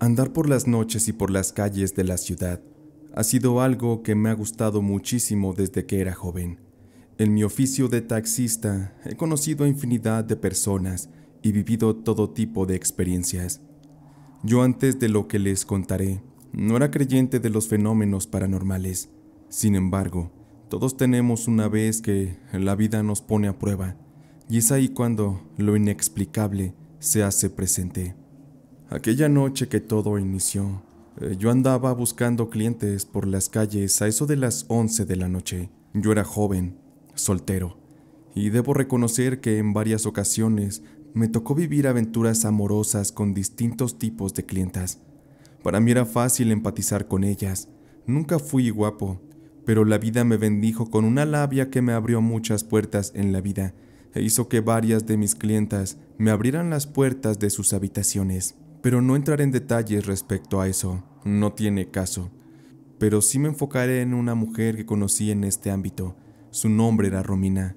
Andar por las noches y por las calles de la ciudad ha sido algo que me ha gustado muchísimo desde que era joven. En mi oficio de taxista he conocido a infinidad de personas y vivido todo tipo de experiencias. Yo antes de lo que les contaré, no era creyente de los fenómenos paranormales. Sin embargo, todos tenemos una vez que la vida nos pone a prueba, y es ahí cuando lo inexplicable se hace presente. Aquella noche que todo inició, eh, yo andaba buscando clientes por las calles a eso de las 11 de la noche. Yo era joven, soltero, y debo reconocer que en varias ocasiones me tocó vivir aventuras amorosas con distintos tipos de clientas. Para mí era fácil empatizar con ellas. Nunca fui guapo, pero la vida me bendijo con una labia que me abrió muchas puertas en la vida e hizo que varias de mis clientas me abrieran las puertas de sus habitaciones pero no entraré en detalles respecto a eso, no tiene caso. Pero sí me enfocaré en una mujer que conocí en este ámbito. Su nombre era Romina.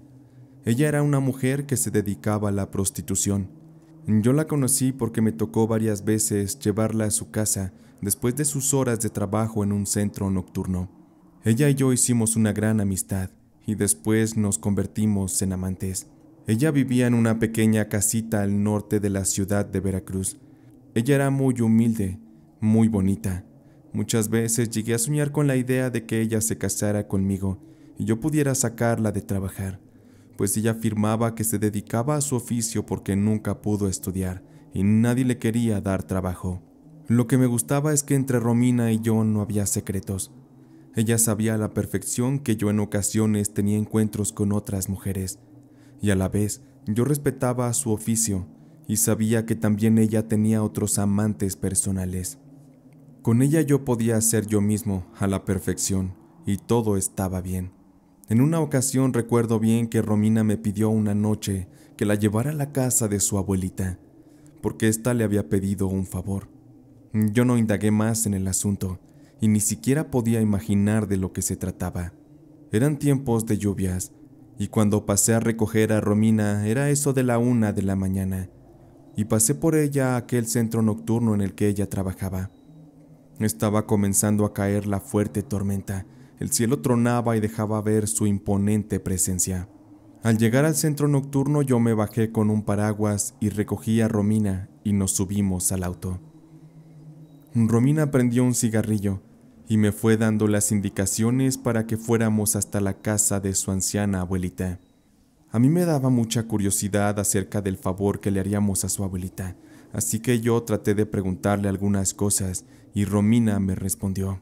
Ella era una mujer que se dedicaba a la prostitución. Yo la conocí porque me tocó varias veces llevarla a su casa después de sus horas de trabajo en un centro nocturno. Ella y yo hicimos una gran amistad y después nos convertimos en amantes. Ella vivía en una pequeña casita al norte de la ciudad de Veracruz ella era muy humilde, muy bonita. Muchas veces llegué a soñar con la idea de que ella se casara conmigo y yo pudiera sacarla de trabajar, pues ella afirmaba que se dedicaba a su oficio porque nunca pudo estudiar y nadie le quería dar trabajo. Lo que me gustaba es que entre Romina y yo no había secretos. Ella sabía a la perfección que yo en ocasiones tenía encuentros con otras mujeres, y a la vez yo respetaba su oficio y sabía que también ella tenía otros amantes personales. Con ella yo podía ser yo mismo a la perfección y todo estaba bien. En una ocasión recuerdo bien que Romina me pidió una noche que la llevara a la casa de su abuelita, porque ésta le había pedido un favor. Yo no indagué más en el asunto y ni siquiera podía imaginar de lo que se trataba. Eran tiempos de lluvias y cuando pasé a recoger a Romina era eso de la una de la mañana y pasé por ella a aquel centro nocturno en el que ella trabajaba. Estaba comenzando a caer la fuerte tormenta, el cielo tronaba y dejaba ver su imponente presencia. Al llegar al centro nocturno yo me bajé con un paraguas y recogí a Romina y nos subimos al auto. Romina prendió un cigarrillo y me fue dando las indicaciones para que fuéramos hasta la casa de su anciana abuelita. A mí me daba mucha curiosidad acerca del favor que le haríamos a su abuelita, así que yo traté de preguntarle algunas cosas y Romina me respondió.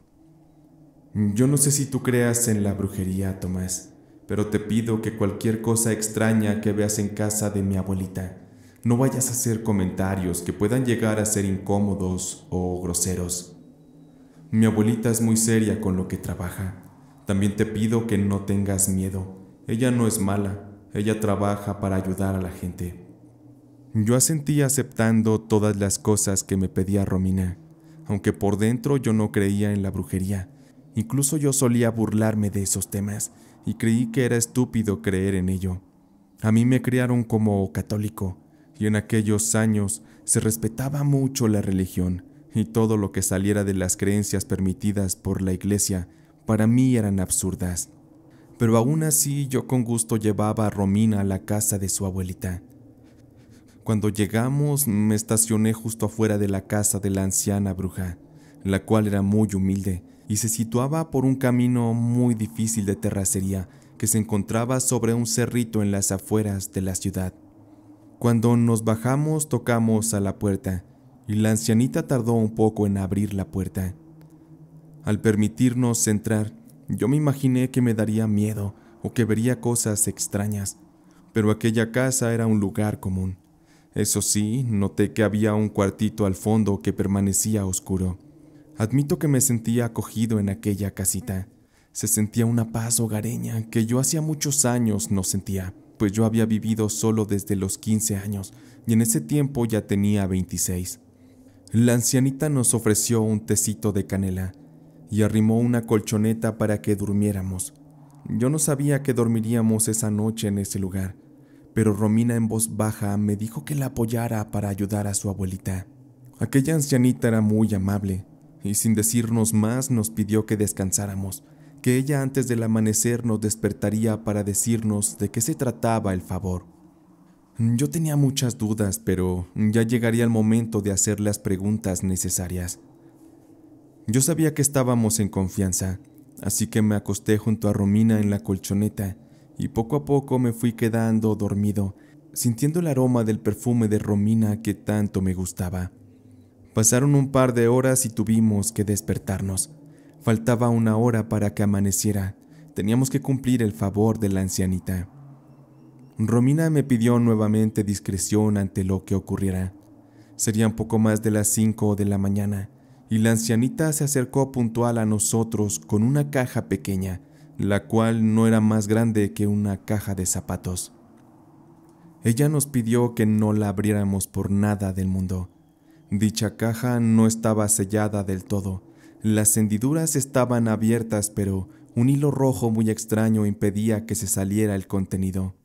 Yo no sé si tú creas en la brujería, Tomás, pero te pido que cualquier cosa extraña que veas en casa de mi abuelita, no vayas a hacer comentarios que puedan llegar a ser incómodos o groseros. Mi abuelita es muy seria con lo que trabaja. También te pido que no tengas miedo. Ella no es mala, ella trabaja para ayudar a la gente. Yo asentí aceptando todas las cosas que me pedía Romina, aunque por dentro yo no creía en la brujería. Incluso yo solía burlarme de esos temas y creí que era estúpido creer en ello. A mí me criaron como católico y en aquellos años se respetaba mucho la religión y todo lo que saliera de las creencias permitidas por la iglesia para mí eran absurdas pero aún así yo con gusto llevaba a Romina a la casa de su abuelita. Cuando llegamos me estacioné justo afuera de la casa de la anciana bruja, la cual era muy humilde y se situaba por un camino muy difícil de terracería que se encontraba sobre un cerrito en las afueras de la ciudad. Cuando nos bajamos tocamos a la puerta y la ancianita tardó un poco en abrir la puerta. Al permitirnos entrar, yo me imaginé que me daría miedo o que vería cosas extrañas, pero aquella casa era un lugar común. Eso sí, noté que había un cuartito al fondo que permanecía oscuro. Admito que me sentía acogido en aquella casita. Se sentía una paz hogareña que yo hacía muchos años no sentía, pues yo había vivido solo desde los 15 años y en ese tiempo ya tenía 26. La ancianita nos ofreció un tecito de canela, y arrimó una colchoneta para que durmiéramos. Yo no sabía que dormiríamos esa noche en ese lugar, pero Romina en voz baja me dijo que la apoyara para ayudar a su abuelita. Aquella ancianita era muy amable, y sin decirnos más nos pidió que descansáramos, que ella antes del amanecer nos despertaría para decirnos de qué se trataba el favor. Yo tenía muchas dudas, pero ya llegaría el momento de hacer las preguntas necesarias. Yo sabía que estábamos en confianza, así que me acosté junto a Romina en la colchoneta y poco a poco me fui quedando dormido, sintiendo el aroma del perfume de Romina que tanto me gustaba. Pasaron un par de horas y tuvimos que despertarnos. Faltaba una hora para que amaneciera. Teníamos que cumplir el favor de la ancianita. Romina me pidió nuevamente discreción ante lo que ocurriera. Serían poco más de las cinco de la mañana y la ancianita se acercó puntual a nosotros con una caja pequeña, la cual no era más grande que una caja de zapatos. Ella nos pidió que no la abriéramos por nada del mundo. Dicha caja no estaba sellada del todo. Las hendiduras estaban abiertas, pero un hilo rojo muy extraño impedía que se saliera el contenido.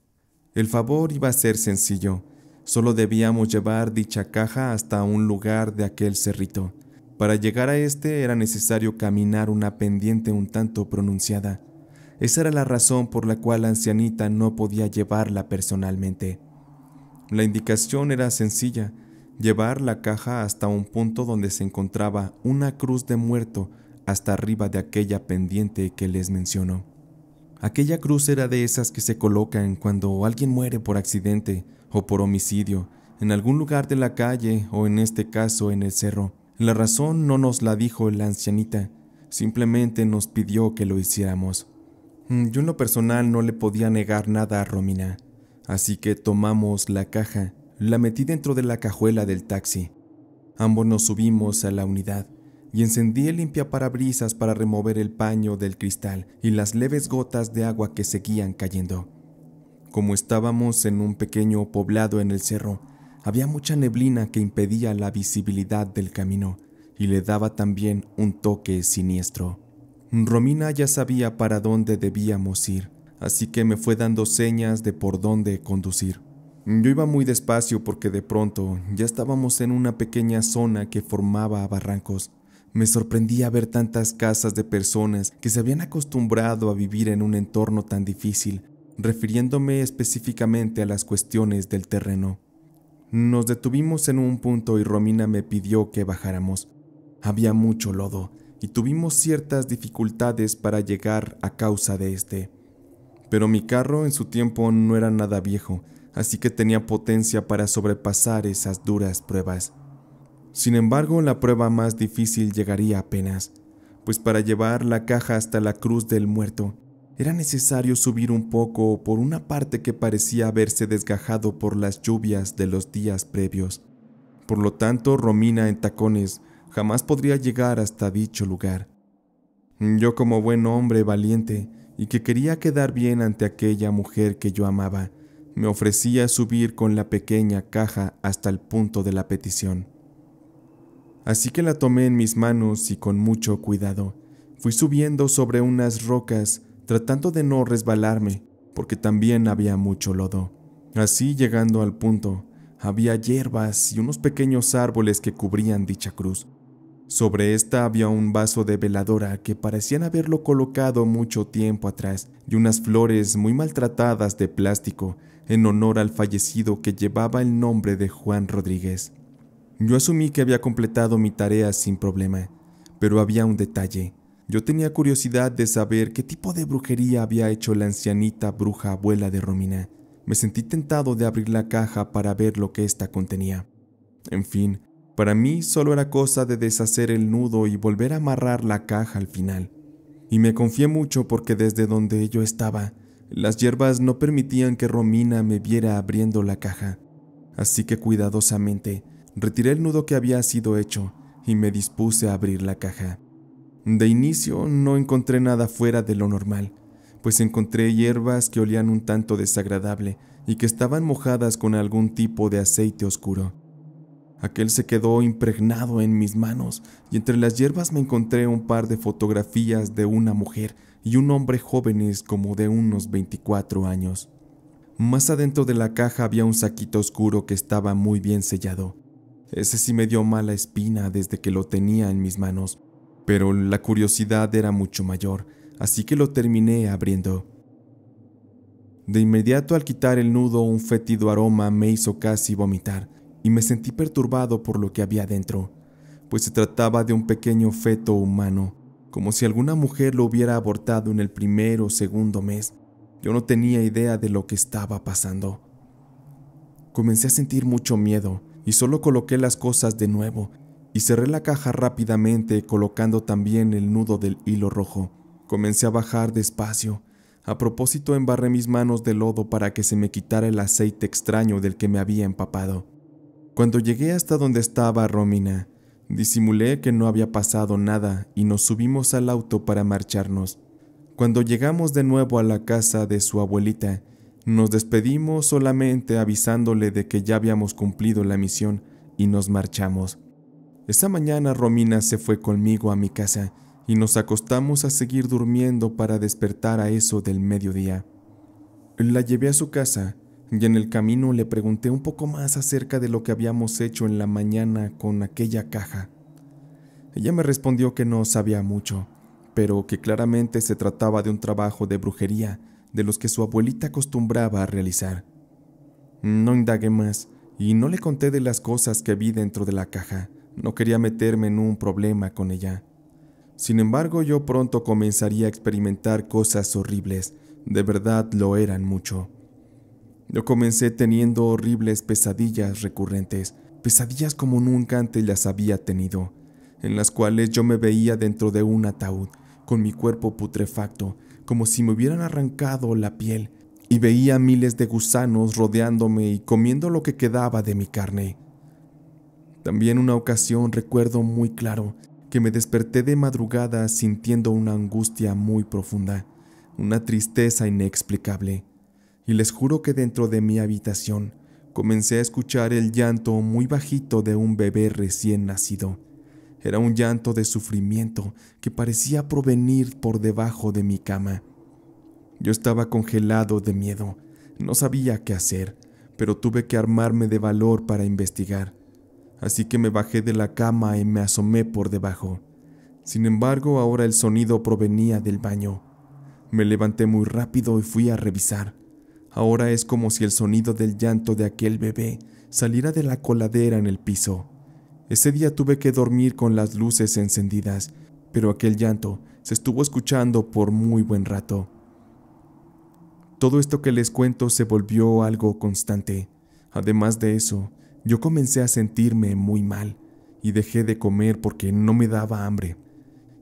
El favor iba a ser sencillo. Solo debíamos llevar dicha caja hasta un lugar de aquel cerrito. Para llegar a este era necesario caminar una pendiente un tanto pronunciada. Esa era la razón por la cual la ancianita no podía llevarla personalmente. La indicación era sencilla, llevar la caja hasta un punto donde se encontraba una cruz de muerto hasta arriba de aquella pendiente que les menciono. Aquella cruz era de esas que se colocan cuando alguien muere por accidente o por homicidio, en algún lugar de la calle o en este caso en el cerro. La razón no nos la dijo la ancianita, simplemente nos pidió que lo hiciéramos. Mm, yo en lo personal no le podía negar nada a Romina, así que tomamos la caja, la metí dentro de la cajuela del taxi. Ambos nos subimos a la unidad y encendí el limpiaparabrisas para remover el paño del cristal y las leves gotas de agua que seguían cayendo. Como estábamos en un pequeño poblado en el cerro, había mucha neblina que impedía la visibilidad del camino y le daba también un toque siniestro. Romina ya sabía para dónde debíamos ir, así que me fue dando señas de por dónde conducir. Yo iba muy despacio porque de pronto ya estábamos en una pequeña zona que formaba barrancos. Me sorprendía ver tantas casas de personas que se habían acostumbrado a vivir en un entorno tan difícil, refiriéndome específicamente a las cuestiones del terreno. Nos detuvimos en un punto y Romina me pidió que bajáramos. Había mucho lodo y tuvimos ciertas dificultades para llegar a causa de este. Pero mi carro en su tiempo no era nada viejo, así que tenía potencia para sobrepasar esas duras pruebas. Sin embargo, la prueba más difícil llegaría apenas, pues para llevar la caja hasta la cruz del muerto era necesario subir un poco por una parte que parecía haberse desgajado por las lluvias de los días previos. Por lo tanto, Romina en tacones jamás podría llegar hasta dicho lugar. Yo como buen hombre valiente y que quería quedar bien ante aquella mujer que yo amaba, me ofrecía subir con la pequeña caja hasta el punto de la petición. Así que la tomé en mis manos y con mucho cuidado fui subiendo sobre unas rocas tratando de no resbalarme, porque también había mucho lodo. Así llegando al punto, había hierbas y unos pequeños árboles que cubrían dicha cruz. Sobre esta había un vaso de veladora que parecían haberlo colocado mucho tiempo atrás y unas flores muy maltratadas de plástico en honor al fallecido que llevaba el nombre de Juan Rodríguez. Yo asumí que había completado mi tarea sin problema, pero había un detalle. Yo tenía curiosidad de saber qué tipo de brujería había hecho la ancianita bruja abuela de Romina. Me sentí tentado de abrir la caja para ver lo que ésta contenía. En fin, para mí solo era cosa de deshacer el nudo y volver a amarrar la caja al final. Y me confié mucho porque desde donde yo estaba, las hierbas no permitían que Romina me viera abriendo la caja. Así que cuidadosamente, retiré el nudo que había sido hecho y me dispuse a abrir la caja. De inicio no encontré nada fuera de lo normal, pues encontré hierbas que olían un tanto desagradable y que estaban mojadas con algún tipo de aceite oscuro. Aquel se quedó impregnado en mis manos y entre las hierbas me encontré un par de fotografías de una mujer y un hombre jóvenes como de unos 24 años. Más adentro de la caja había un saquito oscuro que estaba muy bien sellado. Ese sí me dio mala espina desde que lo tenía en mis manos, pero la curiosidad era mucho mayor, así que lo terminé abriendo. De inmediato al quitar el nudo un fétido aroma me hizo casi vomitar y me sentí perturbado por lo que había dentro, pues se trataba de un pequeño feto humano, como si alguna mujer lo hubiera abortado en el primer o segundo mes. Yo no tenía idea de lo que estaba pasando. Comencé a sentir mucho miedo y solo coloqué las cosas de nuevo y cerré la caja rápidamente colocando también el nudo del hilo rojo. Comencé a bajar despacio. A propósito, embarré mis manos de lodo para que se me quitara el aceite extraño del que me había empapado. Cuando llegué hasta donde estaba Romina, disimulé que no había pasado nada y nos subimos al auto para marcharnos. Cuando llegamos de nuevo a la casa de su abuelita, nos despedimos solamente avisándole de que ya habíamos cumplido la misión y nos marchamos. Esa mañana Romina se fue conmigo a mi casa y nos acostamos a seguir durmiendo para despertar a eso del mediodía. La llevé a su casa y en el camino le pregunté un poco más acerca de lo que habíamos hecho en la mañana con aquella caja. Ella me respondió que no sabía mucho, pero que claramente se trataba de un trabajo de brujería de los que su abuelita acostumbraba a realizar. No indagué más y no le conté de las cosas que vi dentro de la caja. No quería meterme en un problema con ella. Sin embargo, yo pronto comenzaría a experimentar cosas horribles. De verdad lo eran mucho. Yo comencé teniendo horribles pesadillas recurrentes, pesadillas como nunca antes las había tenido, en las cuales yo me veía dentro de un ataúd, con mi cuerpo putrefacto, como si me hubieran arrancado la piel, y veía miles de gusanos rodeándome y comiendo lo que quedaba de mi carne. También una ocasión recuerdo muy claro que me desperté de madrugada sintiendo una angustia muy profunda, una tristeza inexplicable, y les juro que dentro de mi habitación comencé a escuchar el llanto muy bajito de un bebé recién nacido. Era un llanto de sufrimiento que parecía provenir por debajo de mi cama. Yo estaba congelado de miedo, no sabía qué hacer, pero tuve que armarme de valor para investigar así que me bajé de la cama y me asomé por debajo. Sin embargo, ahora el sonido provenía del baño. Me levanté muy rápido y fui a revisar. Ahora es como si el sonido del llanto de aquel bebé saliera de la coladera en el piso. Ese día tuve que dormir con las luces encendidas, pero aquel llanto se estuvo escuchando por muy buen rato. Todo esto que les cuento se volvió algo constante. Además de eso, yo comencé a sentirme muy mal y dejé de comer porque no me daba hambre.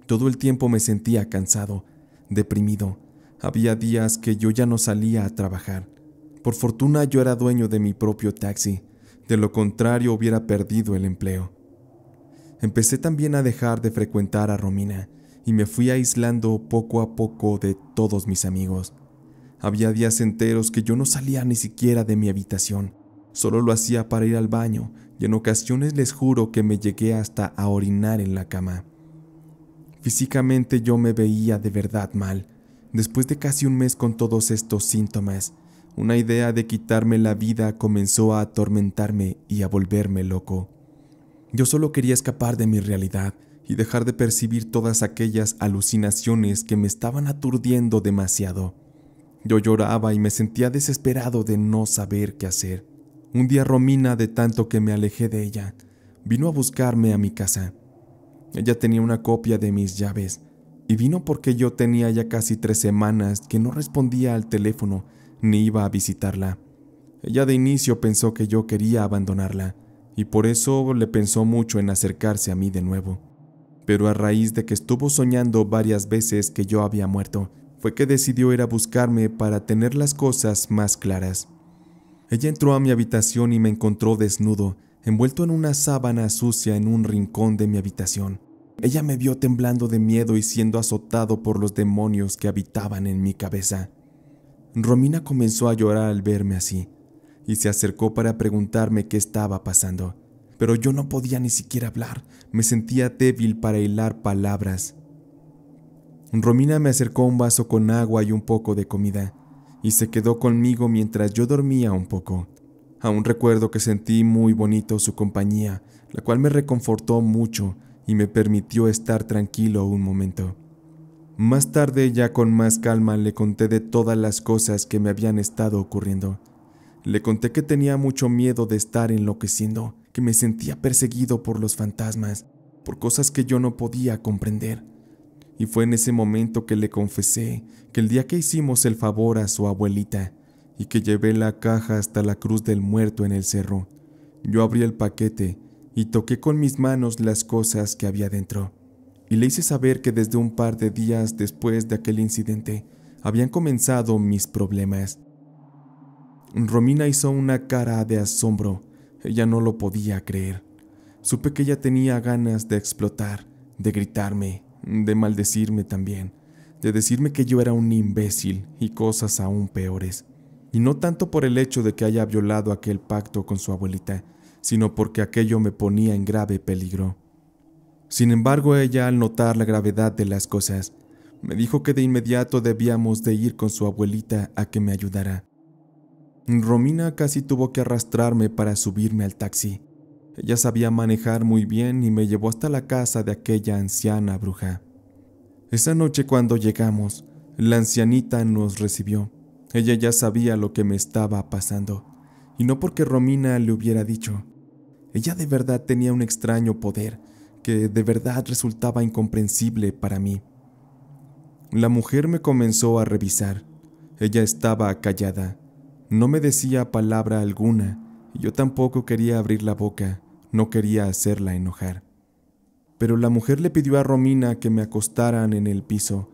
Todo el tiempo me sentía cansado, deprimido. Había días que yo ya no salía a trabajar. Por fortuna yo era dueño de mi propio taxi, de lo contrario hubiera perdido el empleo. Empecé también a dejar de frecuentar a Romina y me fui aislando poco a poco de todos mis amigos. Había días enteros que yo no salía ni siquiera de mi habitación. Solo lo hacía para ir al baño y en ocasiones les juro que me llegué hasta a orinar en la cama. Físicamente yo me veía de verdad mal. Después de casi un mes con todos estos síntomas, una idea de quitarme la vida comenzó a atormentarme y a volverme loco. Yo solo quería escapar de mi realidad y dejar de percibir todas aquellas alucinaciones que me estaban aturdiendo demasiado. Yo lloraba y me sentía desesperado de no saber qué hacer. Un día Romina, de tanto que me alejé de ella, vino a buscarme a mi casa. Ella tenía una copia de mis llaves y vino porque yo tenía ya casi tres semanas que no respondía al teléfono ni iba a visitarla. Ella de inicio pensó que yo quería abandonarla y por eso le pensó mucho en acercarse a mí de nuevo. Pero a raíz de que estuvo soñando varias veces que yo había muerto, fue que decidió ir a buscarme para tener las cosas más claras. Ella entró a mi habitación y me encontró desnudo, envuelto en una sábana sucia en un rincón de mi habitación. Ella me vio temblando de miedo y siendo azotado por los demonios que habitaban en mi cabeza. Romina comenzó a llorar al verme así, y se acercó para preguntarme qué estaba pasando, pero yo no podía ni siquiera hablar, me sentía débil para hilar palabras. Romina me acercó un vaso con agua y un poco de comida y se quedó conmigo mientras yo dormía un poco. Aún recuerdo que sentí muy bonito su compañía, la cual me reconfortó mucho y me permitió estar tranquilo un momento. Más tarde, ya con más calma, le conté de todas las cosas que me habían estado ocurriendo. Le conté que tenía mucho miedo de estar enloqueciendo, que me sentía perseguido por los fantasmas, por cosas que yo no podía comprender, y fue en ese momento que le confesé que el día que hicimos el favor a su abuelita y que llevé la caja hasta la cruz del muerto en el cerro, yo abrí el paquete y toqué con mis manos las cosas que había dentro. Y le hice saber que desde un par de días después de aquel incidente habían comenzado mis problemas. Romina hizo una cara de asombro, ella no lo podía creer. Supe que ella tenía ganas de explotar, de gritarme, de maldecirme también, de decirme que yo era un imbécil y cosas aún peores. Y no tanto por el hecho de que haya violado aquel pacto con su abuelita, sino porque aquello me ponía en grave peligro. Sin embargo, ella, al notar la gravedad de las cosas, me dijo que de inmediato debíamos de ir con su abuelita a que me ayudara. Romina casi tuvo que arrastrarme para subirme al taxi, ella sabía manejar muy bien y me llevó hasta la casa de aquella anciana bruja. Esa noche cuando llegamos, la ancianita nos recibió. Ella ya sabía lo que me estaba pasando, y no porque Romina le hubiera dicho. Ella de verdad tenía un extraño poder que de verdad resultaba incomprensible para mí. La mujer me comenzó a revisar. Ella estaba callada. No me decía palabra alguna, y yo tampoco quería abrir la boca. No quería hacerla enojar. Pero la mujer le pidió a Romina que me acostaran en el piso,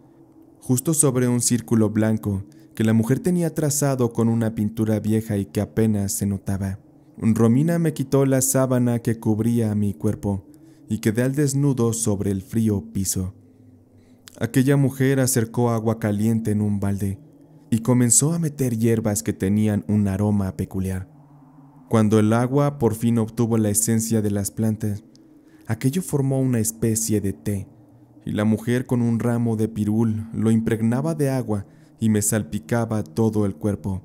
justo sobre un círculo blanco que la mujer tenía trazado con una pintura vieja y que apenas se notaba. Romina me quitó la sábana que cubría mi cuerpo y quedé al desnudo sobre el frío piso. Aquella mujer acercó agua caliente en un balde y comenzó a meter hierbas que tenían un aroma peculiar. Cuando el agua por fin obtuvo la esencia de las plantas, aquello formó una especie de té, y la mujer con un ramo de pirul lo impregnaba de agua y me salpicaba todo el cuerpo.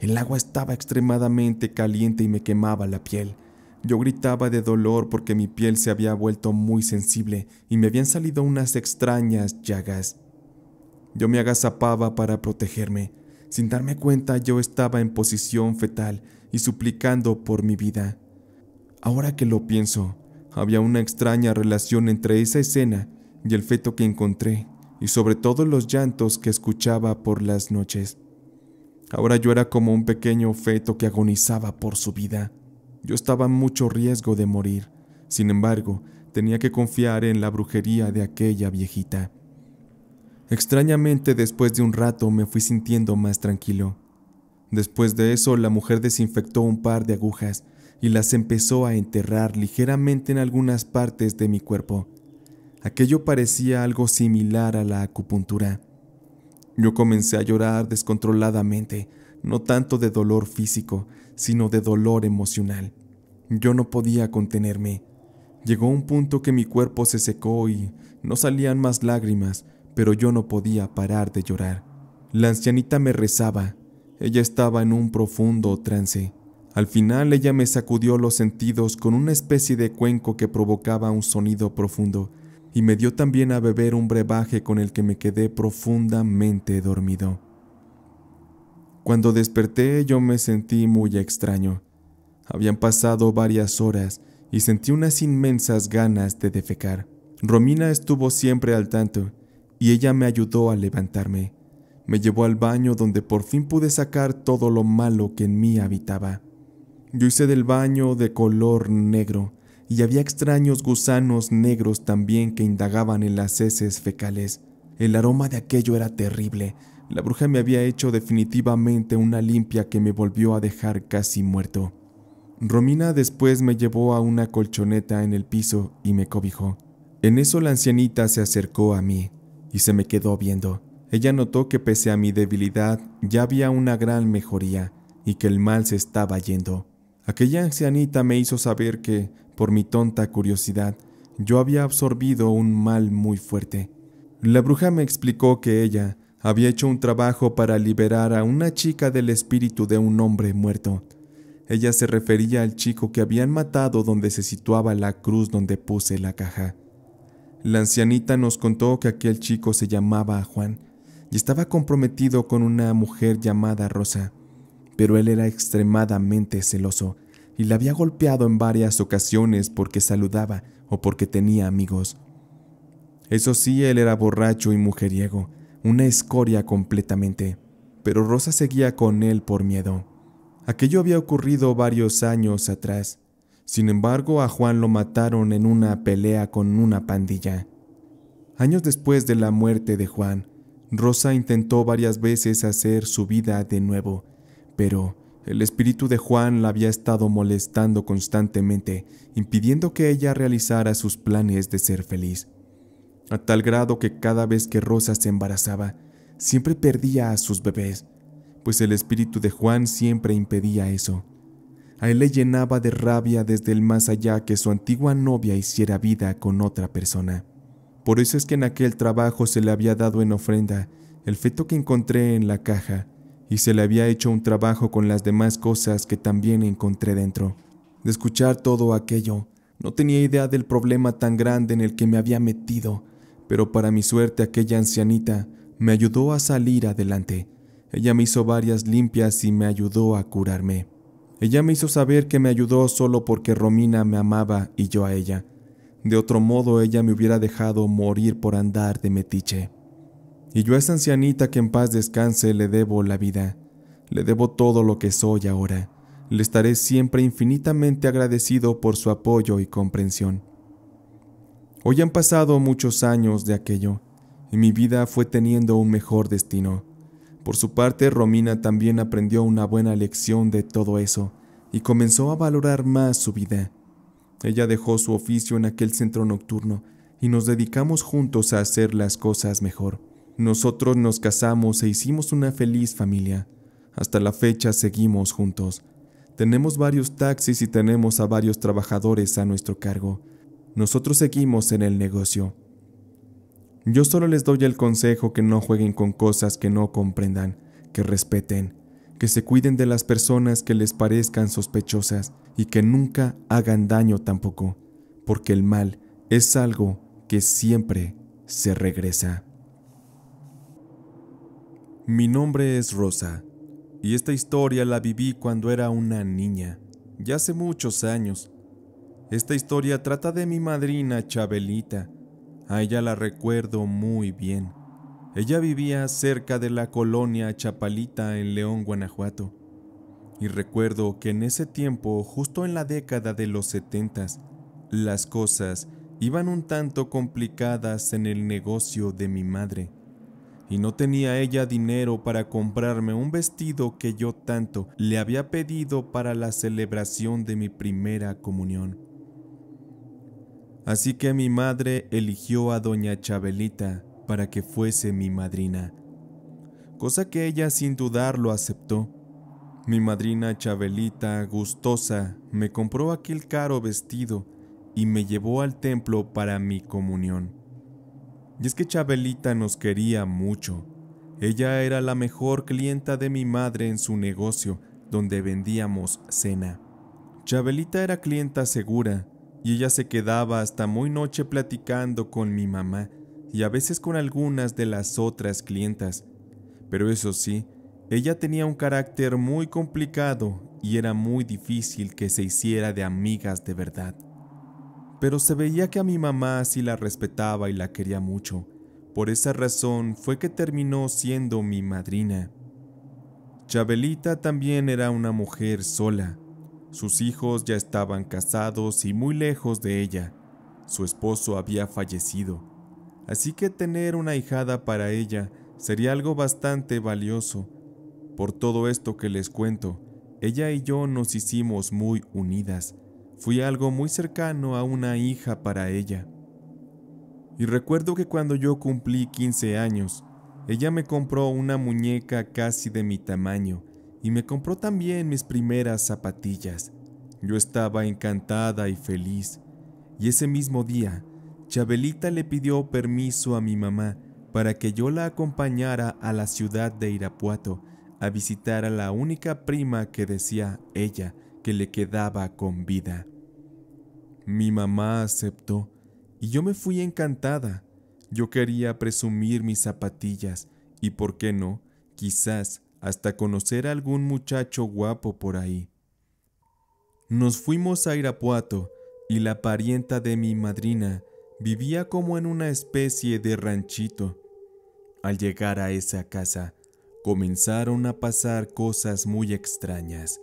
El agua estaba extremadamente caliente y me quemaba la piel. Yo gritaba de dolor porque mi piel se había vuelto muy sensible y me habían salido unas extrañas llagas. Yo me agazapaba para protegerme. Sin darme cuenta yo estaba en posición fetal y suplicando por mi vida. Ahora que lo pienso, había una extraña relación entre esa escena y el feto que encontré, y sobre todo los llantos que escuchaba por las noches. Ahora yo era como un pequeño feto que agonizaba por su vida. Yo estaba en mucho riesgo de morir. Sin embargo, tenía que confiar en la brujería de aquella viejita. Extrañamente, después de un rato me fui sintiendo más tranquilo. Después de eso, la mujer desinfectó un par de agujas y las empezó a enterrar ligeramente en algunas partes de mi cuerpo. Aquello parecía algo similar a la acupuntura. Yo comencé a llorar descontroladamente, no tanto de dolor físico, sino de dolor emocional. Yo no podía contenerme. Llegó un punto que mi cuerpo se secó y no salían más lágrimas, pero yo no podía parar de llorar. La ancianita me rezaba, ella estaba en un profundo trance. Al final ella me sacudió los sentidos con una especie de cuenco que provocaba un sonido profundo y me dio también a beber un brebaje con el que me quedé profundamente dormido. Cuando desperté yo me sentí muy extraño. Habían pasado varias horas y sentí unas inmensas ganas de defecar. Romina estuvo siempre al tanto y ella me ayudó a levantarme. Me llevó al baño donde por fin pude sacar todo lo malo que en mí habitaba. Yo hice del baño de color negro y había extraños gusanos negros también que indagaban en las heces fecales. El aroma de aquello era terrible. La bruja me había hecho definitivamente una limpia que me volvió a dejar casi muerto. Romina después me llevó a una colchoneta en el piso y me cobijó. En eso la ancianita se acercó a mí y se me quedó viendo. Ella notó que pese a mi debilidad ya había una gran mejoría y que el mal se estaba yendo. Aquella ancianita me hizo saber que, por mi tonta curiosidad, yo había absorbido un mal muy fuerte. La bruja me explicó que ella había hecho un trabajo para liberar a una chica del espíritu de un hombre muerto. Ella se refería al chico que habían matado donde se situaba la cruz donde puse la caja. La ancianita nos contó que aquel chico se llamaba Juan y estaba comprometido con una mujer llamada Rosa, pero él era extremadamente celoso y la había golpeado en varias ocasiones porque saludaba o porque tenía amigos. Eso sí, él era borracho y mujeriego, una escoria completamente, pero Rosa seguía con él por miedo. Aquello había ocurrido varios años atrás. Sin embargo, a Juan lo mataron en una pelea con una pandilla. Años después de la muerte de Juan, Rosa intentó varias veces hacer su vida de nuevo, pero el espíritu de Juan la había estado molestando constantemente, impidiendo que ella realizara sus planes de ser feliz, a tal grado que cada vez que Rosa se embarazaba, siempre perdía a sus bebés, pues el espíritu de Juan siempre impedía eso. A él le llenaba de rabia desde el más allá que su antigua novia hiciera vida con otra persona. Por eso es que en aquel trabajo se le había dado en ofrenda el feto que encontré en la caja y se le había hecho un trabajo con las demás cosas que también encontré dentro. De escuchar todo aquello, no tenía idea del problema tan grande en el que me había metido, pero para mi suerte aquella ancianita me ayudó a salir adelante. Ella me hizo varias limpias y me ayudó a curarme. Ella me hizo saber que me ayudó solo porque Romina me amaba y yo a ella, de otro modo ella me hubiera dejado morir por andar de metiche. Y yo a esa ancianita que en paz descanse le debo la vida, le debo todo lo que soy ahora. Le estaré siempre infinitamente agradecido por su apoyo y comprensión. Hoy han pasado muchos años de aquello, y mi vida fue teniendo un mejor destino. Por su parte, Romina también aprendió una buena lección de todo eso, y comenzó a valorar más su vida ella dejó su oficio en aquel centro nocturno y nos dedicamos juntos a hacer las cosas mejor. Nosotros nos casamos e hicimos una feliz familia. Hasta la fecha seguimos juntos. Tenemos varios taxis y tenemos a varios trabajadores a nuestro cargo. Nosotros seguimos en el negocio. Yo solo les doy el consejo que no jueguen con cosas que no comprendan, que respeten, que se cuiden de las personas que les parezcan sospechosas y que nunca hagan daño tampoco, porque el mal es algo que siempre se regresa. Mi nombre es Rosa, y esta historia la viví cuando era una niña, ya hace muchos años. Esta historia trata de mi madrina Chabelita, a ella la recuerdo muy bien. Ella vivía cerca de la colonia Chapalita en León, Guanajuato. Y recuerdo que en ese tiempo, justo en la década de los setentas, las cosas iban un tanto complicadas en el negocio de mi madre. Y no tenía ella dinero para comprarme un vestido que yo tanto le había pedido para la celebración de mi primera comunión. Así que mi madre eligió a doña Chabelita, para que fuese mi madrina, cosa que ella sin dudar lo aceptó. Mi madrina Chabelita, gustosa, me compró aquel caro vestido y me llevó al templo para mi comunión. Y es que Chabelita nos quería mucho. Ella era la mejor clienta de mi madre en su negocio, donde vendíamos cena. Chabelita era clienta segura, y ella se quedaba hasta muy noche platicando con mi mamá, y a veces con algunas de las otras clientas. Pero eso sí, ella tenía un carácter muy complicado y era muy difícil que se hiciera de amigas de verdad. Pero se veía que a mi mamá sí la respetaba y la quería mucho. Por esa razón fue que terminó siendo mi madrina. Chabelita también era una mujer sola. Sus hijos ya estaban casados y muy lejos de ella. Su esposo había fallecido así que tener una hijada para ella sería algo bastante valioso. Por todo esto que les cuento, ella y yo nos hicimos muy unidas. Fui algo muy cercano a una hija para ella. Y recuerdo que cuando yo cumplí 15 años, ella me compró una muñeca casi de mi tamaño y me compró también mis primeras zapatillas. Yo estaba encantada y feliz. Y ese mismo día, Chabelita le pidió permiso a mi mamá para que yo la acompañara a la ciudad de Irapuato a visitar a la única prima que decía ella que le quedaba con vida. Mi mamá aceptó y yo me fui encantada. Yo quería presumir mis zapatillas y, por qué no, quizás hasta conocer a algún muchacho guapo por ahí. Nos fuimos a Irapuato y la parienta de mi madrina vivía como en una especie de ranchito. Al llegar a esa casa, comenzaron a pasar cosas muy extrañas.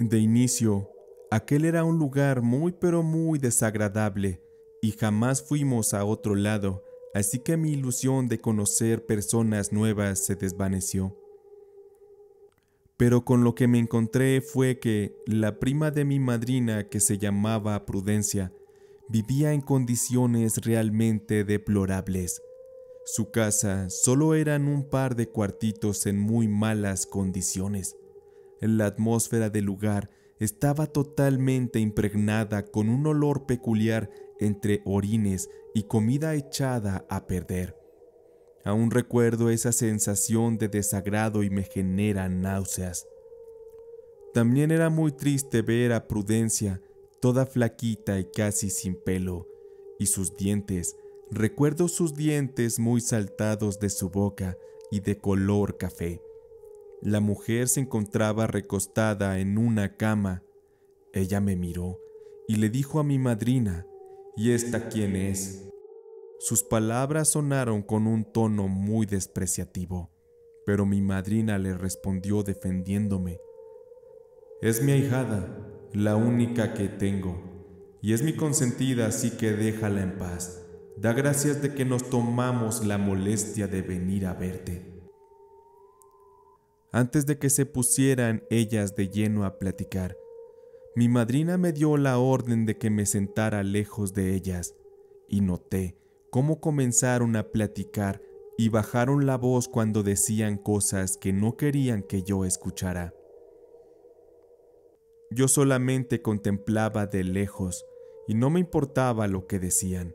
De inicio, aquel era un lugar muy pero muy desagradable y jamás fuimos a otro lado, así que mi ilusión de conocer personas nuevas se desvaneció. Pero con lo que me encontré fue que la prima de mi madrina, que se llamaba Prudencia, vivía en condiciones realmente deplorables. Su casa solo eran un par de cuartitos en muy malas condiciones. La atmósfera del lugar estaba totalmente impregnada con un olor peculiar entre orines y comida echada a perder. Aún recuerdo esa sensación de desagrado y me genera náuseas. También era muy triste ver a Prudencia toda flaquita y casi sin pelo, y sus dientes, recuerdo sus dientes muy saltados de su boca y de color café. La mujer se encontraba recostada en una cama. Ella me miró y le dijo a mi madrina, ¿y esta quién es? Sus palabras sonaron con un tono muy despreciativo, pero mi madrina le respondió defendiéndome. Es mi ahijada, la única que tengo, y es mi consentida, así que déjala en paz. Da gracias de que nos tomamos la molestia de venir a verte. Antes de que se pusieran ellas de lleno a platicar, mi madrina me dio la orden de que me sentara lejos de ellas, y noté cómo comenzaron a platicar y bajaron la voz cuando decían cosas que no querían que yo escuchara. Yo solamente contemplaba de lejos y no me importaba lo que decían.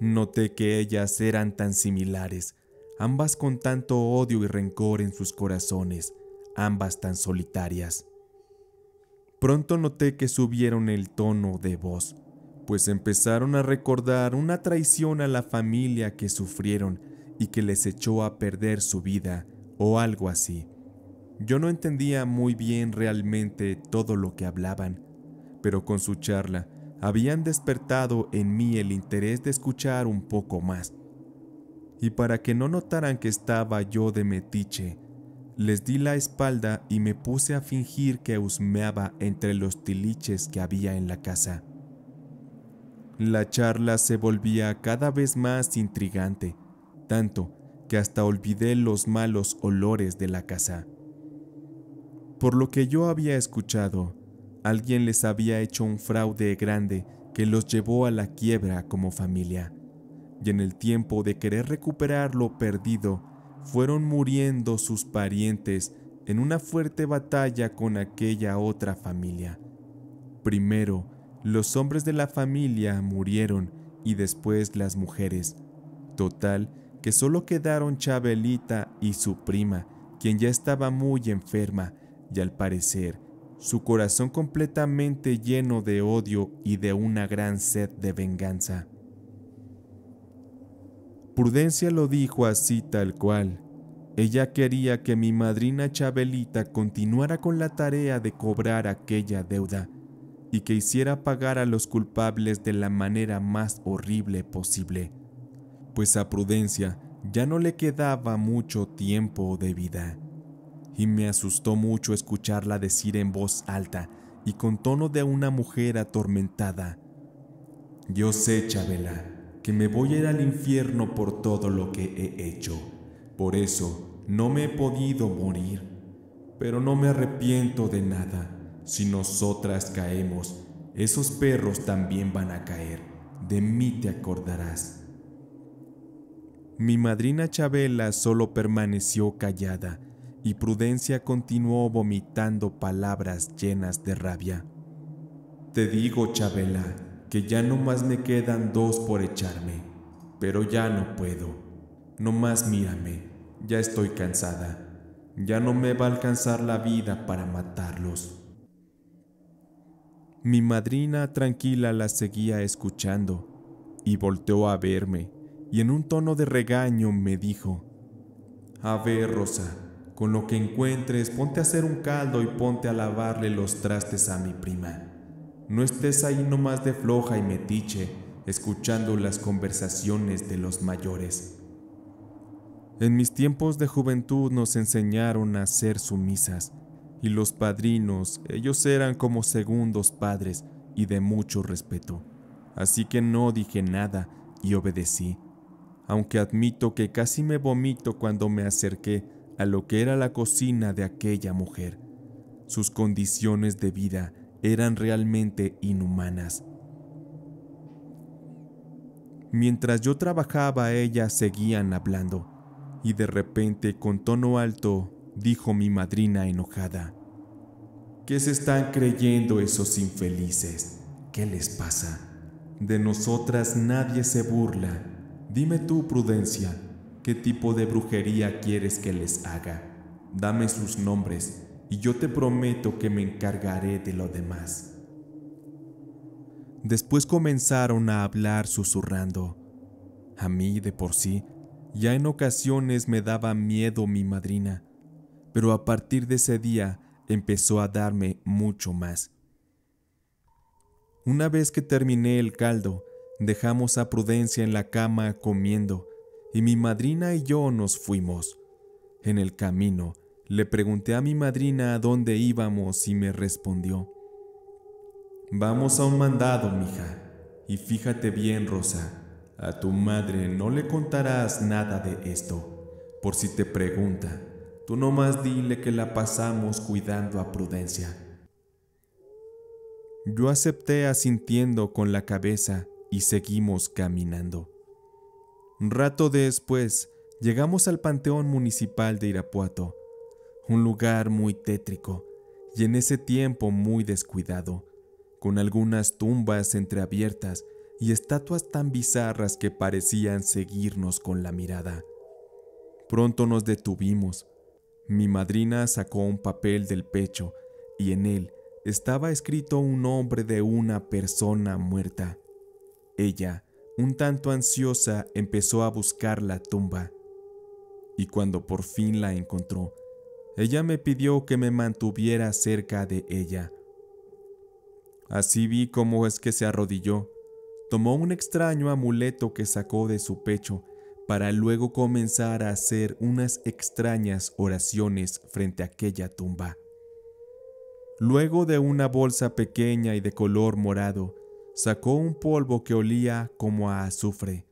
Noté que ellas eran tan similares, ambas con tanto odio y rencor en sus corazones, ambas tan solitarias. Pronto noté que subieron el tono de voz, pues empezaron a recordar una traición a la familia que sufrieron y que les echó a perder su vida o algo así. Yo no entendía muy bien realmente todo lo que hablaban, pero con su charla habían despertado en mí el interés de escuchar un poco más. Y para que no notaran que estaba yo de metiche, les di la espalda y me puse a fingir que husmeaba entre los tiliches que había en la casa. La charla se volvía cada vez más intrigante, tanto que hasta olvidé los malos olores de la casa. Por lo que yo había escuchado, alguien les había hecho un fraude grande que los llevó a la quiebra como familia, y en el tiempo de querer recuperar lo perdido, fueron muriendo sus parientes en una fuerte batalla con aquella otra familia. Primero, los hombres de la familia murieron y después las mujeres. Total, que solo quedaron Chabelita y su prima, quien ya estaba muy enferma y al parecer su corazón completamente lleno de odio y de una gran sed de venganza. Prudencia lo dijo así tal cual. Ella quería que mi madrina Chabelita continuara con la tarea de cobrar aquella deuda y que hiciera pagar a los culpables de la manera más horrible posible, pues a Prudencia ya no le quedaba mucho tiempo de vida y me asustó mucho escucharla decir en voz alta y con tono de una mujer atormentada, Yo sé, Chabela, que me voy a ir al infierno por todo lo que he hecho, por eso no me he podido morir, pero no me arrepiento de nada, si nosotras caemos, esos perros también van a caer, de mí te acordarás. Mi madrina Chabela solo permaneció callada, y Prudencia continuó vomitando palabras llenas de rabia. Te digo, Chabela, que ya no más me quedan dos por echarme, pero ya no puedo. No más mírame, ya estoy cansada. Ya no me va a alcanzar la vida para matarlos. Mi madrina tranquila la seguía escuchando y volteó a verme y en un tono de regaño me dijo, A ver, Rosa, con lo que encuentres, ponte a hacer un caldo y ponte a lavarle los trastes a mi prima. No estés ahí nomás de floja y metiche, escuchando las conversaciones de los mayores. En mis tiempos de juventud nos enseñaron a ser sumisas, y los padrinos, ellos eran como segundos padres y de mucho respeto. Así que no dije nada y obedecí, aunque admito que casi me vomito cuando me acerqué a lo que era la cocina de aquella mujer. Sus condiciones de vida eran realmente inhumanas. Mientras yo trabajaba, ellas seguían hablando, y de repente, con tono alto, dijo mi madrina enojada, ¿Qué se están creyendo esos infelices? ¿Qué les pasa? De nosotras nadie se burla. Dime tú, Prudencia, ¿Qué tipo de brujería quieres que les haga? Dame sus nombres y yo te prometo que me encargaré de lo demás. Después comenzaron a hablar susurrando. A mí, de por sí, ya en ocasiones me daba miedo mi madrina, pero a partir de ese día empezó a darme mucho más. Una vez que terminé el caldo, dejamos a Prudencia en la cama comiendo y mi madrina y yo nos fuimos. En el camino, le pregunté a mi madrina a dónde íbamos y me respondió, Vamos a un mandado, mija, y fíjate bien, Rosa, a tu madre no le contarás nada de esto, por si te pregunta, tú nomás dile que la pasamos cuidando a prudencia. Yo acepté asintiendo con la cabeza y seguimos caminando. Un rato después, llegamos al Panteón Municipal de Irapuato, un lugar muy tétrico y en ese tiempo muy descuidado, con algunas tumbas entreabiertas y estatuas tan bizarras que parecían seguirnos con la mirada. Pronto nos detuvimos. Mi madrina sacó un papel del pecho y en él estaba escrito un nombre de una persona muerta. Ella un tanto ansiosa, empezó a buscar la tumba. Y cuando por fin la encontró, ella me pidió que me mantuviera cerca de ella. Así vi cómo es que se arrodilló, tomó un extraño amuleto que sacó de su pecho para luego comenzar a hacer unas extrañas oraciones frente a aquella tumba. Luego de una bolsa pequeña y de color morado, sacó un polvo que olía como a azufre.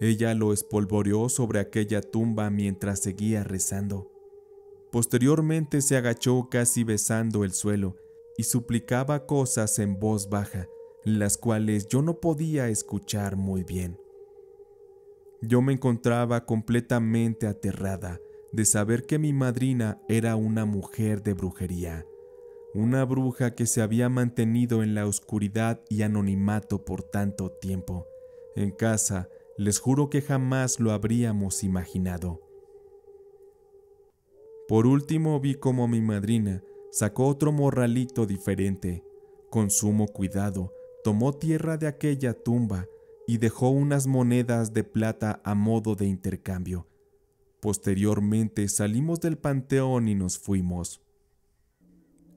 Ella lo espolvoreó sobre aquella tumba mientras seguía rezando. Posteriormente se agachó casi besando el suelo y suplicaba cosas en voz baja, las cuales yo no podía escuchar muy bien. Yo me encontraba completamente aterrada de saber que mi madrina era una mujer de brujería una bruja que se había mantenido en la oscuridad y anonimato por tanto tiempo. En casa, les juro que jamás lo habríamos imaginado. Por último vi cómo mi madrina sacó otro morralito diferente. Con sumo cuidado, tomó tierra de aquella tumba y dejó unas monedas de plata a modo de intercambio. Posteriormente salimos del panteón y nos fuimos.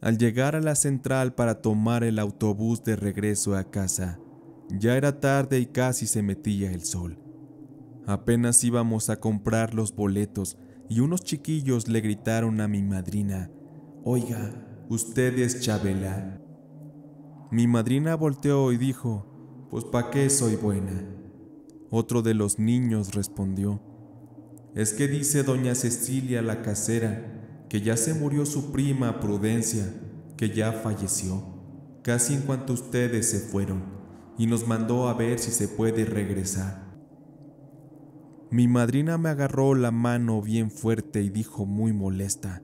Al llegar a la central para tomar el autobús de regreso a casa, ya era tarde y casi se metía el sol. Apenas íbamos a comprar los boletos y unos chiquillos le gritaron a mi madrina, Oiga, usted es Chabela. Mi madrina volteó y dijo, Pues pa' qué soy buena. Otro de los niños respondió, Es que dice doña Cecilia la casera que ya se murió su prima Prudencia, que ya falleció, casi en cuanto ustedes se fueron, y nos mandó a ver si se puede regresar. Mi madrina me agarró la mano bien fuerte y dijo muy molesta,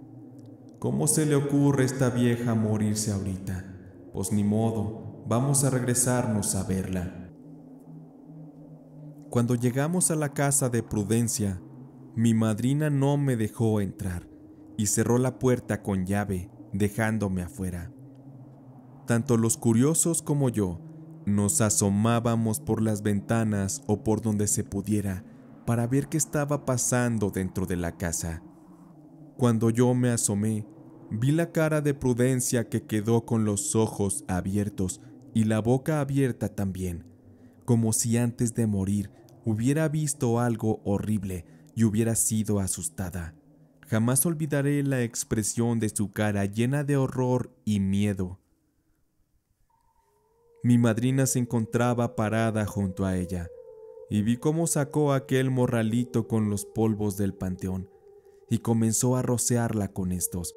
¿Cómo se le ocurre a esta vieja morirse ahorita? Pues ni modo, vamos a regresarnos a verla. Cuando llegamos a la casa de Prudencia, mi madrina no me dejó entrar y cerró la puerta con llave, dejándome afuera. Tanto los curiosos como yo nos asomábamos por las ventanas o por donde se pudiera para ver qué estaba pasando dentro de la casa. Cuando yo me asomé, vi la cara de Prudencia que quedó con los ojos abiertos y la boca abierta también, como si antes de morir hubiera visto algo horrible y hubiera sido asustada. Jamás olvidaré la expresión de su cara llena de horror y miedo. Mi madrina se encontraba parada junto a ella, y vi cómo sacó aquel morralito con los polvos del panteón, y comenzó a rocearla con estos,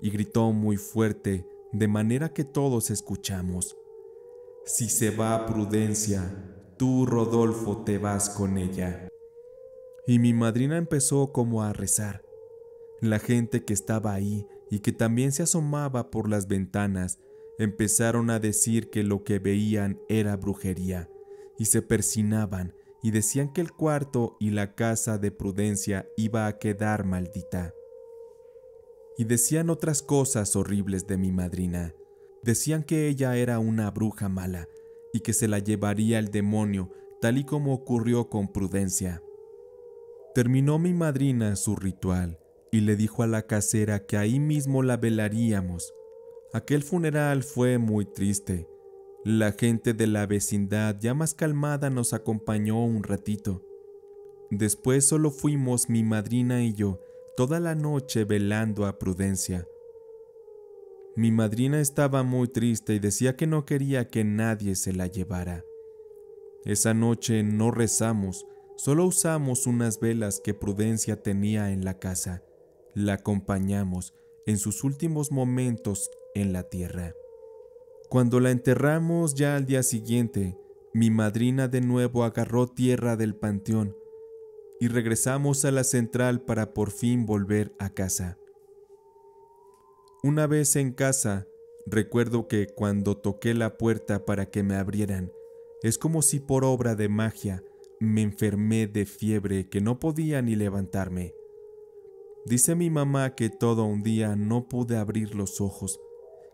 y gritó muy fuerte, de manera que todos escuchamos. Si se va Prudencia, tú, Rodolfo, te vas con ella. Y mi madrina empezó como a rezar la gente que estaba ahí y que también se asomaba por las ventanas empezaron a decir que lo que veían era brujería, y se persinaban y decían que el cuarto y la casa de prudencia iba a quedar maldita. Y decían otras cosas horribles de mi madrina. Decían que ella era una bruja mala y que se la llevaría el demonio, tal y como ocurrió con prudencia. Terminó mi madrina su ritual y le dijo a la casera que ahí mismo la velaríamos. Aquel funeral fue muy triste. La gente de la vecindad ya más calmada nos acompañó un ratito. Después solo fuimos mi madrina y yo toda la noche velando a prudencia. Mi madrina estaba muy triste y decía que no quería que nadie se la llevara. Esa noche no rezamos, solo usamos unas velas que Prudencia tenía en la casa la acompañamos en sus últimos momentos en la tierra. Cuando la enterramos ya al día siguiente, mi madrina de nuevo agarró tierra del panteón y regresamos a la central para por fin volver a casa. Una vez en casa, recuerdo que cuando toqué la puerta para que me abrieran, es como si por obra de magia me enfermé de fiebre que no podía ni levantarme. Dice mi mamá que todo un día no pude abrir los ojos,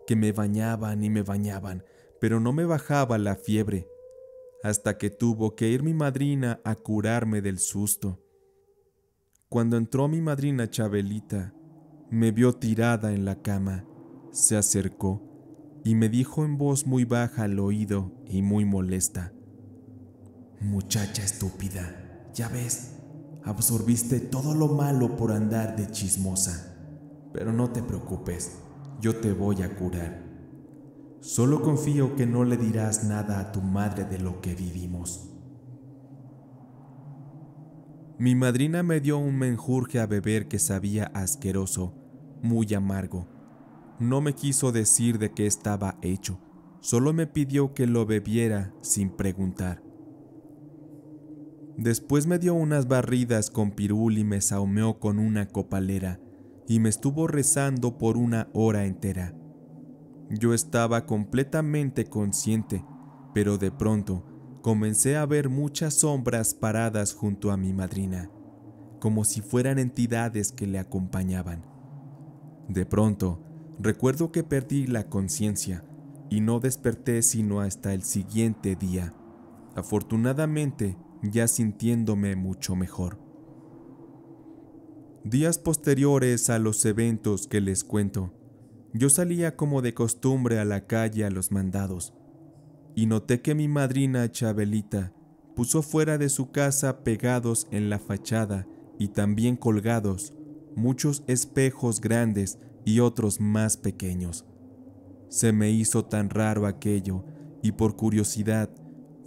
que me bañaban y me bañaban, pero no me bajaba la fiebre, hasta que tuvo que ir mi madrina a curarme del susto. Cuando entró mi madrina Chabelita, me vio tirada en la cama, se acercó y me dijo en voz muy baja al oído y muy molesta, Muchacha estúpida, ya ves, Absorbiste todo lo malo por andar de chismosa. Pero no te preocupes, yo te voy a curar. Solo confío que no le dirás nada a tu madre de lo que vivimos. Mi madrina me dio un menjurje a beber que sabía asqueroso, muy amargo. No me quiso decir de qué estaba hecho, solo me pidió que lo bebiera sin preguntar. Después me dio unas barridas con pirul y me saumeó con una copalera, y me estuvo rezando por una hora entera. Yo estaba completamente consciente, pero de pronto comencé a ver muchas sombras paradas junto a mi madrina, como si fueran entidades que le acompañaban. De pronto, recuerdo que perdí la conciencia y no desperté sino hasta el siguiente día. Afortunadamente, ya sintiéndome mucho mejor. Días posteriores a los eventos que les cuento, yo salía como de costumbre a la calle a los mandados, y noté que mi madrina Chabelita puso fuera de su casa pegados en la fachada y también colgados muchos espejos grandes y otros más pequeños. Se me hizo tan raro aquello, y por curiosidad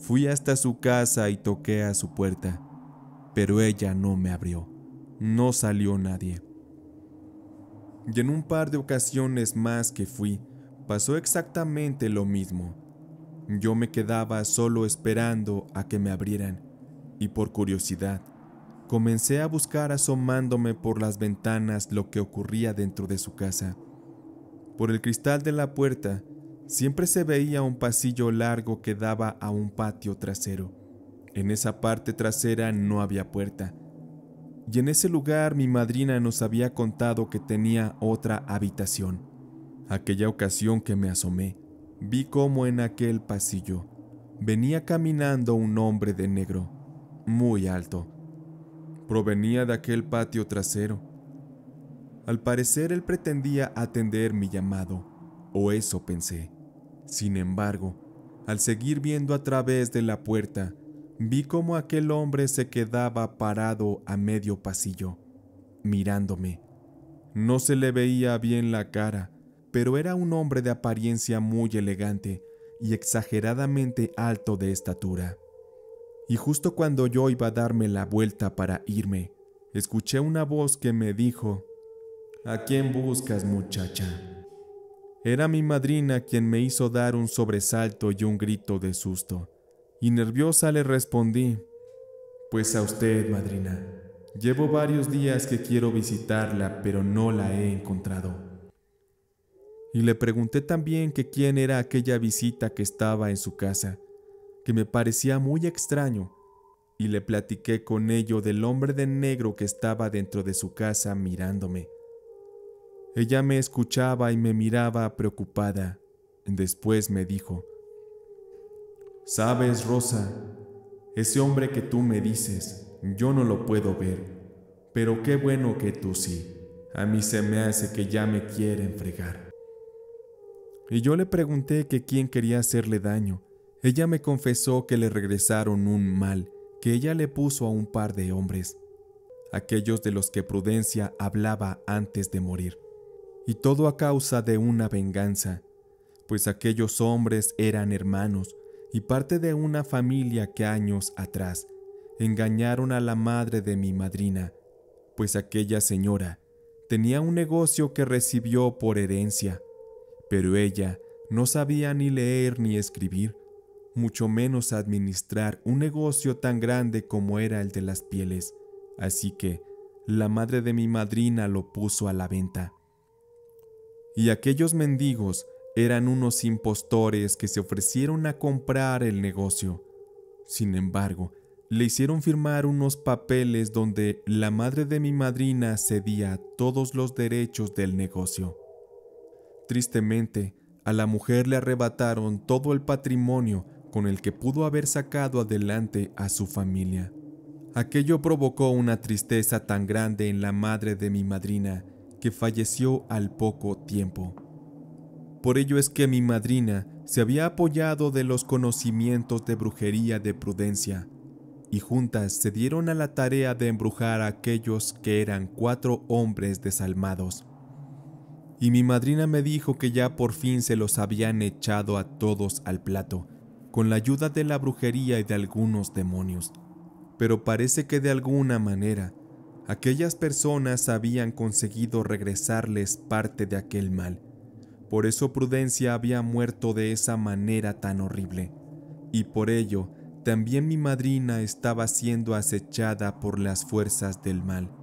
Fui hasta su casa y toqué a su puerta, pero ella no me abrió. No salió nadie. Y en un par de ocasiones más que fui, pasó exactamente lo mismo. Yo me quedaba solo esperando a que me abrieran, y por curiosidad, comencé a buscar asomándome por las ventanas lo que ocurría dentro de su casa. Por el cristal de la puerta siempre se veía un pasillo largo que daba a un patio trasero. En esa parte trasera no había puerta. Y en ese lugar mi madrina nos había contado que tenía otra habitación. Aquella ocasión que me asomé, vi como en aquel pasillo venía caminando un hombre de negro, muy alto. Provenía de aquel patio trasero. Al parecer él pretendía atender mi llamado, o eso pensé. Sin embargo, al seguir viendo a través de la puerta, vi cómo aquel hombre se quedaba parado a medio pasillo, mirándome. No se le veía bien la cara, pero era un hombre de apariencia muy elegante y exageradamente alto de estatura. Y justo cuando yo iba a darme la vuelta para irme, escuché una voz que me dijo, ¿A quién buscas muchacha? Era mi madrina quien me hizo dar un sobresalto y un grito de susto, y nerviosa le respondí, Pues a usted, madrina. Llevo varios días que quiero visitarla, pero no la he encontrado. Y le pregunté también que quién era aquella visita que estaba en su casa, que me parecía muy extraño, y le platiqué con ello del hombre de negro que estaba dentro de su casa mirándome. Ella me escuchaba y me miraba preocupada. Después me dijo, Sabes, Rosa, ese hombre que tú me dices, yo no lo puedo ver, pero qué bueno que tú sí. A mí se me hace que ya me quieren fregar. Y yo le pregunté que quién quería hacerle daño. Ella me confesó que le regresaron un mal que ella le puso a un par de hombres, aquellos de los que Prudencia hablaba antes de morir y todo a causa de una venganza, pues aquellos hombres eran hermanos y parte de una familia que años atrás engañaron a la madre de mi madrina, pues aquella señora tenía un negocio que recibió por herencia, pero ella no sabía ni leer ni escribir, mucho menos administrar un negocio tan grande como era el de las pieles, así que la madre de mi madrina lo puso a la venta y aquellos mendigos eran unos impostores que se ofrecieron a comprar el negocio. Sin embargo, le hicieron firmar unos papeles donde la madre de mi madrina cedía todos los derechos del negocio. Tristemente, a la mujer le arrebataron todo el patrimonio con el que pudo haber sacado adelante a su familia. Aquello provocó una tristeza tan grande en la madre de mi madrina que falleció al poco tiempo. Por ello es que mi madrina se había apoyado de los conocimientos de brujería de prudencia, y juntas se dieron a la tarea de embrujar a aquellos que eran cuatro hombres desalmados. Y mi madrina me dijo que ya por fin se los habían echado a todos al plato, con la ayuda de la brujería y de algunos demonios. Pero parece que de alguna manera Aquellas personas habían conseguido regresarles parte de aquel mal. Por eso Prudencia había muerto de esa manera tan horrible. Y por ello, también mi madrina estaba siendo acechada por las fuerzas del mal.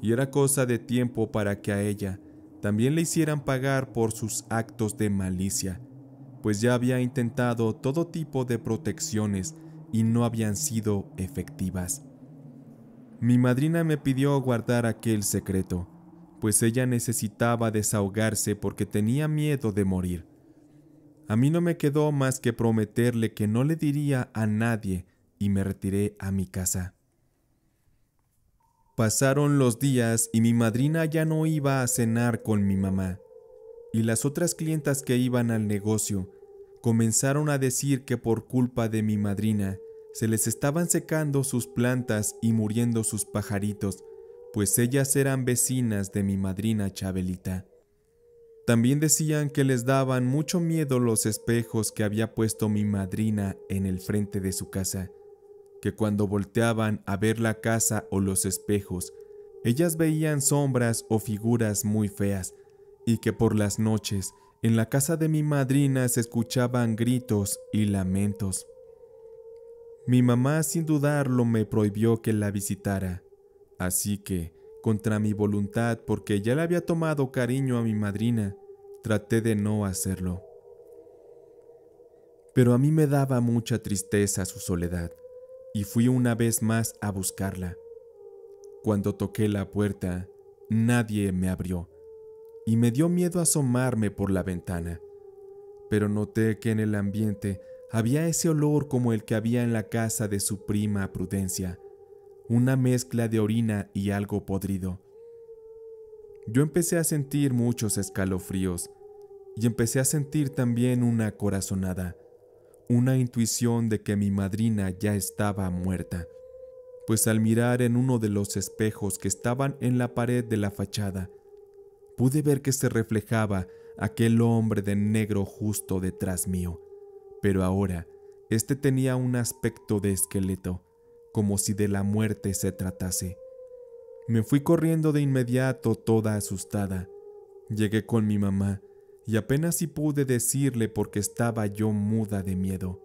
Y era cosa de tiempo para que a ella también le hicieran pagar por sus actos de malicia, pues ya había intentado todo tipo de protecciones y no habían sido efectivas. Mi madrina me pidió guardar aquel secreto, pues ella necesitaba desahogarse porque tenía miedo de morir. A mí no me quedó más que prometerle que no le diría a nadie y me retiré a mi casa. Pasaron los días y mi madrina ya no iba a cenar con mi mamá, y las otras clientas que iban al negocio comenzaron a decir que por culpa de mi madrina se les estaban secando sus plantas y muriendo sus pajaritos, pues ellas eran vecinas de mi madrina Chabelita. También decían que les daban mucho miedo los espejos que había puesto mi madrina en el frente de su casa, que cuando volteaban a ver la casa o los espejos, ellas veían sombras o figuras muy feas, y que por las noches en la casa de mi madrina se escuchaban gritos y lamentos. Mi mamá sin dudarlo me prohibió que la visitara, así que, contra mi voluntad porque ya le había tomado cariño a mi madrina, traté de no hacerlo. Pero a mí me daba mucha tristeza su soledad, y fui una vez más a buscarla. Cuando toqué la puerta, nadie me abrió, y me dio miedo asomarme por la ventana, pero noté que en el ambiente había ese olor como el que había en la casa de su prima Prudencia, una mezcla de orina y algo podrido. Yo empecé a sentir muchos escalofríos y empecé a sentir también una corazonada, una intuición de que mi madrina ya estaba muerta, pues al mirar en uno de los espejos que estaban en la pared de la fachada, pude ver que se reflejaba aquel hombre de negro justo detrás mío pero ahora este tenía un aspecto de esqueleto, como si de la muerte se tratase. Me fui corriendo de inmediato toda asustada. Llegué con mi mamá y apenas si pude decirle porque estaba yo muda de miedo.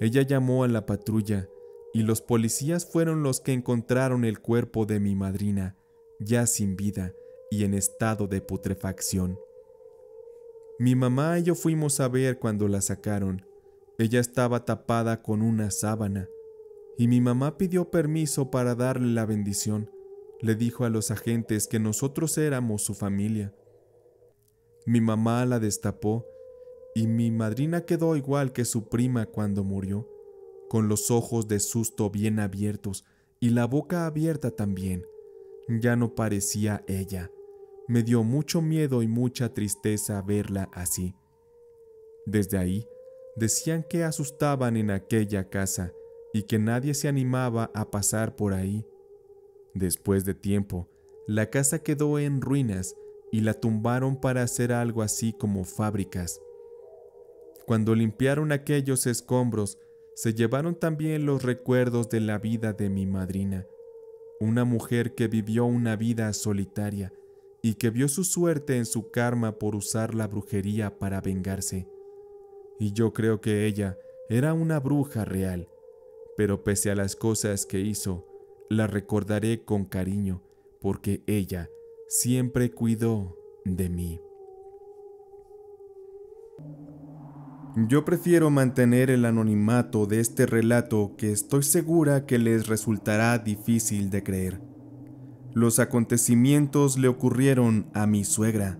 Ella llamó a la patrulla y los policías fueron los que encontraron el cuerpo de mi madrina, ya sin vida y en estado de putrefacción. Mi mamá y yo fuimos a ver cuando la sacaron. Ella estaba tapada con una sábana, y mi mamá pidió permiso para darle la bendición. Le dijo a los agentes que nosotros éramos su familia. Mi mamá la destapó, y mi madrina quedó igual que su prima cuando murió, con los ojos de susto bien abiertos y la boca abierta también. Ya no parecía ella me dio mucho miedo y mucha tristeza verla así. Desde ahí, decían que asustaban en aquella casa y que nadie se animaba a pasar por ahí. Después de tiempo, la casa quedó en ruinas y la tumbaron para hacer algo así como fábricas. Cuando limpiaron aquellos escombros, se llevaron también los recuerdos de la vida de mi madrina, una mujer que vivió una vida solitaria, y que vio su suerte en su karma por usar la brujería para vengarse. Y yo creo que ella era una bruja real, pero pese a las cosas que hizo, la recordaré con cariño, porque ella siempre cuidó de mí. Yo prefiero mantener el anonimato de este relato que estoy segura que les resultará difícil de creer los acontecimientos le ocurrieron a mi suegra.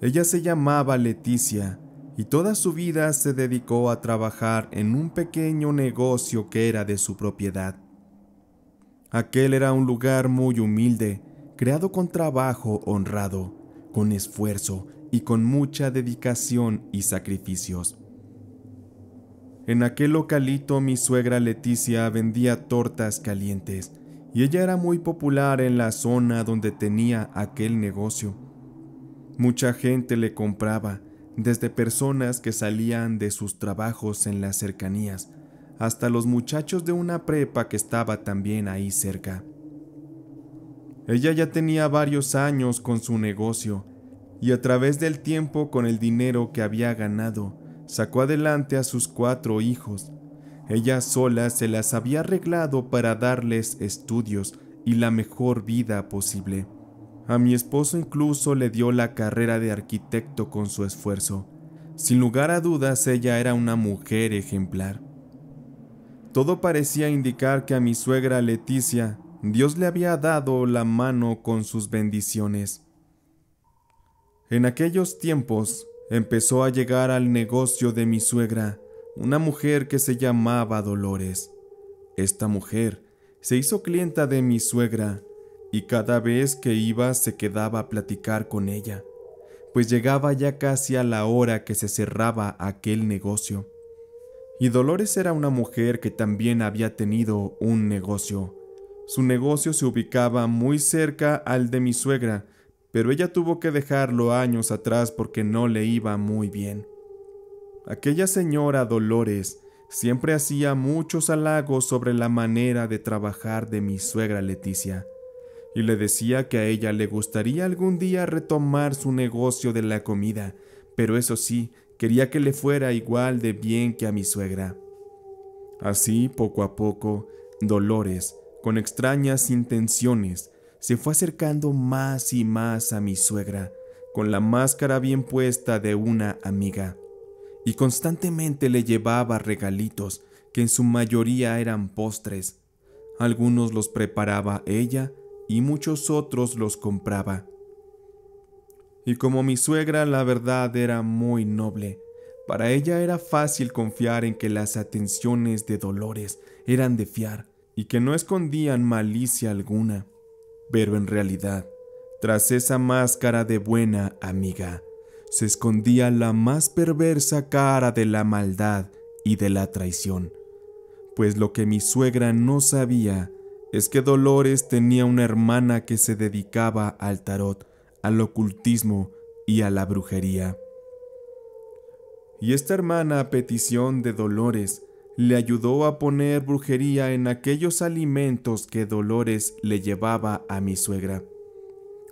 Ella se llamaba Leticia y toda su vida se dedicó a trabajar en un pequeño negocio que era de su propiedad. Aquel era un lugar muy humilde, creado con trabajo honrado, con esfuerzo y con mucha dedicación y sacrificios. En aquel localito mi suegra Leticia vendía tortas calientes, y ella era muy popular en la zona donde tenía aquel negocio. Mucha gente le compraba, desde personas que salían de sus trabajos en las cercanías, hasta los muchachos de una prepa que estaba también ahí cerca. Ella ya tenía varios años con su negocio, y a través del tiempo con el dinero que había ganado, sacó adelante a sus cuatro hijos, ella sola se las había arreglado para darles estudios y la mejor vida posible. A mi esposo incluso le dio la carrera de arquitecto con su esfuerzo. Sin lugar a dudas, ella era una mujer ejemplar. Todo parecía indicar que a mi suegra Leticia Dios le había dado la mano con sus bendiciones. En aquellos tiempos empezó a llegar al negocio de mi suegra una mujer que se llamaba Dolores. Esta mujer se hizo clienta de mi suegra y cada vez que iba se quedaba a platicar con ella, pues llegaba ya casi a la hora que se cerraba aquel negocio. Y Dolores era una mujer que también había tenido un negocio. Su negocio se ubicaba muy cerca al de mi suegra, pero ella tuvo que dejarlo años atrás porque no le iba muy bien. Aquella señora Dolores siempre hacía muchos halagos sobre la manera de trabajar de mi suegra Leticia, y le decía que a ella le gustaría algún día retomar su negocio de la comida, pero eso sí, quería que le fuera igual de bien que a mi suegra. Así, poco a poco, Dolores, con extrañas intenciones, se fue acercando más y más a mi suegra, con la máscara bien puesta de una amiga y constantemente le llevaba regalitos que en su mayoría eran postres. Algunos los preparaba ella y muchos otros los compraba. Y como mi suegra la verdad era muy noble, para ella era fácil confiar en que las atenciones de Dolores eran de fiar y que no escondían malicia alguna. Pero en realidad, tras esa máscara de buena amiga, se escondía la más perversa cara de la maldad y de la traición, pues lo que mi suegra no sabía es que Dolores tenía una hermana que se dedicaba al tarot, al ocultismo y a la brujería. Y esta hermana, a petición de Dolores, le ayudó a poner brujería en aquellos alimentos que Dolores le llevaba a mi suegra,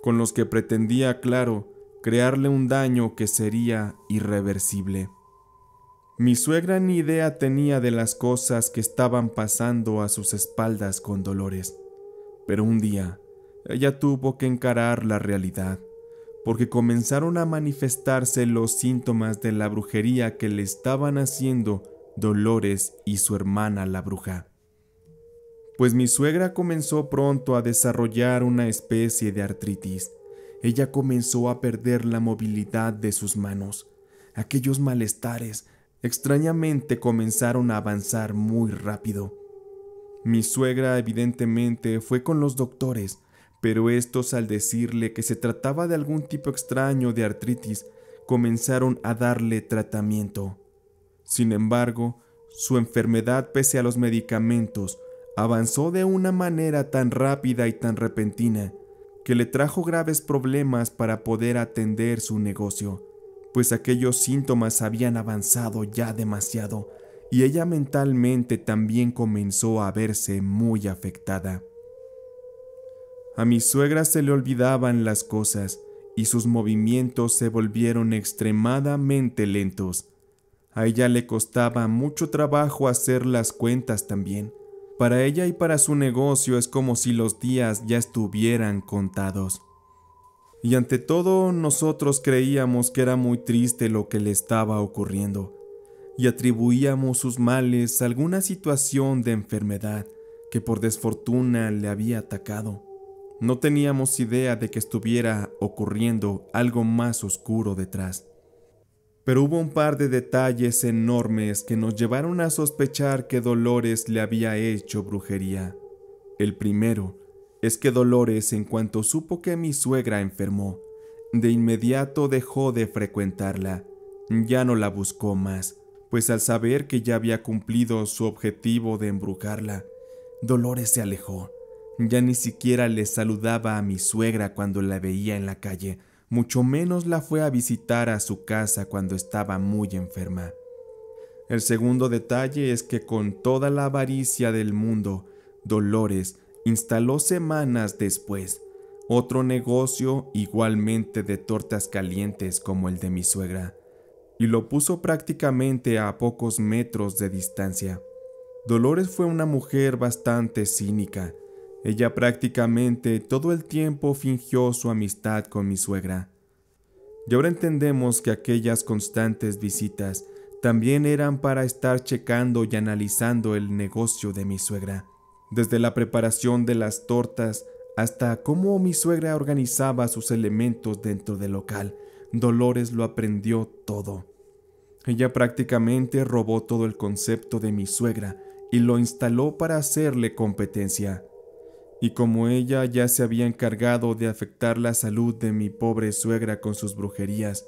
con los que pretendía, claro, crearle un daño que sería irreversible. Mi suegra ni idea tenía de las cosas que estaban pasando a sus espaldas con Dolores, pero un día ella tuvo que encarar la realidad, porque comenzaron a manifestarse los síntomas de la brujería que le estaban haciendo Dolores y su hermana la bruja. Pues mi suegra comenzó pronto a desarrollar una especie de artritis, ella comenzó a perder la movilidad de sus manos. Aquellos malestares extrañamente comenzaron a avanzar muy rápido. Mi suegra evidentemente fue con los doctores, pero estos al decirle que se trataba de algún tipo extraño de artritis, comenzaron a darle tratamiento. Sin embargo, su enfermedad, pese a los medicamentos, avanzó de una manera tan rápida y tan repentina que le trajo graves problemas para poder atender su negocio, pues aquellos síntomas habían avanzado ya demasiado y ella mentalmente también comenzó a verse muy afectada. A mi suegra se le olvidaban las cosas y sus movimientos se volvieron extremadamente lentos. A ella le costaba mucho trabajo hacer las cuentas también, para ella y para su negocio es como si los días ya estuvieran contados. Y ante todo nosotros creíamos que era muy triste lo que le estaba ocurriendo, y atribuíamos sus males a alguna situación de enfermedad que por desfortuna le había atacado. No teníamos idea de que estuviera ocurriendo algo más oscuro detrás pero hubo un par de detalles enormes que nos llevaron a sospechar que Dolores le había hecho brujería. El primero es que Dolores, en cuanto supo que mi suegra enfermó, de inmediato dejó de frecuentarla. Ya no la buscó más, pues al saber que ya había cumplido su objetivo de embrujarla, Dolores se alejó. Ya ni siquiera le saludaba a mi suegra cuando la veía en la calle, mucho menos la fue a visitar a su casa cuando estaba muy enferma. El segundo detalle es que con toda la avaricia del mundo, Dolores instaló semanas después otro negocio igualmente de tortas calientes como el de mi suegra, y lo puso prácticamente a pocos metros de distancia. Dolores fue una mujer bastante cínica, ella prácticamente todo el tiempo fingió su amistad con mi suegra. Y ahora entendemos que aquellas constantes visitas también eran para estar checando y analizando el negocio de mi suegra, desde la preparación de las tortas hasta cómo mi suegra organizaba sus elementos dentro del local. Dolores lo aprendió todo. Ella prácticamente robó todo el concepto de mi suegra y lo instaló para hacerle competencia y como ella ya se había encargado de afectar la salud de mi pobre suegra con sus brujerías,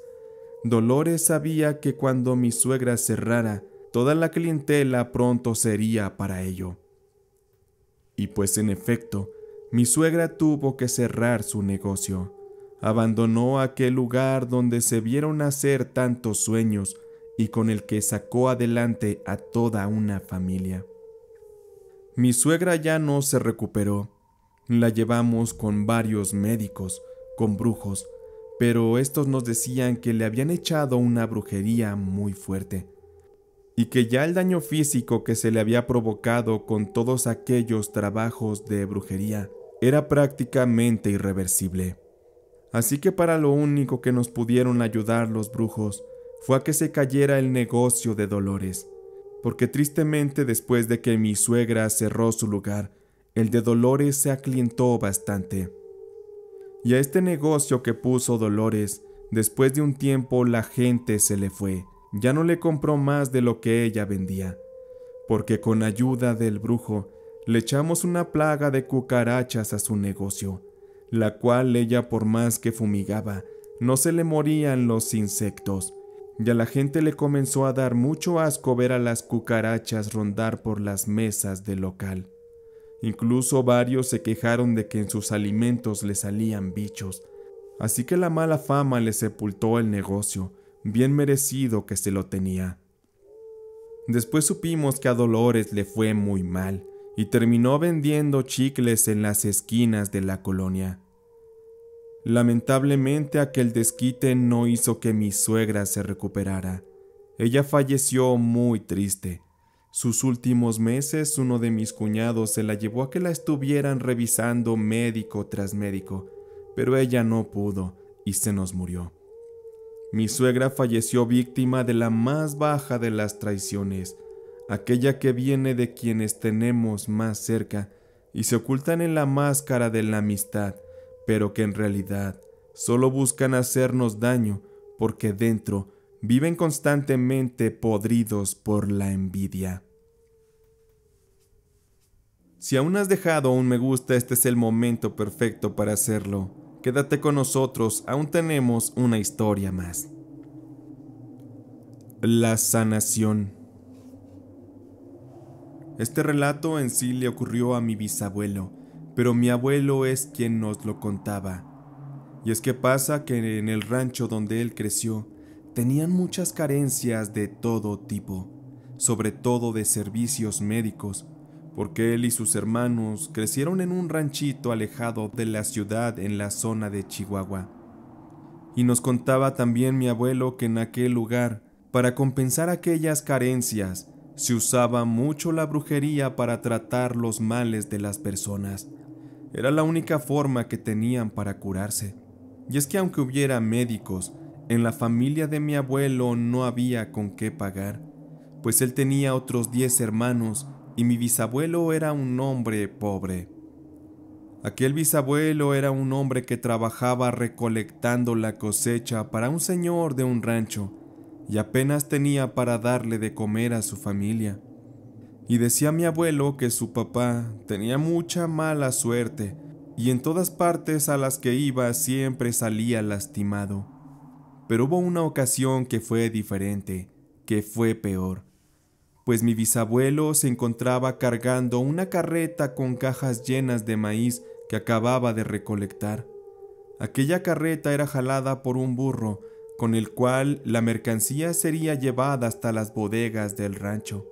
Dolores sabía que cuando mi suegra cerrara, toda la clientela pronto sería para ello. Y pues en efecto, mi suegra tuvo que cerrar su negocio. Abandonó aquel lugar donde se vieron hacer tantos sueños y con el que sacó adelante a toda una familia. Mi suegra ya no se recuperó la llevamos con varios médicos, con brujos, pero estos nos decían que le habían echado una brujería muy fuerte y que ya el daño físico que se le había provocado con todos aquellos trabajos de brujería era prácticamente irreversible. Así que para lo único que nos pudieron ayudar los brujos fue a que se cayera el negocio de Dolores, porque tristemente después de que mi suegra cerró su lugar, el de Dolores se aclientó bastante. Y a este negocio que puso Dolores, después de un tiempo la gente se le fue, ya no le compró más de lo que ella vendía, porque con ayuda del brujo le echamos una plaga de cucarachas a su negocio, la cual ella por más que fumigaba, no se le morían los insectos, y a la gente le comenzó a dar mucho asco ver a las cucarachas rondar por las mesas del local. Incluso varios se quejaron de que en sus alimentos le salían bichos. Así que la mala fama le sepultó el negocio, bien merecido que se lo tenía. Después supimos que a Dolores le fue muy mal y terminó vendiendo chicles en las esquinas de la colonia. Lamentablemente aquel desquite no hizo que mi suegra se recuperara. Ella falleció muy triste sus últimos meses uno de mis cuñados se la llevó a que la estuvieran revisando médico tras médico, pero ella no pudo y se nos murió. Mi suegra falleció víctima de la más baja de las traiciones, aquella que viene de quienes tenemos más cerca y se ocultan en la máscara de la amistad, pero que en realidad solo buscan hacernos daño porque dentro viven constantemente podridos por la envidia. Si aún has dejado un me gusta, este es el momento perfecto para hacerlo. Quédate con nosotros, aún tenemos una historia más. La sanación. Este relato en sí le ocurrió a mi bisabuelo, pero mi abuelo es quien nos lo contaba. Y es que pasa que en el rancho donde él creció, tenían muchas carencias de todo tipo, sobre todo de servicios médicos, porque él y sus hermanos crecieron en un ranchito alejado de la ciudad en la zona de Chihuahua. Y nos contaba también mi abuelo que en aquel lugar, para compensar aquellas carencias, se usaba mucho la brujería para tratar los males de las personas. Era la única forma que tenían para curarse. Y es que aunque hubiera médicos, en la familia de mi abuelo no había con qué pagar, pues él tenía otros diez hermanos y mi bisabuelo era un hombre pobre. Aquel bisabuelo era un hombre que trabajaba recolectando la cosecha para un señor de un rancho y apenas tenía para darle de comer a su familia. Y decía mi abuelo que su papá tenía mucha mala suerte y en todas partes a las que iba siempre salía lastimado. Pero hubo una ocasión que fue diferente, que fue peor, pues mi bisabuelo se encontraba cargando una carreta con cajas llenas de maíz que acababa de recolectar. Aquella carreta era jalada por un burro, con el cual la mercancía sería llevada hasta las bodegas del rancho.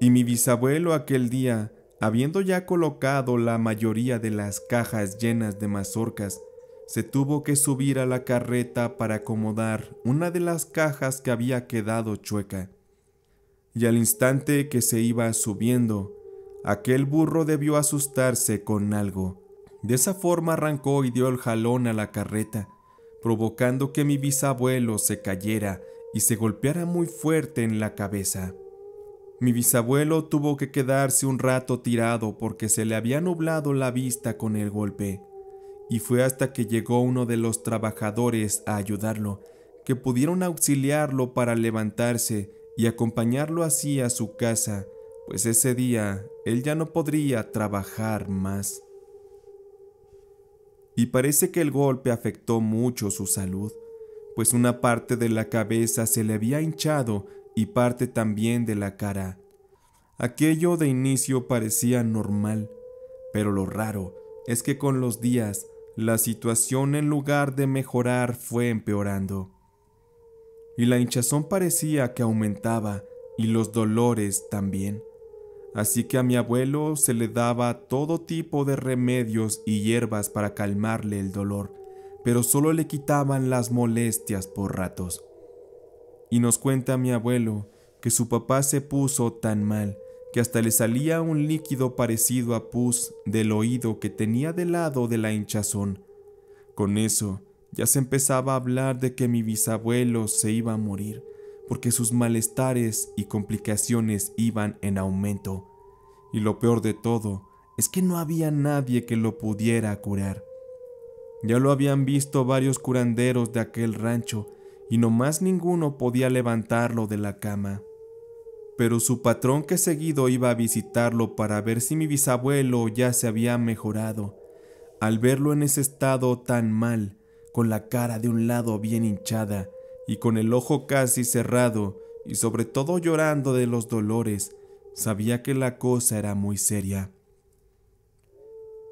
Y mi bisabuelo aquel día, habiendo ya colocado la mayoría de las cajas llenas de mazorcas, se tuvo que subir a la carreta para acomodar una de las cajas que había quedado chueca. Y al instante que se iba subiendo, aquel burro debió asustarse con algo. De esa forma arrancó y dio el jalón a la carreta, provocando que mi bisabuelo se cayera y se golpeara muy fuerte en la cabeza. Mi bisabuelo tuvo que quedarse un rato tirado porque se le había nublado la vista con el golpe y fue hasta que llegó uno de los trabajadores a ayudarlo, que pudieron auxiliarlo para levantarse y acompañarlo así a su casa, pues ese día él ya no podría trabajar más. Y parece que el golpe afectó mucho su salud, pues una parte de la cabeza se le había hinchado y parte también de la cara. Aquello de inicio parecía normal, pero lo raro es que con los días la situación en lugar de mejorar fue empeorando. Y la hinchazón parecía que aumentaba y los dolores también. Así que a mi abuelo se le daba todo tipo de remedios y hierbas para calmarle el dolor, pero solo le quitaban las molestias por ratos. Y nos cuenta mi abuelo que su papá se puso tan mal que hasta le salía un líquido parecido a pus del oído que tenía del lado de la hinchazón. Con eso, ya se empezaba a hablar de que mi bisabuelo se iba a morir, porque sus malestares y complicaciones iban en aumento. Y lo peor de todo es que no había nadie que lo pudiera curar. Ya lo habían visto varios curanderos de aquel rancho, y no más ninguno podía levantarlo de la cama pero su patrón que seguido iba a visitarlo para ver si mi bisabuelo ya se había mejorado. Al verlo en ese estado tan mal, con la cara de un lado bien hinchada y con el ojo casi cerrado y sobre todo llorando de los dolores, sabía que la cosa era muy seria.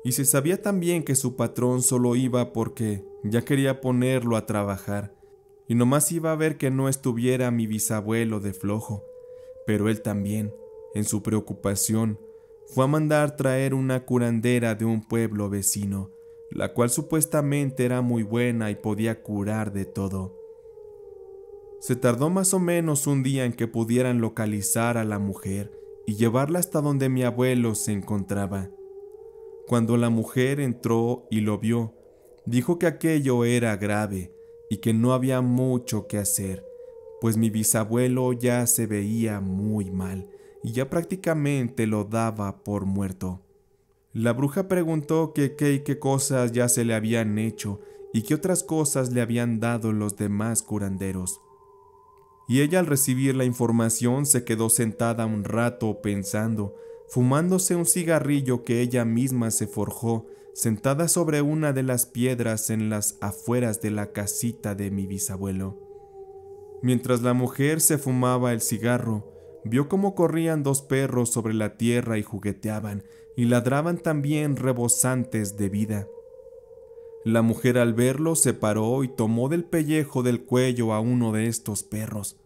Y se sabía también que su patrón solo iba porque ya quería ponerlo a trabajar, y nomás iba a ver que no estuviera mi bisabuelo de flojo pero él también, en su preocupación, fue a mandar traer una curandera de un pueblo vecino, la cual supuestamente era muy buena y podía curar de todo. Se tardó más o menos un día en que pudieran localizar a la mujer y llevarla hasta donde mi abuelo se encontraba. Cuando la mujer entró y lo vio, dijo que aquello era grave y que no había mucho que hacer, pues mi bisabuelo ya se veía muy mal y ya prácticamente lo daba por muerto. La bruja preguntó que qué y qué cosas ya se le habían hecho y qué otras cosas le habían dado los demás curanderos. Y ella al recibir la información se quedó sentada un rato pensando, fumándose un cigarrillo que ella misma se forjó, sentada sobre una de las piedras en las afueras de la casita de mi bisabuelo. Mientras la mujer se fumaba el cigarro, vio cómo corrían dos perros sobre la tierra y jugueteaban, y ladraban también rebosantes de vida. La mujer al verlo se paró y tomó del pellejo del cuello a uno de estos perros.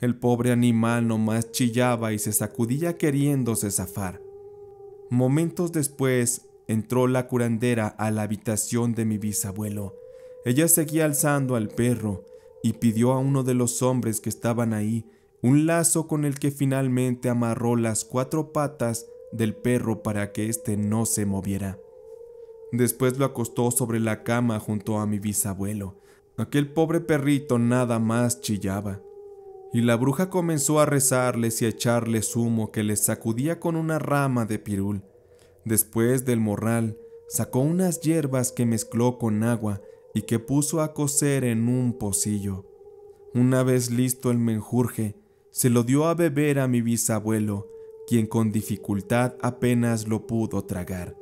El pobre animal nomás chillaba y se sacudía queriéndose zafar. Momentos después entró la curandera a la habitación de mi bisabuelo. Ella seguía alzando al perro, y pidió a uno de los hombres que estaban ahí un lazo con el que finalmente amarró las cuatro patas del perro para que éste no se moviera. Después lo acostó sobre la cama junto a mi bisabuelo. Aquel pobre perrito nada más chillaba. Y la bruja comenzó a rezarles y a echarles humo que les sacudía con una rama de pirul. Después del morral, sacó unas hierbas que mezcló con agua y que puso a cocer en un pocillo. Una vez listo el menjurje, se lo dio a beber a mi bisabuelo, quien con dificultad apenas lo pudo tragar.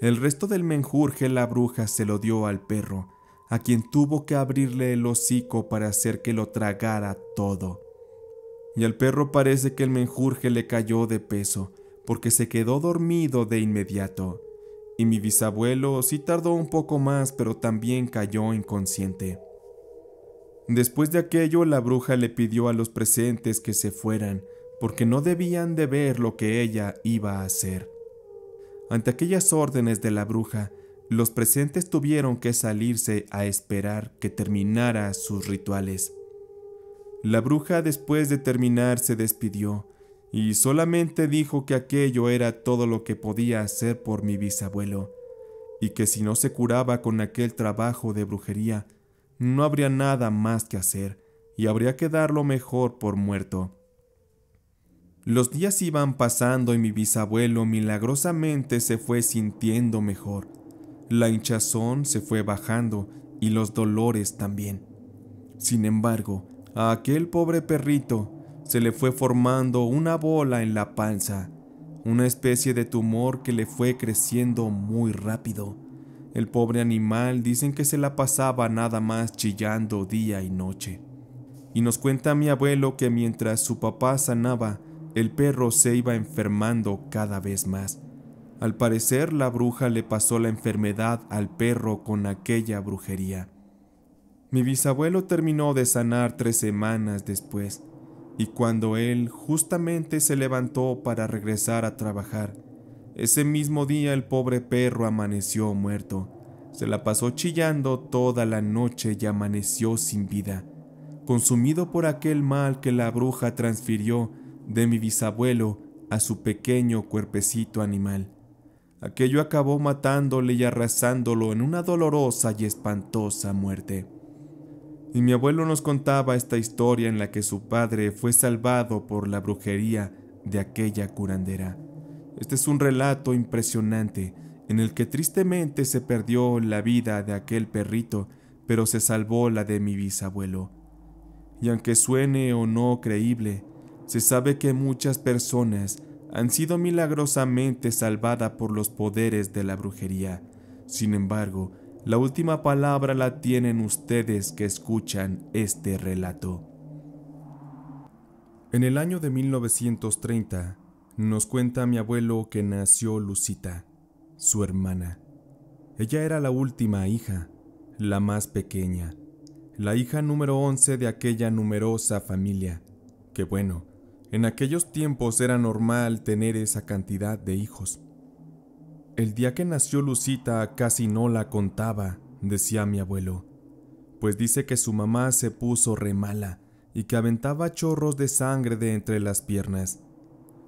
El resto del menjurje la bruja se lo dio al perro, a quien tuvo que abrirle el hocico para hacer que lo tragara todo. Y al perro parece que el menjurje le cayó de peso, porque se quedó dormido de inmediato y mi bisabuelo sí tardó un poco más, pero también cayó inconsciente. Después de aquello, la bruja le pidió a los presentes que se fueran, porque no debían de ver lo que ella iba a hacer. Ante aquellas órdenes de la bruja, los presentes tuvieron que salirse a esperar que terminara sus rituales. La bruja después de terminar se despidió y solamente dijo que aquello era todo lo que podía hacer por mi bisabuelo, y que si no se curaba con aquel trabajo de brujería, no habría nada más que hacer, y habría que darlo mejor por muerto. Los días iban pasando y mi bisabuelo milagrosamente se fue sintiendo mejor. La hinchazón se fue bajando y los dolores también. Sin embargo, a aquel pobre perrito se le fue formando una bola en la panza, una especie de tumor que le fue creciendo muy rápido. El pobre animal dicen que se la pasaba nada más chillando día y noche. Y nos cuenta mi abuelo que mientras su papá sanaba, el perro se iba enfermando cada vez más. Al parecer la bruja le pasó la enfermedad al perro con aquella brujería. Mi bisabuelo terminó de sanar tres semanas después y cuando él justamente se levantó para regresar a trabajar. Ese mismo día el pobre perro amaneció muerto. Se la pasó chillando toda la noche y amaneció sin vida, consumido por aquel mal que la bruja transfirió de mi bisabuelo a su pequeño cuerpecito animal. Aquello acabó matándole y arrasándolo en una dolorosa y espantosa muerte y mi abuelo nos contaba esta historia en la que su padre fue salvado por la brujería de aquella curandera. Este es un relato impresionante en el que tristemente se perdió la vida de aquel perrito, pero se salvó la de mi bisabuelo. Y aunque suene o no creíble, se sabe que muchas personas han sido milagrosamente salvadas por los poderes de la brujería. Sin embargo, la última palabra la tienen ustedes que escuchan este relato. En el año de 1930, nos cuenta mi abuelo que nació Lucita, su hermana. Ella era la última hija, la más pequeña, la hija número 11 de aquella numerosa familia, que bueno, en aquellos tiempos era normal tener esa cantidad de hijos. El día que nació Lucita casi no la contaba, decía mi abuelo, pues dice que su mamá se puso remala y que aventaba chorros de sangre de entre las piernas.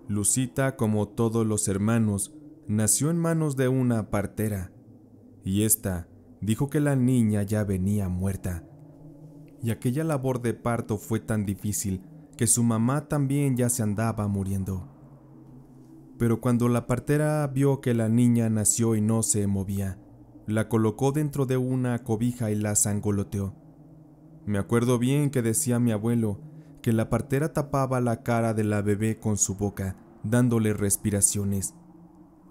Lucita, como todos los hermanos, nació en manos de una partera, y esta dijo que la niña ya venía muerta. Y aquella labor de parto fue tan difícil que su mamá también ya se andaba muriendo pero cuando la partera vio que la niña nació y no se movía, la colocó dentro de una cobija y la sangoloteó. Me acuerdo bien que decía mi abuelo que la partera tapaba la cara de la bebé con su boca, dándole respiraciones,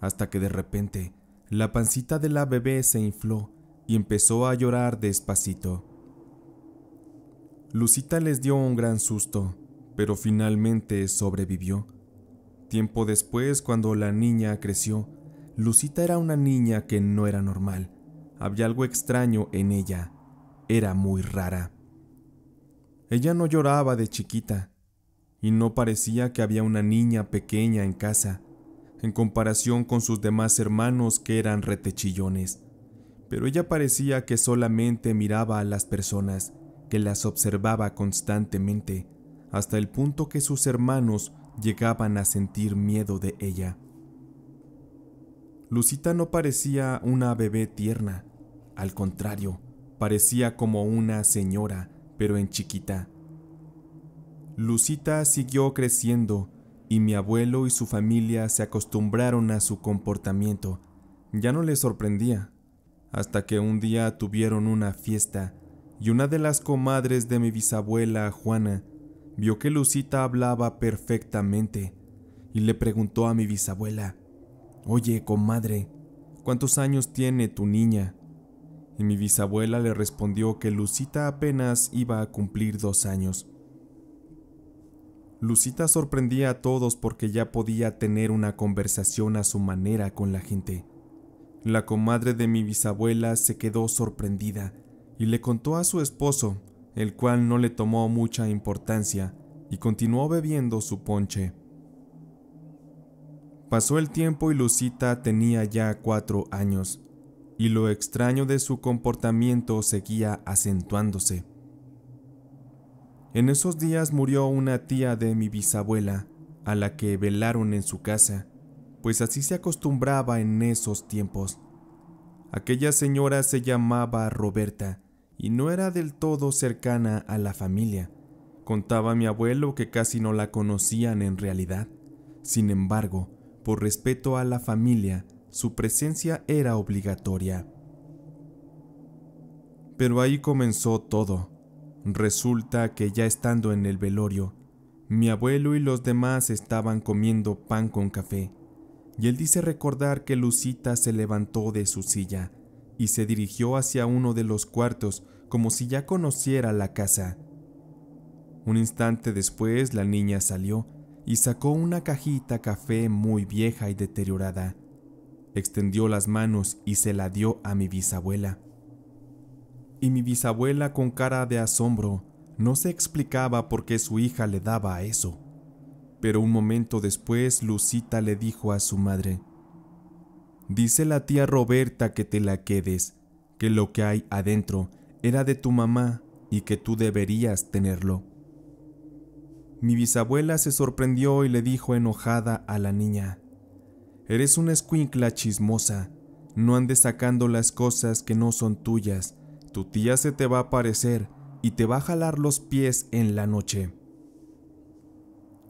hasta que de repente la pancita de la bebé se infló y empezó a llorar despacito. Lucita les dio un gran susto, pero finalmente sobrevivió Tiempo después, cuando la niña creció, Lucita era una niña que no era normal. Había algo extraño en ella. Era muy rara. Ella no lloraba de chiquita, y no parecía que había una niña pequeña en casa, en comparación con sus demás hermanos que eran retechillones. Pero ella parecía que solamente miraba a las personas, que las observaba constantemente, hasta el punto que sus hermanos llegaban a sentir miedo de ella. Lucita no parecía una bebé tierna, al contrario, parecía como una señora, pero en chiquita. Lucita siguió creciendo y mi abuelo y su familia se acostumbraron a su comportamiento. Ya no les sorprendía, hasta que un día tuvieron una fiesta y una de las comadres de mi bisabuela, Juana, vio que Lucita hablaba perfectamente y le preguntó a mi bisabuela, Oye, comadre, ¿cuántos años tiene tu niña? Y mi bisabuela le respondió que Lucita apenas iba a cumplir dos años. Lucita sorprendía a todos porque ya podía tener una conversación a su manera con la gente. La comadre de mi bisabuela se quedó sorprendida y le contó a su esposo el cual no le tomó mucha importancia y continuó bebiendo su ponche. Pasó el tiempo y Lucita tenía ya cuatro años, y lo extraño de su comportamiento seguía acentuándose. En esos días murió una tía de mi bisabuela, a la que velaron en su casa, pues así se acostumbraba en esos tiempos. Aquella señora se llamaba Roberta, y no era del todo cercana a la familia. Contaba mi abuelo que casi no la conocían en realidad. Sin embargo, por respeto a la familia, su presencia era obligatoria. Pero ahí comenzó todo. Resulta que ya estando en el velorio, mi abuelo y los demás estaban comiendo pan con café, y él dice recordar que Lucita se levantó de su silla y se dirigió hacia uno de los cuartos como si ya conociera la casa. Un instante después la niña salió y sacó una cajita café muy vieja y deteriorada. Extendió las manos y se la dio a mi bisabuela. Y mi bisabuela con cara de asombro no se explicaba por qué su hija le daba eso. Pero un momento después Lucita le dijo a su madre, Dice la tía Roberta que te la quedes, que lo que hay adentro era de tu mamá y que tú deberías tenerlo. Mi bisabuela se sorprendió y le dijo enojada a la niña, Eres una escuincla chismosa, no andes sacando las cosas que no son tuyas, tu tía se te va a aparecer y te va a jalar los pies en la noche.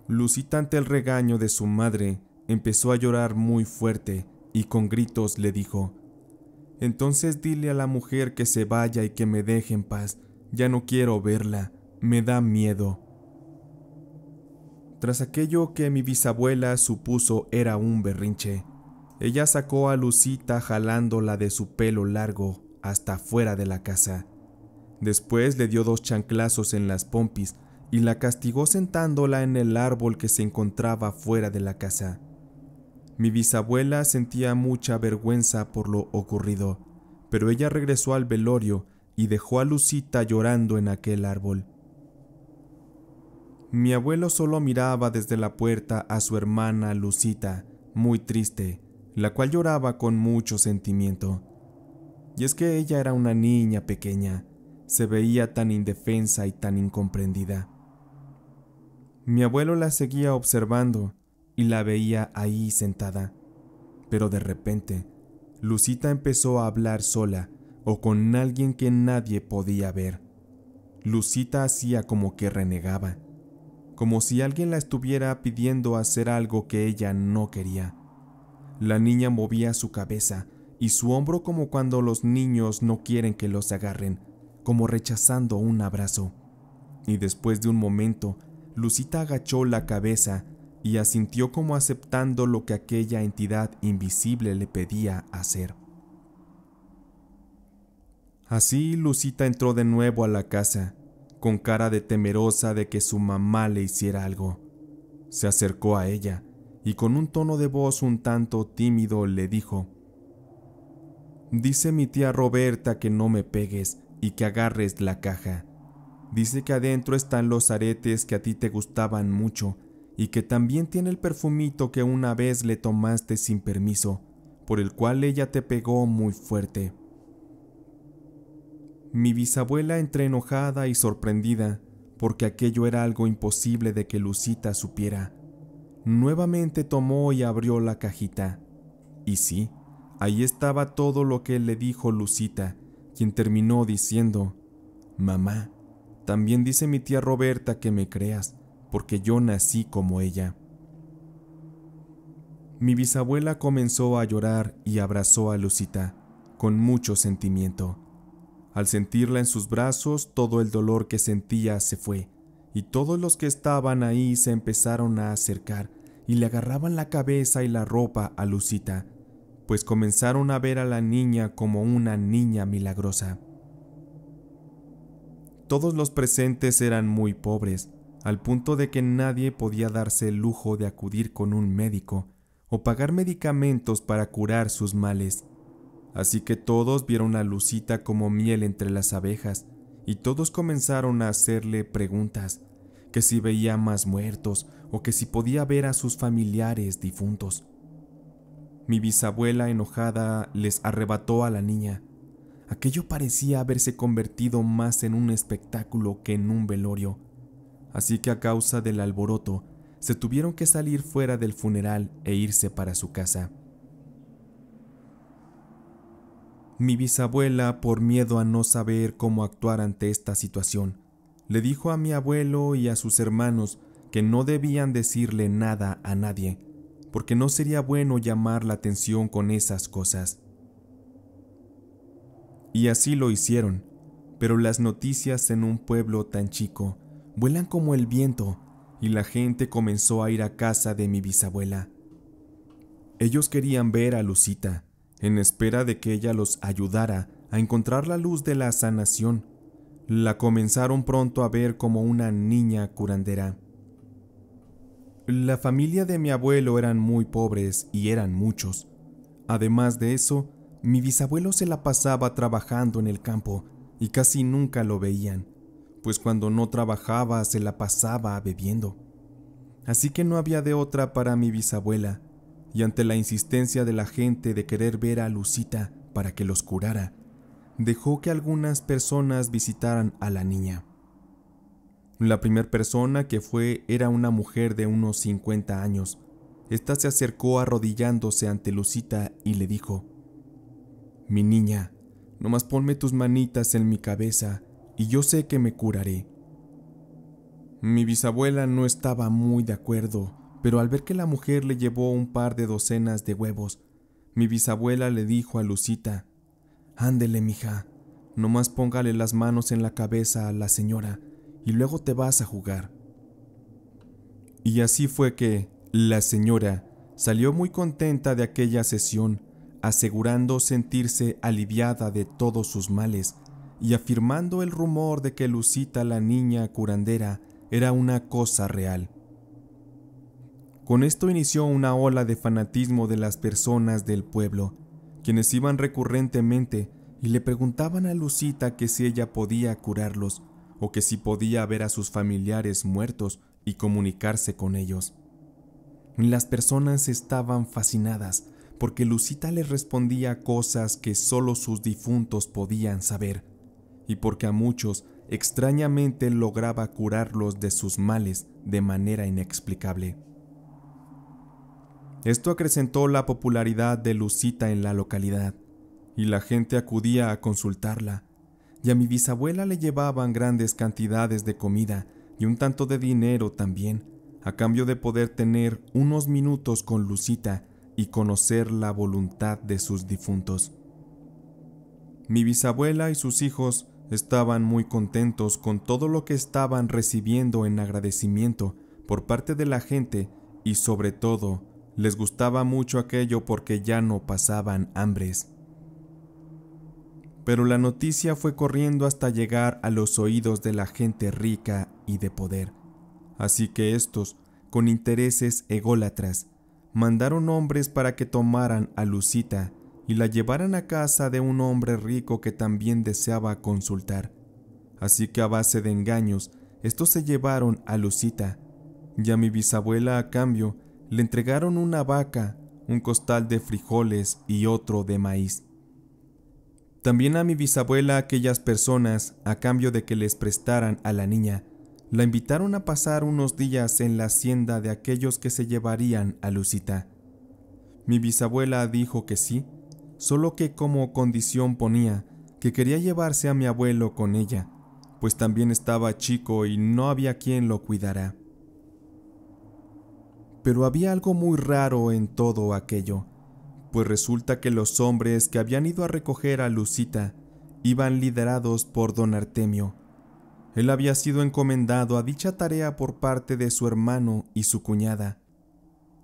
Lucita ante el regaño de su madre empezó a llorar muy fuerte y con gritos le dijo, Entonces dile a la mujer que se vaya y que me deje en paz, ya no quiero verla, me da miedo. Tras aquello que mi bisabuela supuso era un berrinche, ella sacó a Lucita jalándola de su pelo largo hasta fuera de la casa. Después le dio dos chanclazos en las pompis y la castigó sentándola en el árbol que se encontraba fuera de la casa. Mi bisabuela sentía mucha vergüenza por lo ocurrido, pero ella regresó al velorio y dejó a Lucita llorando en aquel árbol. Mi abuelo solo miraba desde la puerta a su hermana Lucita, muy triste, la cual lloraba con mucho sentimiento. Y es que ella era una niña pequeña, se veía tan indefensa y tan incomprendida. Mi abuelo la seguía observando, la veía ahí sentada. Pero de repente, Lucita empezó a hablar sola o con alguien que nadie podía ver. Lucita hacía como que renegaba, como si alguien la estuviera pidiendo hacer algo que ella no quería. La niña movía su cabeza y su hombro como cuando los niños no quieren que los agarren, como rechazando un abrazo. Y después de un momento, Lucita agachó la cabeza y asintió como aceptando lo que aquella entidad invisible le pedía hacer. Así Lucita entró de nuevo a la casa, con cara de temerosa de que su mamá le hiciera algo. Se acercó a ella y con un tono de voz un tanto tímido le dijo, Dice mi tía Roberta que no me pegues y que agarres la caja. Dice que adentro están los aretes que a ti te gustaban mucho y que también tiene el perfumito que una vez le tomaste sin permiso, por el cual ella te pegó muy fuerte. Mi bisabuela entre enojada y sorprendida, porque aquello era algo imposible de que Lucita supiera. Nuevamente tomó y abrió la cajita. Y sí, ahí estaba todo lo que le dijo Lucita, quien terminó diciendo, Mamá, también dice mi tía Roberta que me creas, porque yo nací como ella. Mi bisabuela comenzó a llorar y abrazó a Lucita, con mucho sentimiento. Al sentirla en sus brazos, todo el dolor que sentía se fue, y todos los que estaban ahí se empezaron a acercar y le agarraban la cabeza y la ropa a Lucita, pues comenzaron a ver a la niña como una niña milagrosa. Todos los presentes eran muy pobres, al punto de que nadie podía darse el lujo de acudir con un médico o pagar medicamentos para curar sus males. Así que todos vieron a Lucita como miel entre las abejas y todos comenzaron a hacerle preguntas, que si veía más muertos o que si podía ver a sus familiares difuntos. Mi bisabuela enojada les arrebató a la niña. Aquello parecía haberse convertido más en un espectáculo que en un velorio así que a causa del alboroto se tuvieron que salir fuera del funeral e irse para su casa. Mi bisabuela, por miedo a no saber cómo actuar ante esta situación, le dijo a mi abuelo y a sus hermanos que no debían decirle nada a nadie, porque no sería bueno llamar la atención con esas cosas. Y así lo hicieron, pero las noticias en un pueblo tan chico vuelan como el viento y la gente comenzó a ir a casa de mi bisabuela. Ellos querían ver a Lucita, en espera de que ella los ayudara a encontrar la luz de la sanación. La comenzaron pronto a ver como una niña curandera. La familia de mi abuelo eran muy pobres y eran muchos. Además de eso, mi bisabuelo se la pasaba trabajando en el campo y casi nunca lo veían pues cuando no trabajaba se la pasaba bebiendo. Así que no había de otra para mi bisabuela, y ante la insistencia de la gente de querer ver a Lucita para que los curara, dejó que algunas personas visitaran a la niña. La primera persona que fue era una mujer de unos 50 años. Esta se acercó arrodillándose ante Lucita y le dijo, Mi niña, nomás ponme tus manitas en mi cabeza y yo sé que me curaré. Mi bisabuela no estaba muy de acuerdo, pero al ver que la mujer le llevó un par de docenas de huevos, mi bisabuela le dijo a Lucita, Ándele, mija, nomás póngale las manos en la cabeza a la señora y luego te vas a jugar. Y así fue que la señora salió muy contenta de aquella sesión, asegurando sentirse aliviada de todos sus males y afirmando el rumor de que Lucita la niña curandera era una cosa real. Con esto inició una ola de fanatismo de las personas del pueblo, quienes iban recurrentemente y le preguntaban a Lucita que si ella podía curarlos o que si podía ver a sus familiares muertos y comunicarse con ellos. Las personas estaban fascinadas porque Lucita les respondía cosas que solo sus difuntos podían saber, y porque a muchos extrañamente lograba curarlos de sus males de manera inexplicable. Esto acrecentó la popularidad de Lucita en la localidad, y la gente acudía a consultarla, y a mi bisabuela le llevaban grandes cantidades de comida y un tanto de dinero también, a cambio de poder tener unos minutos con Lucita y conocer la voluntad de sus difuntos. Mi bisabuela y sus hijos Estaban muy contentos con todo lo que estaban recibiendo en agradecimiento por parte de la gente y sobre todo les gustaba mucho aquello porque ya no pasaban hambres. Pero la noticia fue corriendo hasta llegar a los oídos de la gente rica y de poder. Así que estos, con intereses ególatras, mandaron hombres para que tomaran a Lucita y la llevaran a casa de un hombre rico que también deseaba consultar. Así que a base de engaños, estos se llevaron a Lucita, y a mi bisabuela a cambio le entregaron una vaca, un costal de frijoles y otro de maíz. También a mi bisabuela aquellas personas, a cambio de que les prestaran a la niña, la invitaron a pasar unos días en la hacienda de aquellos que se llevarían a Lucita. Mi bisabuela dijo que sí, solo que como condición ponía que quería llevarse a mi abuelo con ella, pues también estaba chico y no había quien lo cuidara. Pero había algo muy raro en todo aquello, pues resulta que los hombres que habían ido a recoger a Lucita iban liderados por don Artemio. Él había sido encomendado a dicha tarea por parte de su hermano y su cuñada,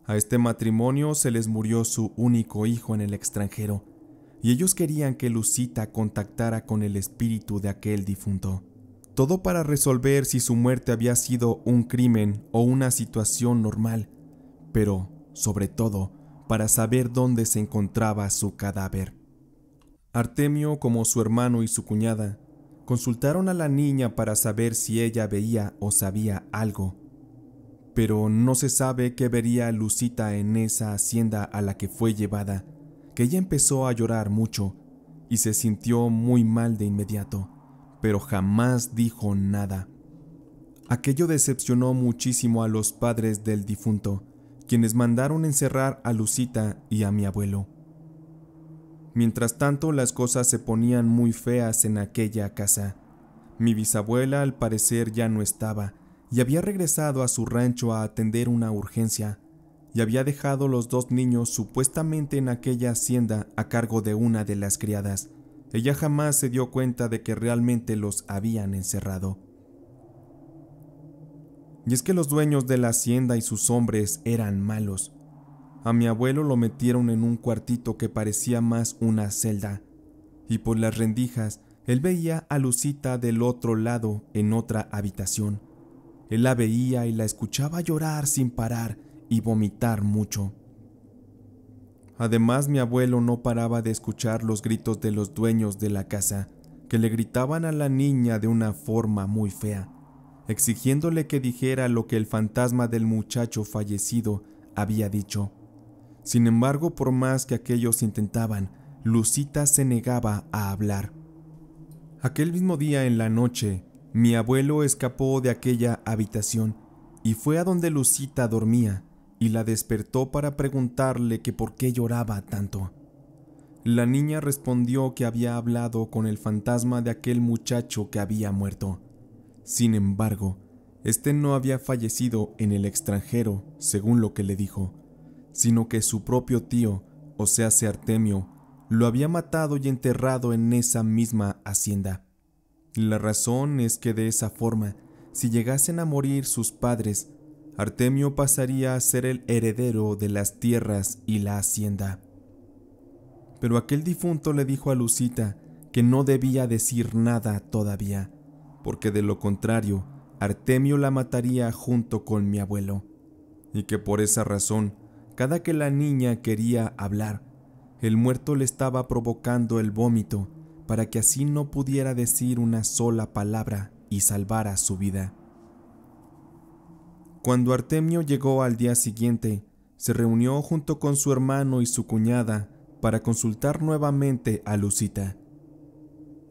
a este matrimonio se les murió su único hijo en el extranjero, y ellos querían que Lucita contactara con el espíritu de aquel difunto. Todo para resolver si su muerte había sido un crimen o una situación normal, pero, sobre todo, para saber dónde se encontraba su cadáver. Artemio, como su hermano y su cuñada, consultaron a la niña para saber si ella veía o sabía algo pero no se sabe qué vería Lucita en esa hacienda a la que fue llevada, que ella empezó a llorar mucho y se sintió muy mal de inmediato, pero jamás dijo nada. Aquello decepcionó muchísimo a los padres del difunto, quienes mandaron encerrar a Lucita y a mi abuelo. Mientras tanto, las cosas se ponían muy feas en aquella casa. Mi bisabuela al parecer ya no estaba, y había regresado a su rancho a atender una urgencia y había dejado los dos niños supuestamente en aquella hacienda a cargo de una de las criadas. Ella jamás se dio cuenta de que realmente los habían encerrado. Y es que los dueños de la hacienda y sus hombres eran malos. A mi abuelo lo metieron en un cuartito que parecía más una celda, y por las rendijas él veía a Lucita del otro lado en otra habitación. Él la veía y la escuchaba llorar sin parar y vomitar mucho. Además mi abuelo no paraba de escuchar los gritos de los dueños de la casa, que le gritaban a la niña de una forma muy fea, exigiéndole que dijera lo que el fantasma del muchacho fallecido había dicho. Sin embargo, por más que aquellos intentaban, Lucita se negaba a hablar. Aquel mismo día en la noche, mi abuelo escapó de aquella habitación y fue a donde Lucita dormía y la despertó para preguntarle que por qué lloraba tanto. La niña respondió que había hablado con el fantasma de aquel muchacho que había muerto. Sin embargo, este no había fallecido en el extranjero, según lo que le dijo, sino que su propio tío, o sea, Artemio, lo había matado y enterrado en esa misma hacienda. La razón es que de esa forma, si llegasen a morir sus padres, Artemio pasaría a ser el heredero de las tierras y la hacienda. Pero aquel difunto le dijo a Lucita que no debía decir nada todavía, porque de lo contrario, Artemio la mataría junto con mi abuelo, y que por esa razón, cada que la niña quería hablar, el muerto le estaba provocando el vómito para que así no pudiera decir una sola palabra y salvara su vida. Cuando Artemio llegó al día siguiente, se reunió junto con su hermano y su cuñada para consultar nuevamente a Lucita.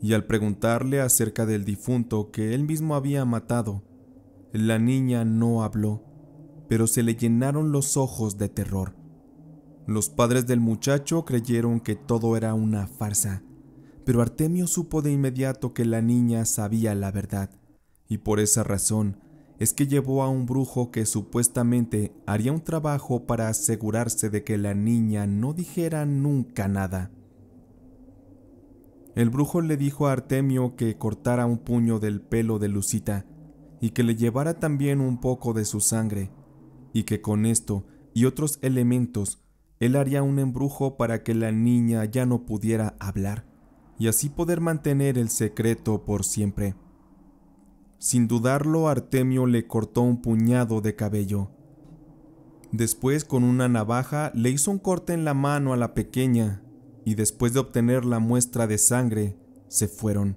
Y al preguntarle acerca del difunto que él mismo había matado, la niña no habló, pero se le llenaron los ojos de terror. Los padres del muchacho creyeron que todo era una farsa pero Artemio supo de inmediato que la niña sabía la verdad, y por esa razón es que llevó a un brujo que supuestamente haría un trabajo para asegurarse de que la niña no dijera nunca nada. El brujo le dijo a Artemio que cortara un puño del pelo de Lucita y que le llevara también un poco de su sangre, y que con esto y otros elementos él haría un embrujo para que la niña ya no pudiera hablar y así poder mantener el secreto por siempre. Sin dudarlo, Artemio le cortó un puñado de cabello. Después, con una navaja, le hizo un corte en la mano a la pequeña, y después de obtener la muestra de sangre, se fueron.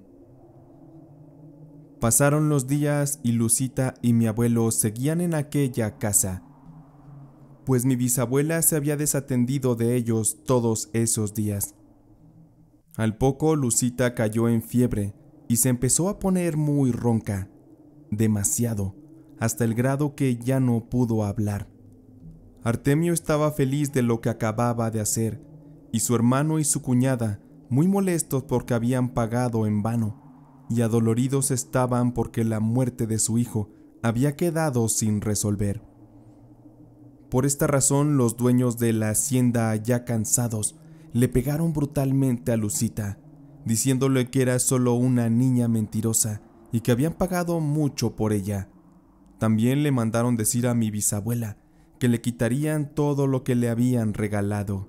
Pasaron los días y Lucita y mi abuelo seguían en aquella casa, pues mi bisabuela se había desatendido de ellos todos esos días. Al poco Lucita cayó en fiebre y se empezó a poner muy ronca, demasiado, hasta el grado que ya no pudo hablar. Artemio estaba feliz de lo que acababa de hacer, y su hermano y su cuñada, muy molestos porque habían pagado en vano, y adoloridos estaban porque la muerte de su hijo había quedado sin resolver. Por esta razón los dueños de la hacienda, ya cansados, le pegaron brutalmente a Lucita, diciéndole que era solo una niña mentirosa y que habían pagado mucho por ella. También le mandaron decir a mi bisabuela que le quitarían todo lo que le habían regalado.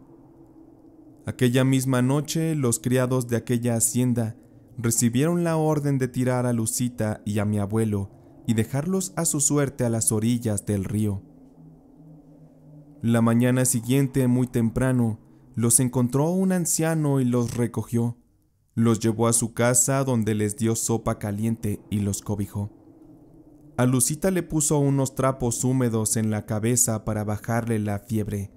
Aquella misma noche los criados de aquella hacienda recibieron la orden de tirar a Lucita y a mi abuelo y dejarlos a su suerte a las orillas del río. La mañana siguiente, muy temprano, los encontró un anciano y los recogió. Los llevó a su casa donde les dio sopa caliente y los cobijó. A Lucita le puso unos trapos húmedos en la cabeza para bajarle la fiebre.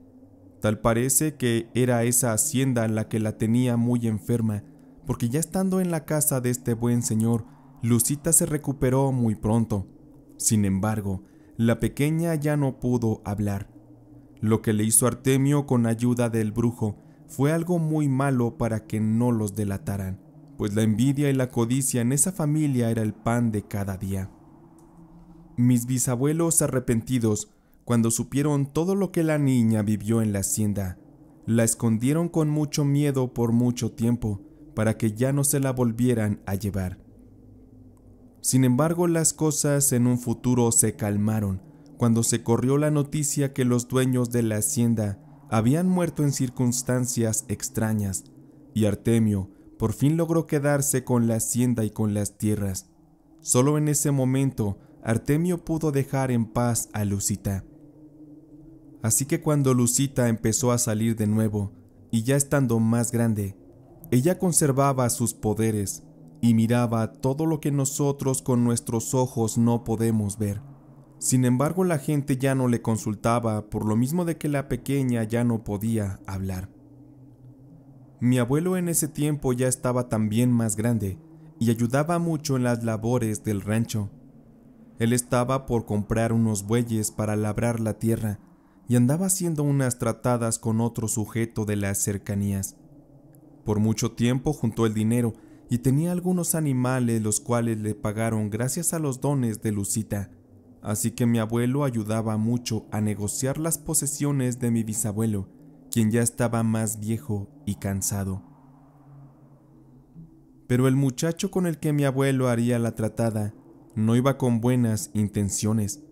Tal parece que era esa hacienda en la que la tenía muy enferma, porque ya estando en la casa de este buen señor, Lucita se recuperó muy pronto. Sin embargo, la pequeña ya no pudo hablar lo que le hizo Artemio con ayuda del brujo fue algo muy malo para que no los delataran, pues la envidia y la codicia en esa familia era el pan de cada día. Mis bisabuelos arrepentidos, cuando supieron todo lo que la niña vivió en la hacienda, la escondieron con mucho miedo por mucho tiempo, para que ya no se la volvieran a llevar. Sin embargo, las cosas en un futuro se calmaron, cuando se corrió la noticia que los dueños de la hacienda habían muerto en circunstancias extrañas, y Artemio por fin logró quedarse con la hacienda y con las tierras. Solo en ese momento Artemio pudo dejar en paz a Lucita. Así que cuando Lucita empezó a salir de nuevo, y ya estando más grande, ella conservaba sus poderes y miraba todo lo que nosotros con nuestros ojos no podemos ver. Sin embargo, la gente ya no le consultaba por lo mismo de que la pequeña ya no podía hablar. Mi abuelo en ese tiempo ya estaba también más grande y ayudaba mucho en las labores del rancho. Él estaba por comprar unos bueyes para labrar la tierra y andaba haciendo unas tratadas con otro sujeto de las cercanías. Por mucho tiempo juntó el dinero y tenía algunos animales los cuales le pagaron gracias a los dones de Lucita así que mi abuelo ayudaba mucho a negociar las posesiones de mi bisabuelo, quien ya estaba más viejo y cansado. Pero el muchacho con el que mi abuelo haría la tratada no iba con buenas intenciones,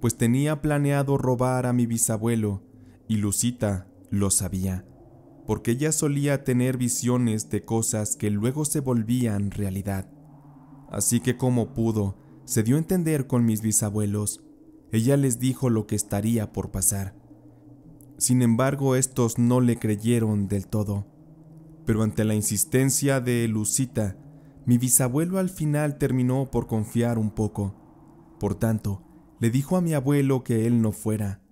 pues tenía planeado robar a mi bisabuelo, y Lucita lo sabía, porque ella solía tener visiones de cosas que luego se volvían realidad. Así que como pudo, se dio a entender con mis bisabuelos. Ella les dijo lo que estaría por pasar. Sin embargo, estos no le creyeron del todo. Pero ante la insistencia de Lucita, mi bisabuelo al final terminó por confiar un poco. Por tanto, le dijo a mi abuelo que él no fuera.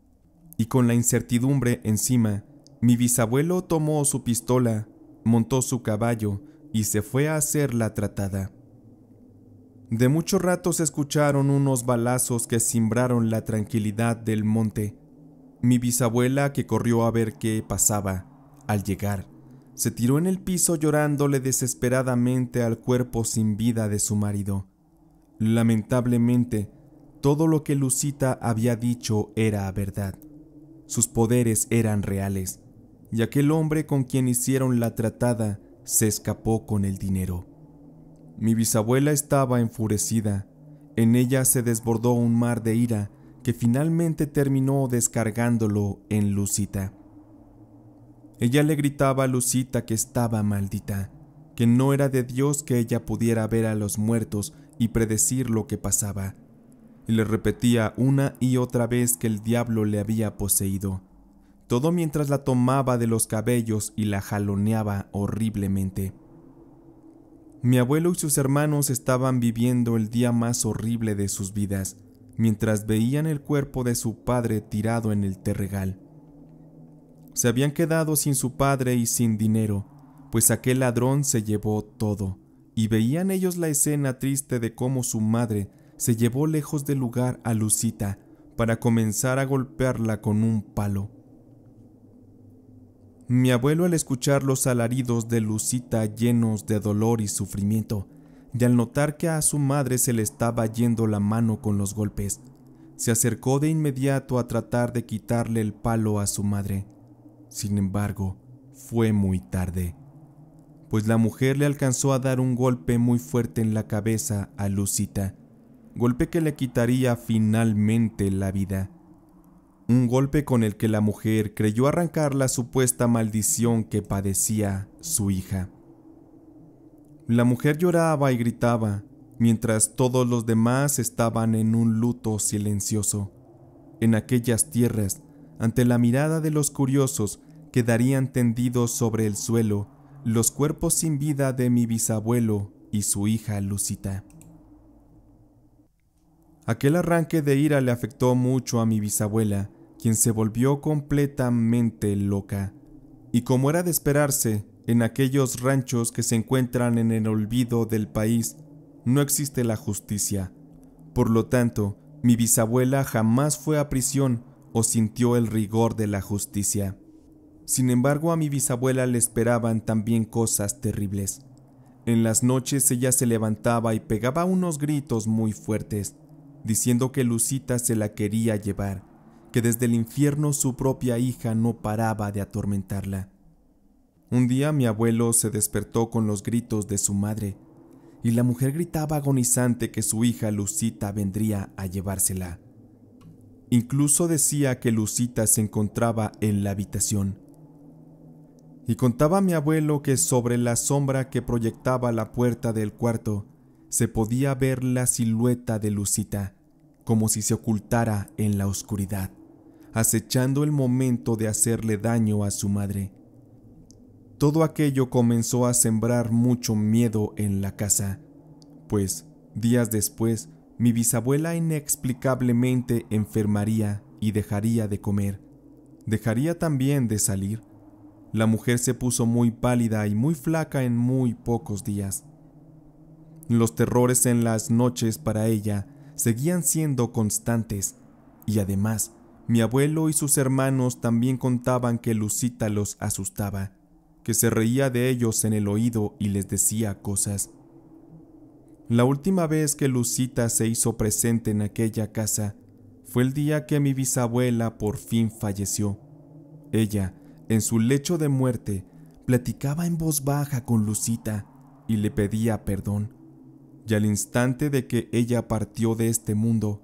Y con la incertidumbre encima, mi bisabuelo tomó su pistola, montó su caballo y se fue a hacer la tratada. De mucho rato se escucharon unos balazos que cimbraron la tranquilidad del monte. Mi bisabuela, que corrió a ver qué pasaba, al llegar, se tiró en el piso llorándole desesperadamente al cuerpo sin vida de su marido. Lamentablemente, todo lo que Lucita había dicho era verdad. Sus poderes eran reales, y aquel hombre con quien hicieron la tratada se escapó con el dinero. Mi bisabuela estaba enfurecida. En ella se desbordó un mar de ira que finalmente terminó descargándolo en Lucita. Ella le gritaba a Lucita que estaba maldita, que no era de Dios que ella pudiera ver a los muertos y predecir lo que pasaba, y le repetía una y otra vez que el diablo le había poseído, todo mientras la tomaba de los cabellos y la jaloneaba horriblemente. Mi abuelo y sus hermanos estaban viviendo el día más horrible de sus vidas mientras veían el cuerpo de su padre tirado en el terregal. Se habían quedado sin su padre y sin dinero, pues aquel ladrón se llevó todo, y veían ellos la escena triste de cómo su madre se llevó lejos del lugar a Lucita para comenzar a golpearla con un palo. Mi abuelo al escuchar los alaridos de Lucita llenos de dolor y sufrimiento, y al notar que a su madre se le estaba yendo la mano con los golpes, se acercó de inmediato a tratar de quitarle el palo a su madre. Sin embargo, fue muy tarde, pues la mujer le alcanzó a dar un golpe muy fuerte en la cabeza a Lucita, golpe que le quitaría finalmente la vida un golpe con el que la mujer creyó arrancar la supuesta maldición que padecía su hija. La mujer lloraba y gritaba, mientras todos los demás estaban en un luto silencioso. En aquellas tierras, ante la mirada de los curiosos, quedarían tendidos sobre el suelo los cuerpos sin vida de mi bisabuelo y su hija Lucita. Aquel arranque de ira le afectó mucho a mi bisabuela, quien se volvió completamente loca. Y como era de esperarse, en aquellos ranchos que se encuentran en el olvido del país, no existe la justicia. Por lo tanto, mi bisabuela jamás fue a prisión o sintió el rigor de la justicia. Sin embargo, a mi bisabuela le esperaban también cosas terribles. En las noches ella se levantaba y pegaba unos gritos muy fuertes, diciendo que Lucita se la quería llevar que desde el infierno su propia hija no paraba de atormentarla. Un día mi abuelo se despertó con los gritos de su madre, y la mujer gritaba agonizante que su hija Lucita vendría a llevársela. Incluso decía que Lucita se encontraba en la habitación. Y contaba mi abuelo que sobre la sombra que proyectaba la puerta del cuarto se podía ver la silueta de Lucita, como si se ocultara en la oscuridad acechando el momento de hacerle daño a su madre. Todo aquello comenzó a sembrar mucho miedo en la casa, pues días después mi bisabuela inexplicablemente enfermaría y dejaría de comer. Dejaría también de salir. La mujer se puso muy pálida y muy flaca en muy pocos días. Los terrores en las noches para ella seguían siendo constantes y además mi abuelo y sus hermanos también contaban que Lucita los asustaba, que se reía de ellos en el oído y les decía cosas. La última vez que Lucita se hizo presente en aquella casa fue el día que mi bisabuela por fin falleció. Ella, en su lecho de muerte, platicaba en voz baja con Lucita y le pedía perdón. Y al instante de que ella partió de este mundo,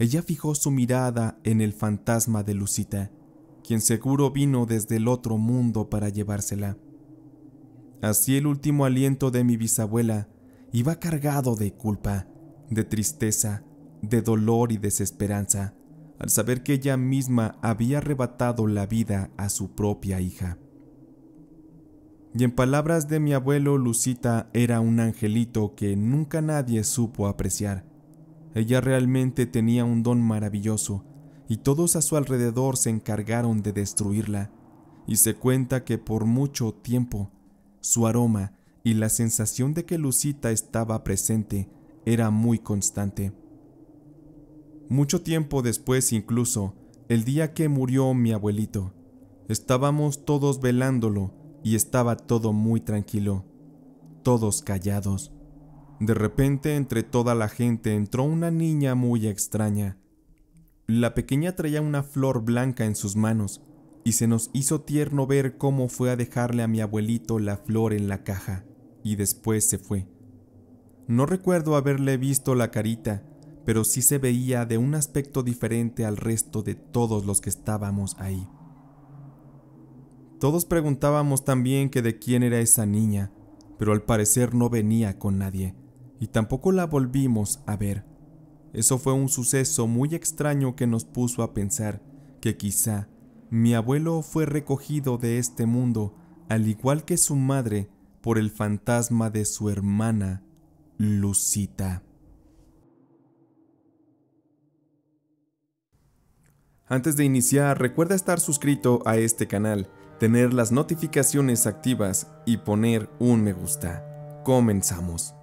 ella fijó su mirada en el fantasma de Lucita, quien seguro vino desde el otro mundo para llevársela. Así el último aliento de mi bisabuela iba cargado de culpa, de tristeza, de dolor y desesperanza, al saber que ella misma había arrebatado la vida a su propia hija. Y en palabras de mi abuelo, Lucita era un angelito que nunca nadie supo apreciar, ella realmente tenía un don maravilloso, y todos a su alrededor se encargaron de destruirla, y se cuenta que por mucho tiempo su aroma y la sensación de que Lucita estaba presente era muy constante. Mucho tiempo después incluso, el día que murió mi abuelito, estábamos todos velándolo y estaba todo muy tranquilo, todos callados. De repente entre toda la gente entró una niña muy extraña. La pequeña traía una flor blanca en sus manos y se nos hizo tierno ver cómo fue a dejarle a mi abuelito la flor en la caja y después se fue. No recuerdo haberle visto la carita, pero sí se veía de un aspecto diferente al resto de todos los que estábamos ahí. Todos preguntábamos también que de quién era esa niña, pero al parecer no venía con nadie y tampoco la volvimos a ver. Eso fue un suceso muy extraño que nos puso a pensar que quizá mi abuelo fue recogido de este mundo, al igual que su madre, por el fantasma de su hermana, Lucita. Antes de iniciar, recuerda estar suscrito a este canal, tener las notificaciones activas y poner un me gusta. Comenzamos.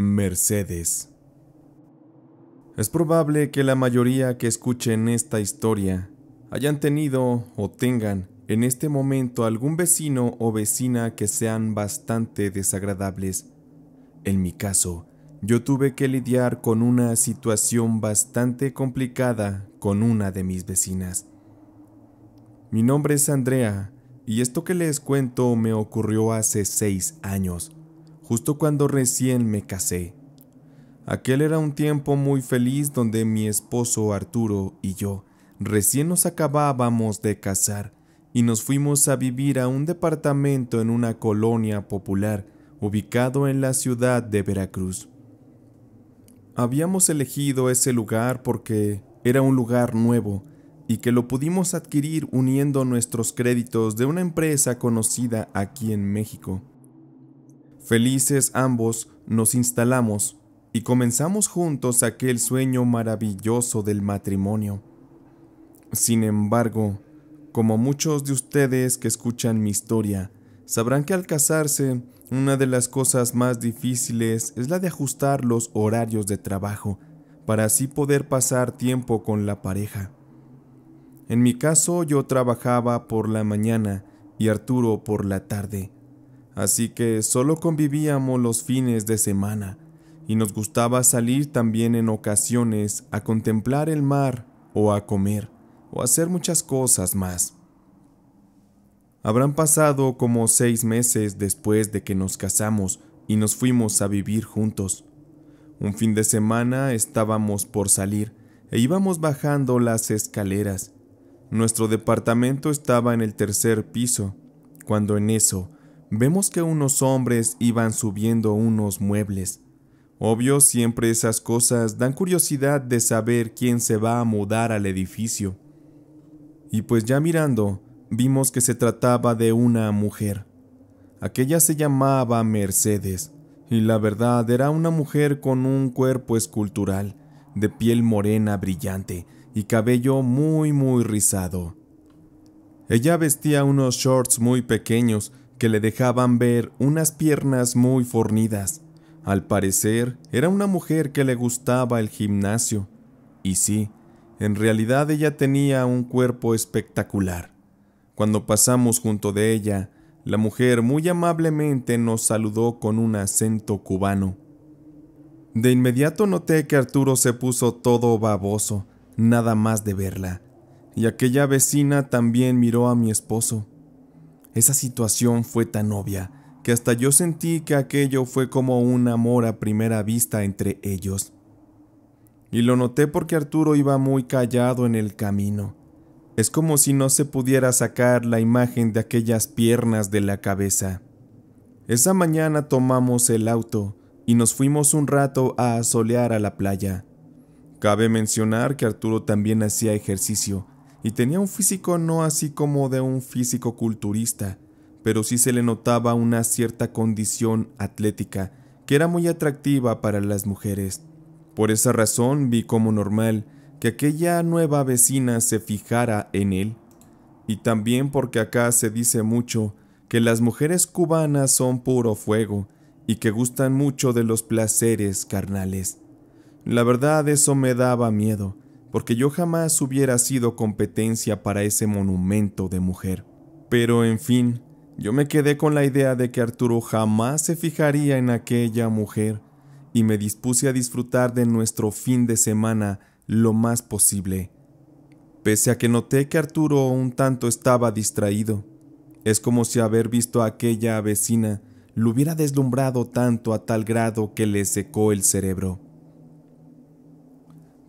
Mercedes. Es probable que la mayoría que escuchen esta historia hayan tenido o tengan en este momento algún vecino o vecina que sean bastante desagradables. En mi caso, yo tuve que lidiar con una situación bastante complicada con una de mis vecinas. Mi nombre es Andrea y esto que les cuento me ocurrió hace seis años justo cuando recién me casé. Aquel era un tiempo muy feliz donde mi esposo Arturo y yo recién nos acabábamos de casar y nos fuimos a vivir a un departamento en una colonia popular ubicado en la ciudad de Veracruz. Habíamos elegido ese lugar porque era un lugar nuevo y que lo pudimos adquirir uniendo nuestros créditos de una empresa conocida aquí en México. Felices ambos, nos instalamos y comenzamos juntos aquel sueño maravilloso del matrimonio. Sin embargo, como muchos de ustedes que escuchan mi historia, sabrán que al casarse, una de las cosas más difíciles es la de ajustar los horarios de trabajo, para así poder pasar tiempo con la pareja. En mi caso yo trabajaba por la mañana y Arturo por la tarde así que solo convivíamos los fines de semana y nos gustaba salir también en ocasiones a contemplar el mar o a comer o hacer muchas cosas más. Habrán pasado como seis meses después de que nos casamos y nos fuimos a vivir juntos. Un fin de semana estábamos por salir e íbamos bajando las escaleras. Nuestro departamento estaba en el tercer piso, cuando en eso vemos que unos hombres iban subiendo unos muebles. Obvio, siempre esas cosas dan curiosidad de saber quién se va a mudar al edificio. Y pues ya mirando, vimos que se trataba de una mujer. Aquella se llamaba Mercedes, y la verdad era una mujer con un cuerpo escultural, de piel morena brillante y cabello muy muy rizado. Ella vestía unos shorts muy pequeños que le dejaban ver unas piernas muy fornidas. Al parecer, era una mujer que le gustaba el gimnasio. Y sí, en realidad ella tenía un cuerpo espectacular. Cuando pasamos junto de ella, la mujer muy amablemente nos saludó con un acento cubano. De inmediato noté que Arturo se puso todo baboso, nada más de verla, y aquella vecina también miró a mi esposo. Esa situación fue tan obvia que hasta yo sentí que aquello fue como un amor a primera vista entre ellos. Y lo noté porque Arturo iba muy callado en el camino. Es como si no se pudiera sacar la imagen de aquellas piernas de la cabeza. Esa mañana tomamos el auto y nos fuimos un rato a asolear a la playa. Cabe mencionar que Arturo también hacía ejercicio y tenía un físico no así como de un físico culturista, pero sí se le notaba una cierta condición atlética que era muy atractiva para las mujeres. Por esa razón vi como normal que aquella nueva vecina se fijara en él, y también porque acá se dice mucho que las mujeres cubanas son puro fuego y que gustan mucho de los placeres carnales. La verdad eso me daba miedo, porque yo jamás hubiera sido competencia para ese monumento de mujer. Pero en fin, yo me quedé con la idea de que Arturo jamás se fijaría en aquella mujer y me dispuse a disfrutar de nuestro fin de semana lo más posible. Pese a que noté que Arturo un tanto estaba distraído, es como si haber visto a aquella vecina lo hubiera deslumbrado tanto a tal grado que le secó el cerebro.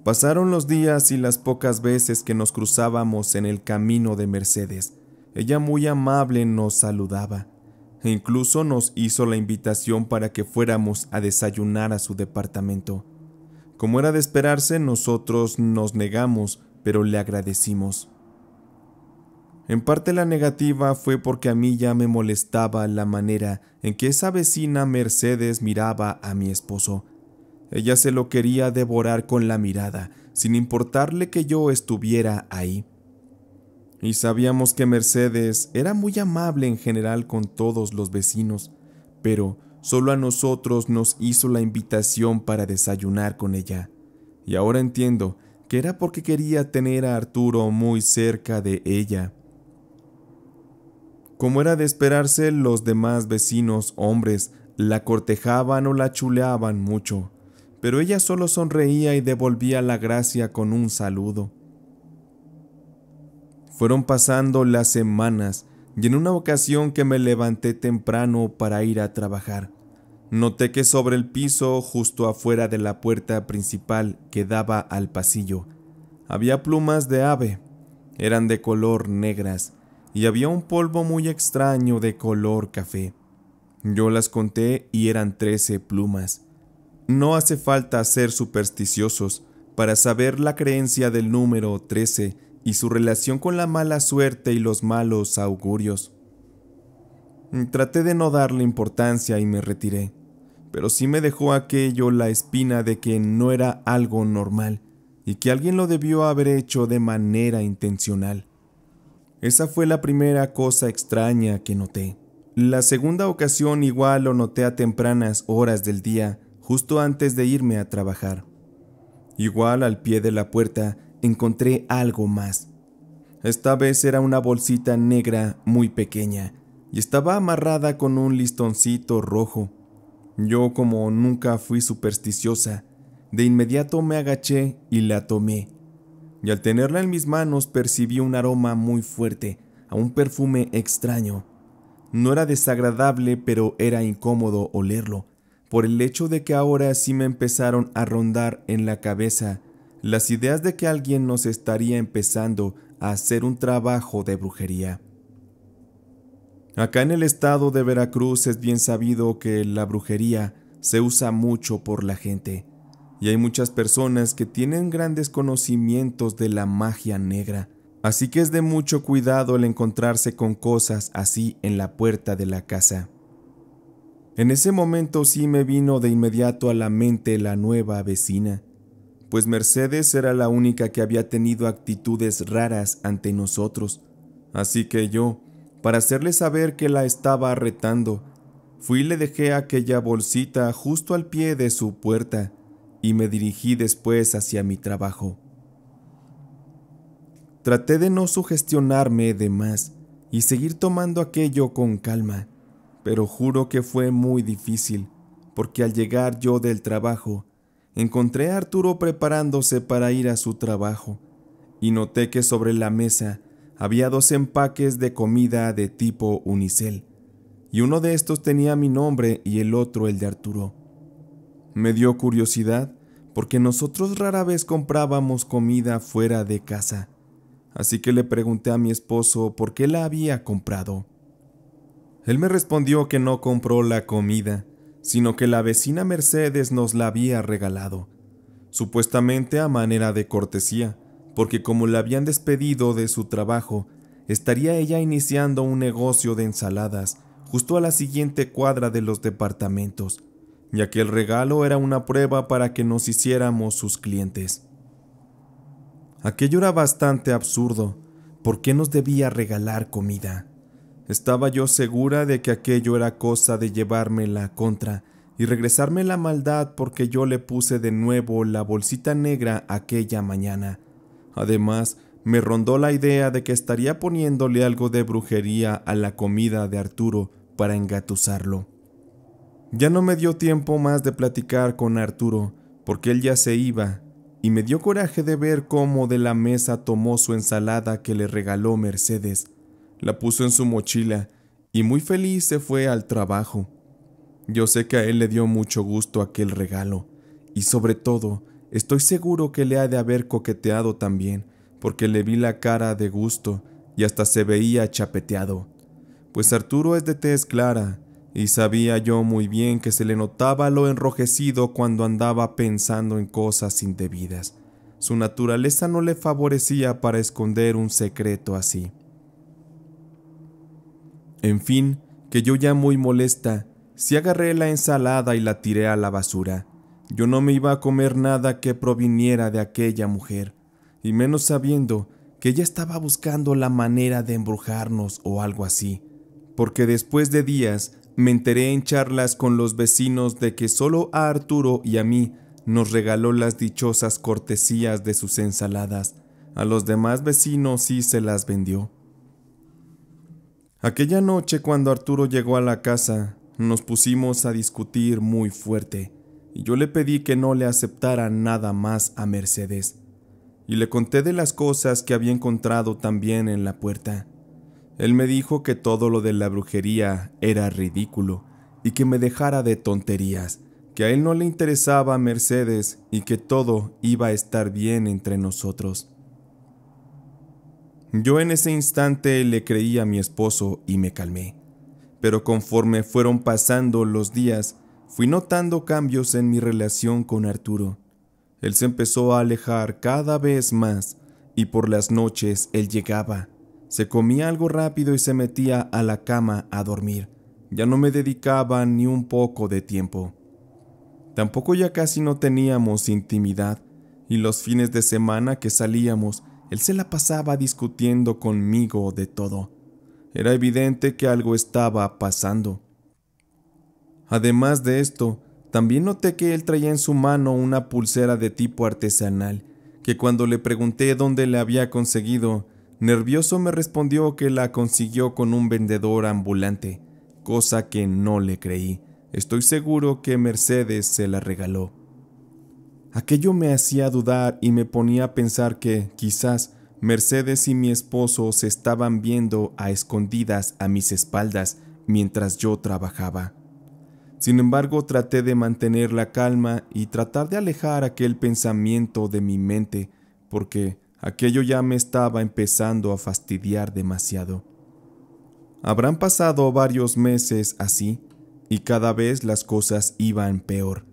Pasaron los días y las pocas veces que nos cruzábamos en el camino de Mercedes. Ella muy amable nos saludaba e incluso nos hizo la invitación para que fuéramos a desayunar a su departamento. Como era de esperarse, nosotros nos negamos, pero le agradecimos. En parte la negativa fue porque a mí ya me molestaba la manera en que esa vecina Mercedes miraba a mi esposo ella se lo quería devorar con la mirada, sin importarle que yo estuviera ahí. Y sabíamos que Mercedes era muy amable en general con todos los vecinos, pero solo a nosotros nos hizo la invitación para desayunar con ella. Y ahora entiendo que era porque quería tener a Arturo muy cerca de ella. Como era de esperarse, los demás vecinos hombres la cortejaban o la chuleaban mucho, pero ella solo sonreía y devolvía la gracia con un saludo. Fueron pasando las semanas y en una ocasión que me levanté temprano para ir a trabajar, noté que sobre el piso, justo afuera de la puerta principal que daba al pasillo, había plumas de ave, eran de color negras, y había un polvo muy extraño de color café. Yo las conté y eran trece plumas. No hace falta ser supersticiosos para saber la creencia del número 13 y su relación con la mala suerte y los malos augurios. Traté de no darle importancia y me retiré, pero sí me dejó aquello la espina de que no era algo normal y que alguien lo debió haber hecho de manera intencional. Esa fue la primera cosa extraña que noté. La segunda ocasión igual lo noté a tempranas horas del día, justo antes de irme a trabajar. Igual al pie de la puerta encontré algo más. Esta vez era una bolsita negra muy pequeña y estaba amarrada con un listoncito rojo. Yo como nunca fui supersticiosa, de inmediato me agaché y la tomé. Y al tenerla en mis manos percibí un aroma muy fuerte, a un perfume extraño. No era desagradable, pero era incómodo olerlo, por el hecho de que ahora sí me empezaron a rondar en la cabeza las ideas de que alguien nos estaría empezando a hacer un trabajo de brujería. Acá en el estado de Veracruz es bien sabido que la brujería se usa mucho por la gente, y hay muchas personas que tienen grandes conocimientos de la magia negra, así que es de mucho cuidado el encontrarse con cosas así en la puerta de la casa. En ese momento sí me vino de inmediato a la mente la nueva vecina, pues Mercedes era la única que había tenido actitudes raras ante nosotros, así que yo, para hacerle saber que la estaba retando, fui y le dejé aquella bolsita justo al pie de su puerta y me dirigí después hacia mi trabajo. Traté de no sugestionarme de más y seguir tomando aquello con calma pero juro que fue muy difícil, porque al llegar yo del trabajo, encontré a Arturo preparándose para ir a su trabajo, y noté que sobre la mesa había dos empaques de comida de tipo unicel, y uno de estos tenía mi nombre y el otro el de Arturo. Me dio curiosidad porque nosotros rara vez comprábamos comida fuera de casa, así que le pregunté a mi esposo por qué la había comprado. Él me respondió que no compró la comida, sino que la vecina Mercedes nos la había regalado, supuestamente a manera de cortesía, porque como la habían despedido de su trabajo, estaría ella iniciando un negocio de ensaladas justo a la siguiente cuadra de los departamentos, ya que el regalo era una prueba para que nos hiciéramos sus clientes. Aquello era bastante absurdo, ¿por qué nos debía regalar comida? Estaba yo segura de que aquello era cosa de llevarme la contra y regresarme la maldad porque yo le puse de nuevo la bolsita negra aquella mañana. Además, me rondó la idea de que estaría poniéndole algo de brujería a la comida de Arturo para engatusarlo. Ya no me dio tiempo más de platicar con Arturo, porque él ya se iba, y me dio coraje de ver cómo de la mesa tomó su ensalada que le regaló Mercedes, la puso en su mochila y muy feliz se fue al trabajo. Yo sé que a él le dio mucho gusto aquel regalo, y sobre todo, estoy seguro que le ha de haber coqueteado también, porque le vi la cara de gusto y hasta se veía chapeteado. Pues Arturo es de tez clara, y sabía yo muy bien que se le notaba lo enrojecido cuando andaba pensando en cosas indebidas. Su naturaleza no le favorecía para esconder un secreto así. En fin, que yo ya muy molesta, si agarré la ensalada y la tiré a la basura. Yo no me iba a comer nada que proviniera de aquella mujer, y menos sabiendo que ella estaba buscando la manera de embrujarnos o algo así, porque después de días me enteré en charlas con los vecinos de que solo a Arturo y a mí nos regaló las dichosas cortesías de sus ensaladas, a los demás vecinos sí se las vendió. Aquella noche cuando Arturo llegó a la casa, nos pusimos a discutir muy fuerte y yo le pedí que no le aceptara nada más a Mercedes. Y le conté de las cosas que había encontrado también en la puerta. Él me dijo que todo lo de la brujería era ridículo y que me dejara de tonterías, que a él no le interesaba Mercedes y que todo iba a estar bien entre nosotros. Yo en ese instante le creí a mi esposo y me calmé, pero conforme fueron pasando los días, fui notando cambios en mi relación con Arturo. Él se empezó a alejar cada vez más y por las noches él llegaba, se comía algo rápido y se metía a la cama a dormir. Ya no me dedicaba ni un poco de tiempo. Tampoco ya casi no teníamos intimidad y los fines de semana que salíamos él se la pasaba discutiendo conmigo de todo. Era evidente que algo estaba pasando. Además de esto, también noté que él traía en su mano una pulsera de tipo artesanal, que cuando le pregunté dónde la había conseguido, nervioso me respondió que la consiguió con un vendedor ambulante, cosa que no le creí. Estoy seguro que Mercedes se la regaló. Aquello me hacía dudar y me ponía a pensar que, quizás, Mercedes y mi esposo se estaban viendo a escondidas a mis espaldas mientras yo trabajaba. Sin embargo, traté de mantener la calma y tratar de alejar aquel pensamiento de mi mente, porque aquello ya me estaba empezando a fastidiar demasiado. Habrán pasado varios meses así, y cada vez las cosas iban peor.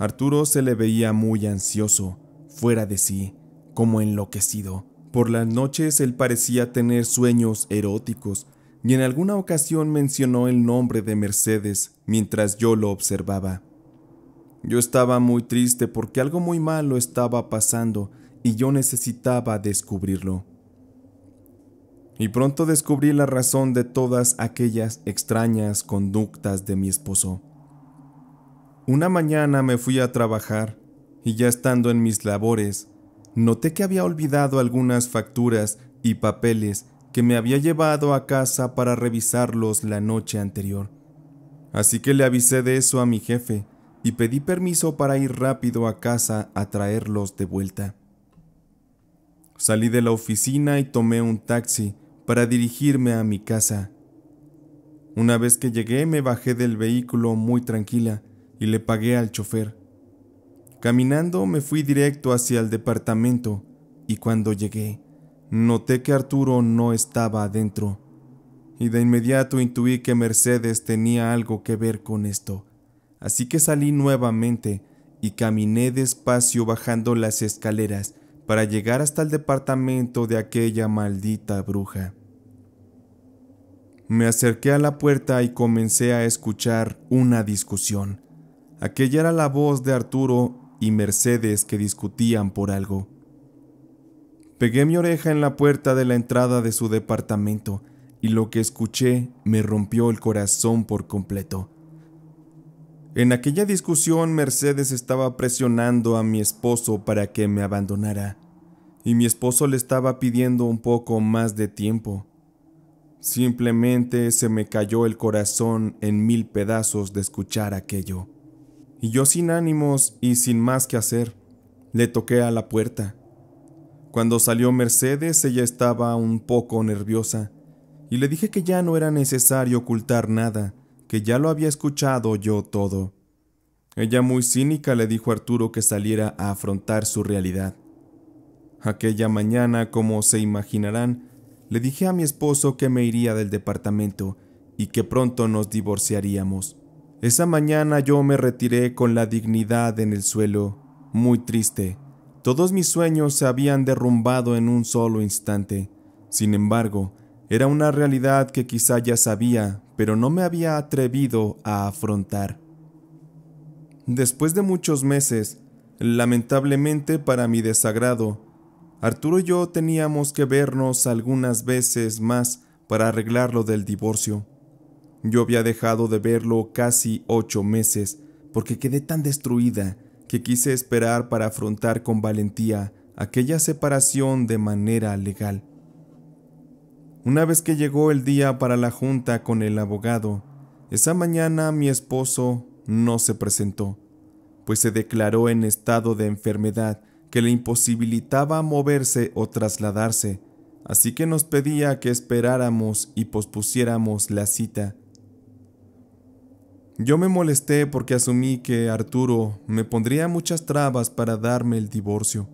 Arturo se le veía muy ansioso, fuera de sí, como enloquecido. Por las noches él parecía tener sueños eróticos y en alguna ocasión mencionó el nombre de Mercedes mientras yo lo observaba. Yo estaba muy triste porque algo muy malo estaba pasando y yo necesitaba descubrirlo. Y pronto descubrí la razón de todas aquellas extrañas conductas de mi esposo. Una mañana me fui a trabajar y ya estando en mis labores, noté que había olvidado algunas facturas y papeles que me había llevado a casa para revisarlos la noche anterior. Así que le avisé de eso a mi jefe y pedí permiso para ir rápido a casa a traerlos de vuelta. Salí de la oficina y tomé un taxi para dirigirme a mi casa. Una vez que llegué me bajé del vehículo muy tranquila y le pagué al chofer. Caminando me fui directo hacia el departamento y cuando llegué, noté que Arturo no estaba adentro y de inmediato intuí que Mercedes tenía algo que ver con esto. Así que salí nuevamente y caminé despacio bajando las escaleras para llegar hasta el departamento de aquella maldita bruja. Me acerqué a la puerta y comencé a escuchar una discusión. Aquella era la voz de Arturo y Mercedes que discutían por algo. Pegué mi oreja en la puerta de la entrada de su departamento y lo que escuché me rompió el corazón por completo. En aquella discusión Mercedes estaba presionando a mi esposo para que me abandonara, y mi esposo le estaba pidiendo un poco más de tiempo. Simplemente se me cayó el corazón en mil pedazos de escuchar aquello y yo sin ánimos y sin más que hacer, le toqué a la puerta. Cuando salió Mercedes ella estaba un poco nerviosa, y le dije que ya no era necesario ocultar nada, que ya lo había escuchado yo todo. Ella muy cínica le dijo a Arturo que saliera a afrontar su realidad. Aquella mañana, como se imaginarán, le dije a mi esposo que me iría del departamento y que pronto nos divorciaríamos. Esa mañana yo me retiré con la dignidad en el suelo, muy triste. Todos mis sueños se habían derrumbado en un solo instante. Sin embargo, era una realidad que quizá ya sabía, pero no me había atrevido a afrontar. Después de muchos meses, lamentablemente para mi desagrado, Arturo y yo teníamos que vernos algunas veces más para arreglar lo del divorcio. Yo había dejado de verlo casi ocho meses porque quedé tan destruida que quise esperar para afrontar con valentía aquella separación de manera legal. Una vez que llegó el día para la junta con el abogado, esa mañana mi esposo no se presentó, pues se declaró en estado de enfermedad que le imposibilitaba moverse o trasladarse, así que nos pedía que esperáramos y pospusiéramos la cita, yo me molesté porque asumí que Arturo me pondría muchas trabas para darme el divorcio.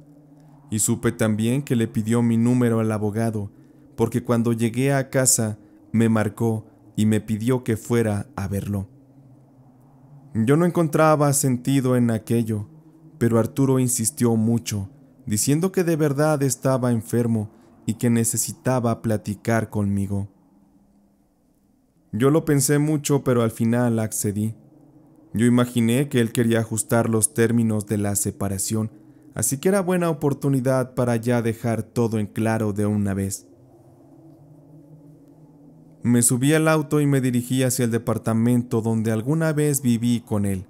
Y supe también que le pidió mi número al abogado, porque cuando llegué a casa me marcó y me pidió que fuera a verlo. Yo no encontraba sentido en aquello, pero Arturo insistió mucho, diciendo que de verdad estaba enfermo y que necesitaba platicar conmigo. Yo lo pensé mucho, pero al final accedí. Yo imaginé que él quería ajustar los términos de la separación, así que era buena oportunidad para ya dejar todo en claro de una vez. Me subí al auto y me dirigí hacia el departamento donde alguna vez viví con él.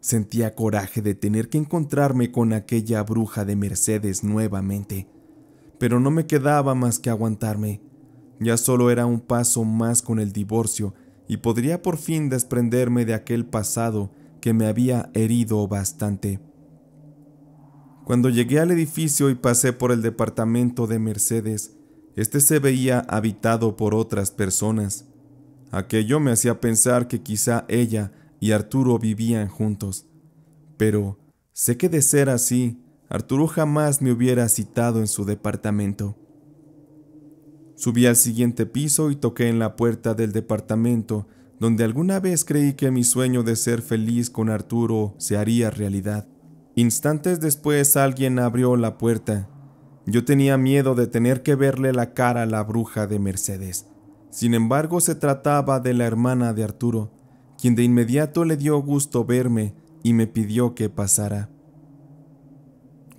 Sentía coraje de tener que encontrarme con aquella bruja de Mercedes nuevamente, pero no me quedaba más que aguantarme. Ya solo era un paso más con el divorcio y podría por fin desprenderme de aquel pasado que me había herido bastante. Cuando llegué al edificio y pasé por el departamento de Mercedes, este se veía habitado por otras personas. Aquello me hacía pensar que quizá ella y Arturo vivían juntos. Pero sé que de ser así, Arturo jamás me hubiera citado en su departamento. Subí al siguiente piso y toqué en la puerta del departamento donde alguna vez creí que mi sueño de ser feliz con Arturo se haría realidad. Instantes después alguien abrió la puerta. Yo tenía miedo de tener que verle la cara a la bruja de Mercedes. Sin embargo, se trataba de la hermana de Arturo, quien de inmediato le dio gusto verme y me pidió que pasara.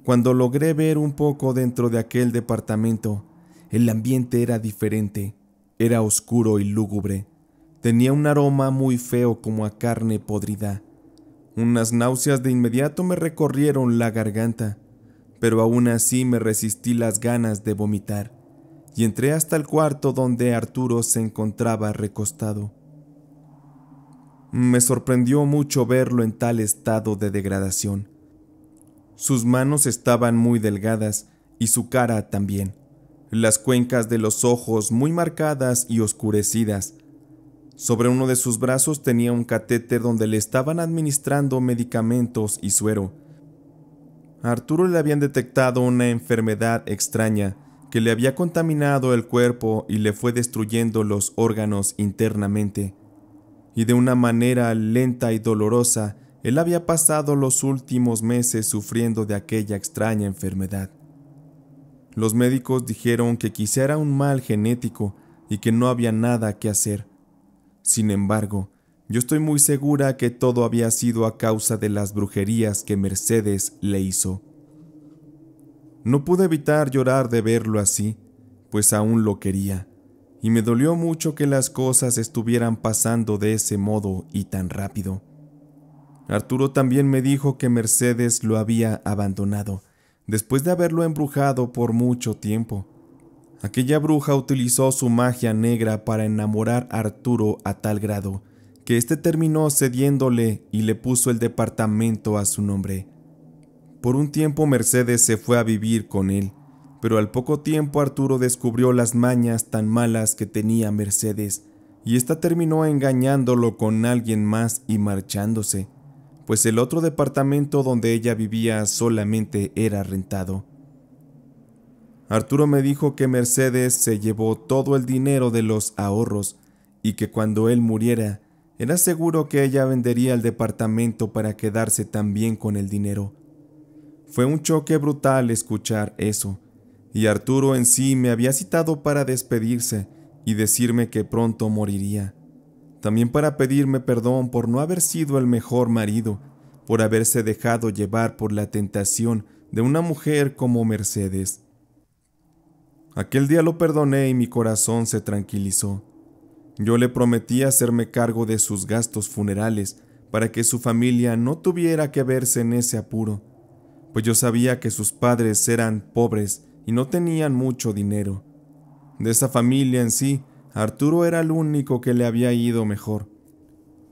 Cuando logré ver un poco dentro de aquel departamento, el ambiente era diferente, era oscuro y lúgubre. Tenía un aroma muy feo como a carne podrida. Unas náuseas de inmediato me recorrieron la garganta, pero aún así me resistí las ganas de vomitar, y entré hasta el cuarto donde Arturo se encontraba recostado. Me sorprendió mucho verlo en tal estado de degradación. Sus manos estaban muy delgadas y su cara también las cuencas de los ojos muy marcadas y oscurecidas. Sobre uno de sus brazos tenía un catéter donde le estaban administrando medicamentos y suero. A Arturo le habían detectado una enfermedad extraña que le había contaminado el cuerpo y le fue destruyendo los órganos internamente. Y de una manera lenta y dolorosa, él había pasado los últimos meses sufriendo de aquella extraña enfermedad. Los médicos dijeron que quizá era un mal genético y que no había nada que hacer. Sin embargo, yo estoy muy segura que todo había sido a causa de las brujerías que Mercedes le hizo. No pude evitar llorar de verlo así, pues aún lo quería, y me dolió mucho que las cosas estuvieran pasando de ese modo y tan rápido. Arturo también me dijo que Mercedes lo había abandonado, después de haberlo embrujado por mucho tiempo. Aquella bruja utilizó su magia negra para enamorar a Arturo a tal grado que éste terminó cediéndole y le puso el departamento a su nombre. Por un tiempo Mercedes se fue a vivir con él, pero al poco tiempo Arturo descubrió las mañas tan malas que tenía Mercedes, y ésta terminó engañándolo con alguien más y marchándose pues el otro departamento donde ella vivía solamente era rentado. Arturo me dijo que Mercedes se llevó todo el dinero de los ahorros y que cuando él muriera, era seguro que ella vendería el departamento para quedarse también con el dinero. Fue un choque brutal escuchar eso, y Arturo en sí me había citado para despedirse y decirme que pronto moriría también para pedirme perdón por no haber sido el mejor marido, por haberse dejado llevar por la tentación de una mujer como Mercedes. Aquel día lo perdoné y mi corazón se tranquilizó. Yo le prometí hacerme cargo de sus gastos funerales para que su familia no tuviera que verse en ese apuro, pues yo sabía que sus padres eran pobres y no tenían mucho dinero. De esa familia en sí, Arturo era el único que le había ido mejor.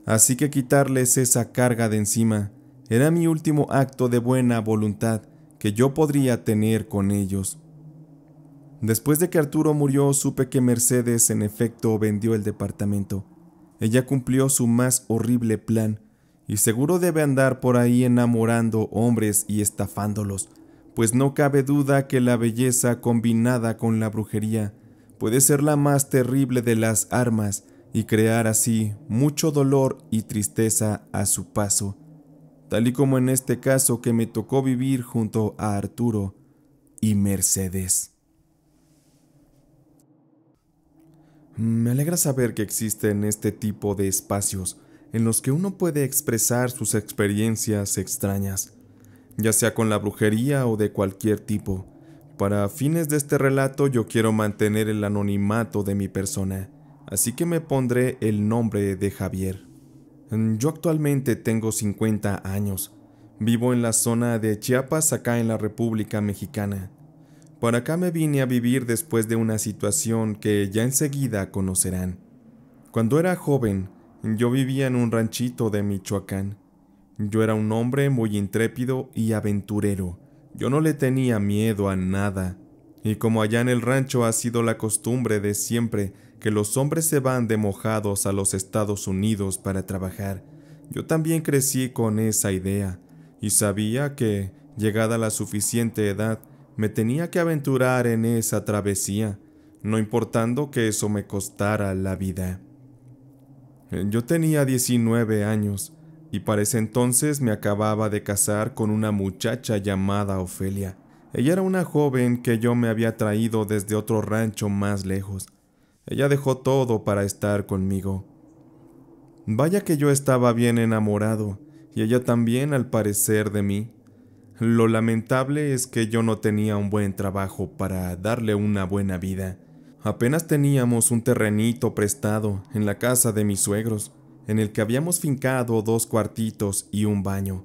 Así que quitarles esa carga de encima era mi último acto de buena voluntad que yo podría tener con ellos. Después de que Arturo murió, supe que Mercedes en efecto vendió el departamento. Ella cumplió su más horrible plan, y seguro debe andar por ahí enamorando hombres y estafándolos, pues no cabe duda que la belleza combinada con la brujería puede ser la más terrible de las armas y crear así mucho dolor y tristeza a su paso, tal y como en este caso que me tocó vivir junto a Arturo y Mercedes. Mm, me alegra saber que existen este tipo de espacios en los que uno puede expresar sus experiencias extrañas, ya sea con la brujería o de cualquier tipo. Para fines de este relato yo quiero mantener el anonimato de mi persona, así que me pondré el nombre de Javier. Mm, yo actualmente tengo 50 años. Vivo en la zona de Chiapas, acá en la República Mexicana. Por acá me vine a vivir después de una situación que ya enseguida conocerán. Cuando era joven, yo vivía en un ranchito de Michoacán. Yo era un hombre muy intrépido y aventurero yo no le tenía miedo a nada, y como allá en el rancho ha sido la costumbre de siempre que los hombres se van de mojados a los Estados Unidos para trabajar, yo también crecí con esa idea, y sabía que, llegada la suficiente edad, me tenía que aventurar en esa travesía, no importando que eso me costara la vida. Yo tenía 19 años, y para ese entonces me acababa de casar con una muchacha llamada Ofelia. Ella era una joven que yo me había traído desde otro rancho más lejos. Ella dejó todo para estar conmigo. Vaya que yo estaba bien enamorado, y ella también al parecer de mí. Lo lamentable es que yo no tenía un buen trabajo para darle una buena vida. Apenas teníamos un terrenito prestado en la casa de mis suegros en el que habíamos fincado dos cuartitos y un baño.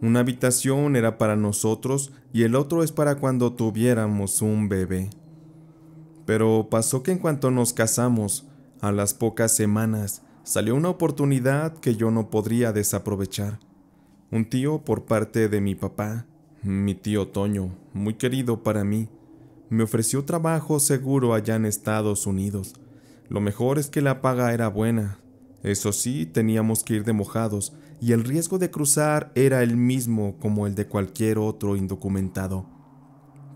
Una habitación era para nosotros y el otro es para cuando tuviéramos un bebé. Pero pasó que en cuanto nos casamos, a las pocas semanas, salió una oportunidad que yo no podría desaprovechar. Un tío por parte de mi papá, mi tío Toño, muy querido para mí, me ofreció trabajo seguro allá en Estados Unidos. Lo mejor es que la paga era buena, eso sí, teníamos que ir de mojados y el riesgo de cruzar era el mismo como el de cualquier otro indocumentado.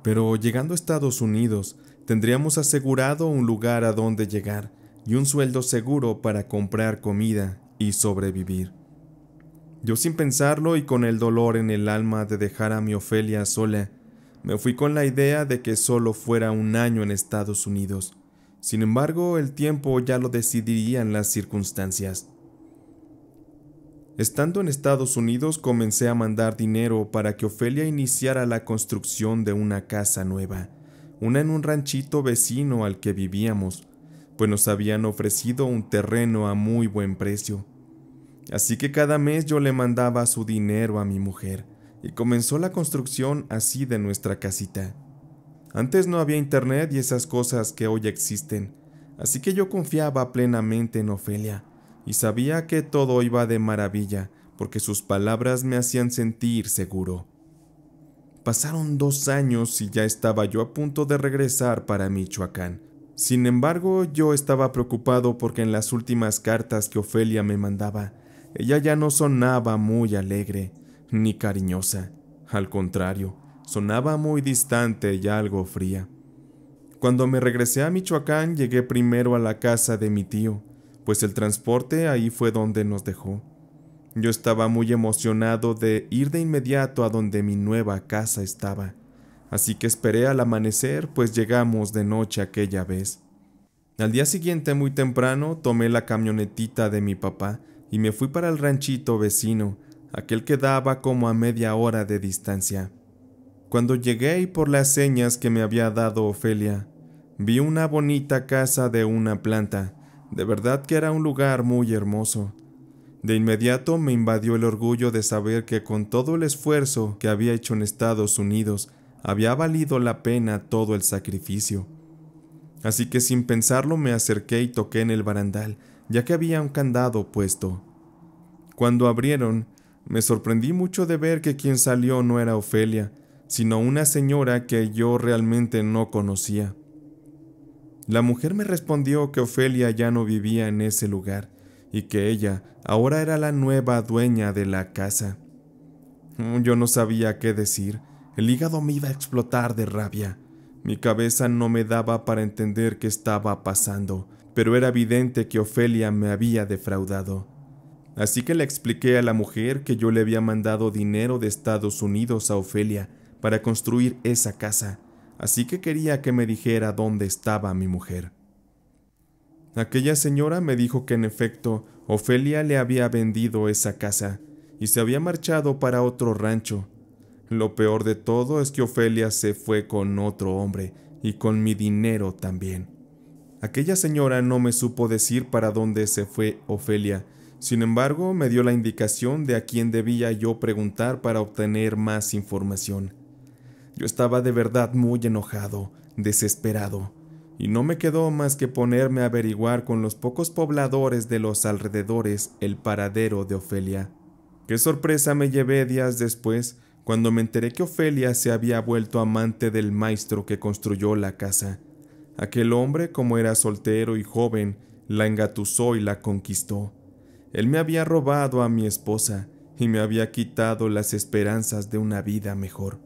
Pero llegando a Estados Unidos, tendríamos asegurado un lugar a donde llegar y un sueldo seguro para comprar comida y sobrevivir. Yo sin pensarlo y con el dolor en el alma de dejar a mi Ofelia sola, me fui con la idea de que solo fuera un año en Estados Unidos. Sin embargo, el tiempo ya lo decidirían las circunstancias. Estando en Estados Unidos comencé a mandar dinero para que Ofelia iniciara la construcción de una casa nueva, una en un ranchito vecino al que vivíamos, pues nos habían ofrecido un terreno a muy buen precio. Así que cada mes yo le mandaba su dinero a mi mujer, y comenzó la construcción así de nuestra casita. Antes no había internet y esas cosas que hoy existen, así que yo confiaba plenamente en Ofelia y sabía que todo iba de maravilla, porque sus palabras me hacían sentir seguro. Pasaron dos años y ya estaba yo a punto de regresar para Michoacán. Sin embargo, yo estaba preocupado porque en las últimas cartas que Ofelia me mandaba, ella ya no sonaba muy alegre ni cariñosa. Al contrario, sonaba muy distante y algo fría. Cuando me regresé a Michoacán llegué primero a la casa de mi tío, pues el transporte ahí fue donde nos dejó. Yo estaba muy emocionado de ir de inmediato a donde mi nueva casa estaba, así que esperé al amanecer, pues llegamos de noche aquella vez. Al día siguiente muy temprano tomé la camionetita de mi papá y me fui para el ranchito vecino, aquel que daba como a media hora de distancia. Cuando llegué y por las señas que me había dado Ofelia, vi una bonita casa de una planta, de verdad que era un lugar muy hermoso. De inmediato me invadió el orgullo de saber que con todo el esfuerzo que había hecho en Estados Unidos, había valido la pena todo el sacrificio. Así que sin pensarlo me acerqué y toqué en el barandal, ya que había un candado puesto. Cuando abrieron, me sorprendí mucho de ver que quien salió no era Ofelia, sino una señora que yo realmente no conocía. La mujer me respondió que Ofelia ya no vivía en ese lugar y que ella ahora era la nueva dueña de la casa. Mm, yo no sabía qué decir, el hígado me iba a explotar de rabia. Mi cabeza no me daba para entender qué estaba pasando, pero era evidente que Ofelia me había defraudado. Así que le expliqué a la mujer que yo le había mandado dinero de Estados Unidos a Ofelia para construir esa casa, así que quería que me dijera dónde estaba mi mujer. Aquella señora me dijo que en efecto Ofelia le había vendido esa casa y se había marchado para otro rancho. Lo peor de todo es que Ofelia se fue con otro hombre y con mi dinero también. Aquella señora no me supo decir para dónde se fue Ofelia, sin embargo me dio la indicación de a quién debía yo preguntar para obtener más información. Yo estaba de verdad muy enojado, desesperado, y no me quedó más que ponerme a averiguar con los pocos pobladores de los alrededores el paradero de Ofelia. Qué sorpresa me llevé días después cuando me enteré que Ofelia se había vuelto amante del maestro que construyó la casa. Aquel hombre, como era soltero y joven, la engatusó y la conquistó. Él me había robado a mi esposa y me había quitado las esperanzas de una vida mejor.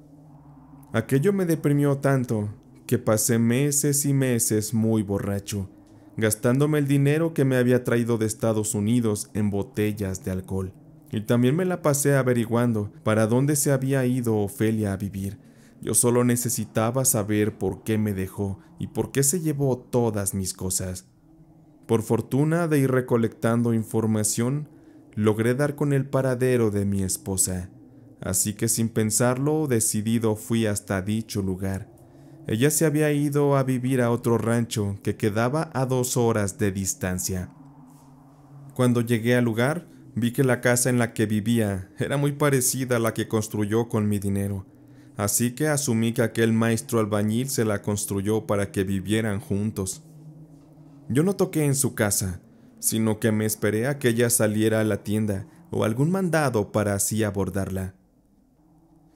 Aquello me deprimió tanto que pasé meses y meses muy borracho, gastándome el dinero que me había traído de Estados Unidos en botellas de alcohol. Y también me la pasé averiguando para dónde se había ido Ofelia a vivir. Yo solo necesitaba saber por qué me dejó y por qué se llevó todas mis cosas. Por fortuna de ir recolectando información, logré dar con el paradero de mi esposa así que sin pensarlo decidido fui hasta dicho lugar. Ella se había ido a vivir a otro rancho que quedaba a dos horas de distancia. Cuando llegué al lugar, vi que la casa en la que vivía era muy parecida a la que construyó con mi dinero, así que asumí que aquel maestro albañil se la construyó para que vivieran juntos. Yo no toqué en su casa, sino que me esperé a que ella saliera a la tienda o algún mandado para así abordarla.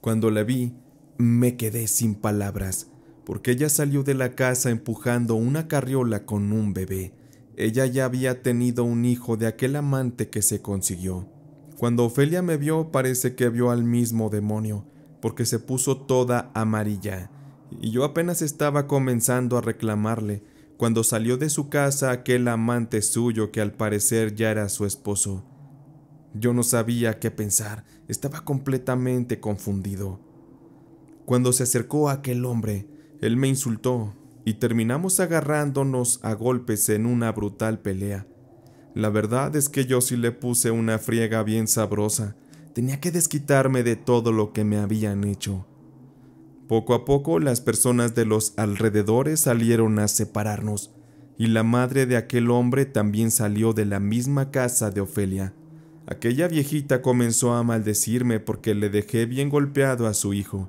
Cuando la vi, me quedé sin palabras, porque ella salió de la casa empujando una carriola con un bebé. Ella ya había tenido un hijo de aquel amante que se consiguió. Cuando Ofelia me vio, parece que vio al mismo demonio, porque se puso toda amarilla, y yo apenas estaba comenzando a reclamarle, cuando salió de su casa aquel amante suyo que al parecer ya era su esposo. Yo no sabía qué pensar, estaba completamente confundido. Cuando se acercó a aquel hombre, él me insultó y terminamos agarrándonos a golpes en una brutal pelea. La verdad es que yo sí le puse una friega bien sabrosa, tenía que desquitarme de todo lo que me habían hecho. Poco a poco las personas de los alrededores salieron a separarnos, y la madre de aquel hombre también salió de la misma casa de Ofelia. Aquella viejita comenzó a maldecirme porque le dejé bien golpeado a su hijo.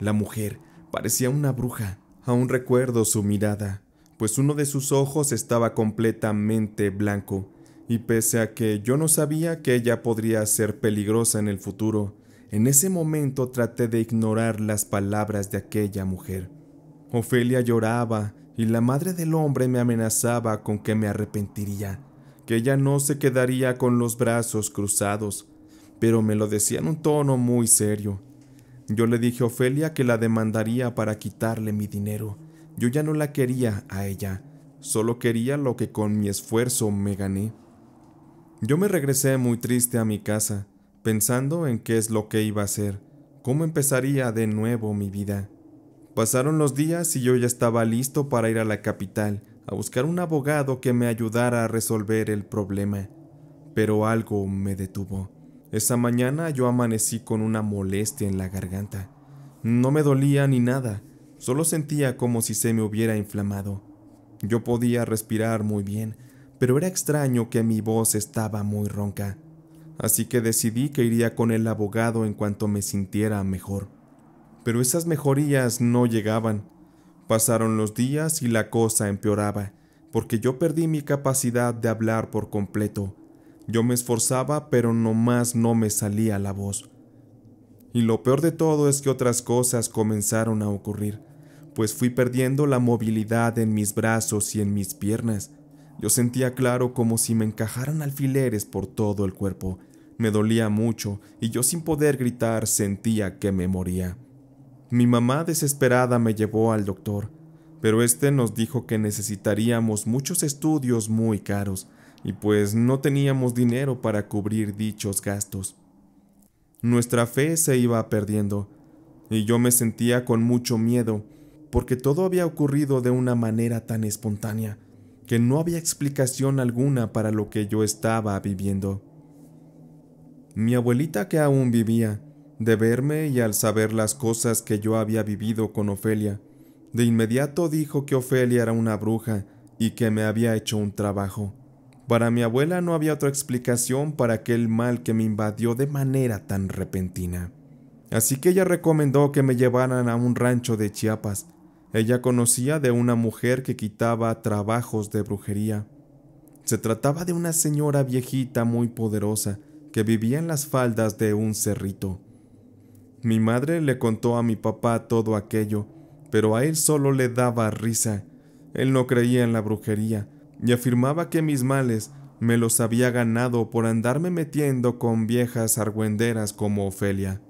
La mujer parecía una bruja. Aún recuerdo su mirada, pues uno de sus ojos estaba completamente blanco, y pese a que yo no sabía que ella podría ser peligrosa en el futuro, en ese momento traté de ignorar las palabras de aquella mujer. Ofelia lloraba y la madre del hombre me amenazaba con que me arrepentiría que ella no se quedaría con los brazos cruzados, pero me lo decía en un tono muy serio. Yo le dije a Ofelia que la demandaría para quitarle mi dinero. Yo ya no la quería a ella, solo quería lo que con mi esfuerzo me gané. Yo me regresé muy triste a mi casa, pensando en qué es lo que iba a hacer, cómo empezaría de nuevo mi vida. Pasaron los días y yo ya estaba listo para ir a la capital, a buscar un abogado que me ayudara a resolver el problema, pero algo me detuvo. Esa mañana yo amanecí con una molestia en la garganta. No me dolía ni nada, solo sentía como si se me hubiera inflamado. Yo podía respirar muy bien, pero era extraño que mi voz estaba muy ronca, así que decidí que iría con el abogado en cuanto me sintiera mejor. Pero esas mejorías no llegaban, Pasaron los días y la cosa empeoraba, porque yo perdí mi capacidad de hablar por completo. Yo me esforzaba, pero nomás no me salía la voz. Y lo peor de todo es que otras cosas comenzaron a ocurrir, pues fui perdiendo la movilidad en mis brazos y en mis piernas. Yo sentía claro como si me encajaran alfileres por todo el cuerpo. Me dolía mucho y yo sin poder gritar sentía que me moría. Mi mamá desesperada me llevó al doctor, pero este nos dijo que necesitaríamos muchos estudios muy caros, y pues no teníamos dinero para cubrir dichos gastos. Nuestra fe se iba perdiendo, y yo me sentía con mucho miedo, porque todo había ocurrido de una manera tan espontánea, que no había explicación alguna para lo que yo estaba viviendo. Mi abuelita que aún vivía, de verme y al saber las cosas que yo había vivido con Ofelia, de inmediato dijo que Ofelia era una bruja y que me había hecho un trabajo. Para mi abuela no había otra explicación para aquel mal que me invadió de manera tan repentina. Así que ella recomendó que me llevaran a un rancho de Chiapas. Ella conocía de una mujer que quitaba trabajos de brujería. Se trataba de una señora viejita muy poderosa que vivía en las faldas de un cerrito. Mi madre le contó a mi papá todo aquello, pero a él solo le daba risa. Él no creía en la brujería y afirmaba que mis males me los había ganado por andarme metiendo con viejas argüenderas como Ofelia.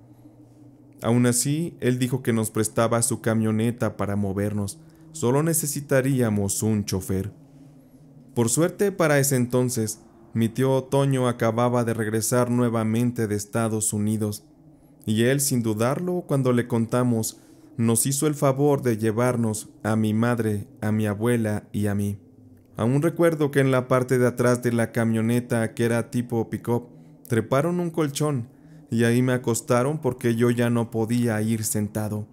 Aún así, él dijo que nos prestaba su camioneta para movernos, solo necesitaríamos un chofer. Por suerte para ese entonces, mi tío Otoño acababa de regresar nuevamente de Estados Unidos y él, sin dudarlo, cuando le contamos, nos hizo el favor de llevarnos a mi madre, a mi abuela y a mí. Aún recuerdo que en la parte de atrás de la camioneta, que era tipo pick-up, treparon un colchón y ahí me acostaron porque yo ya no podía ir sentado,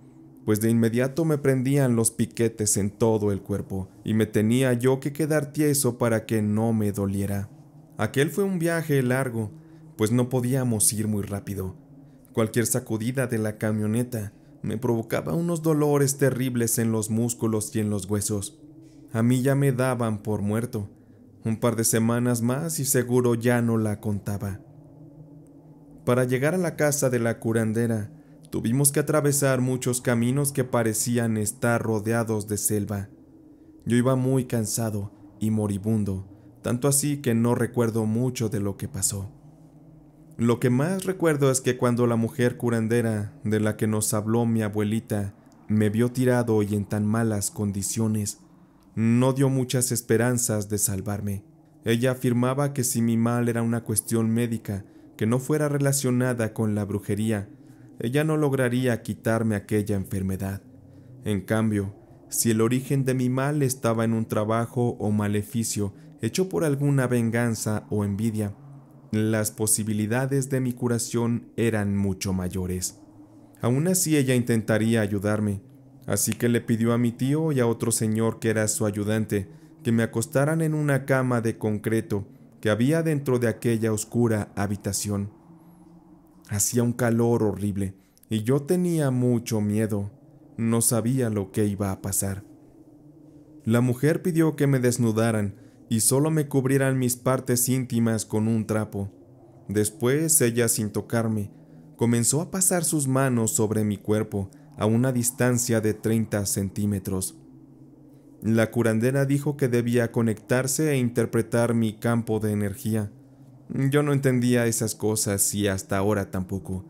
pues de inmediato me prendían los piquetes en todo el cuerpo y me tenía yo que quedar tieso para que no me doliera. Aquel fue un viaje largo, pues no podíamos ir muy rápido Cualquier sacudida de la camioneta me provocaba unos dolores terribles en los músculos y en los huesos. A mí ya me daban por muerto. Un par de semanas más y seguro ya no la contaba. Para llegar a la casa de la curandera, tuvimos que atravesar muchos caminos que parecían estar rodeados de selva. Yo iba muy cansado y moribundo, tanto así que no recuerdo mucho de lo que pasó. Lo que más recuerdo es que cuando la mujer curandera de la que nos habló mi abuelita me vio tirado y en tan malas condiciones, no dio muchas esperanzas de salvarme. Ella afirmaba que si mi mal era una cuestión médica, que no fuera relacionada con la brujería, ella no lograría quitarme aquella enfermedad. En cambio, si el origen de mi mal estaba en un trabajo o maleficio hecho por alguna venganza o envidia, las posibilidades de mi curación eran mucho mayores. Aún así ella intentaría ayudarme, así que le pidió a mi tío y a otro señor que era su ayudante que me acostaran en una cama de concreto que había dentro de aquella oscura habitación. Hacía un calor horrible y yo tenía mucho miedo. No sabía lo que iba a pasar. La mujer pidió que me desnudaran y solo me cubrieran mis partes íntimas con un trapo. Después ella, sin tocarme, comenzó a pasar sus manos sobre mi cuerpo a una distancia de 30 centímetros. La curandera dijo que debía conectarse e interpretar mi campo de energía. Yo no entendía esas cosas y hasta ahora tampoco,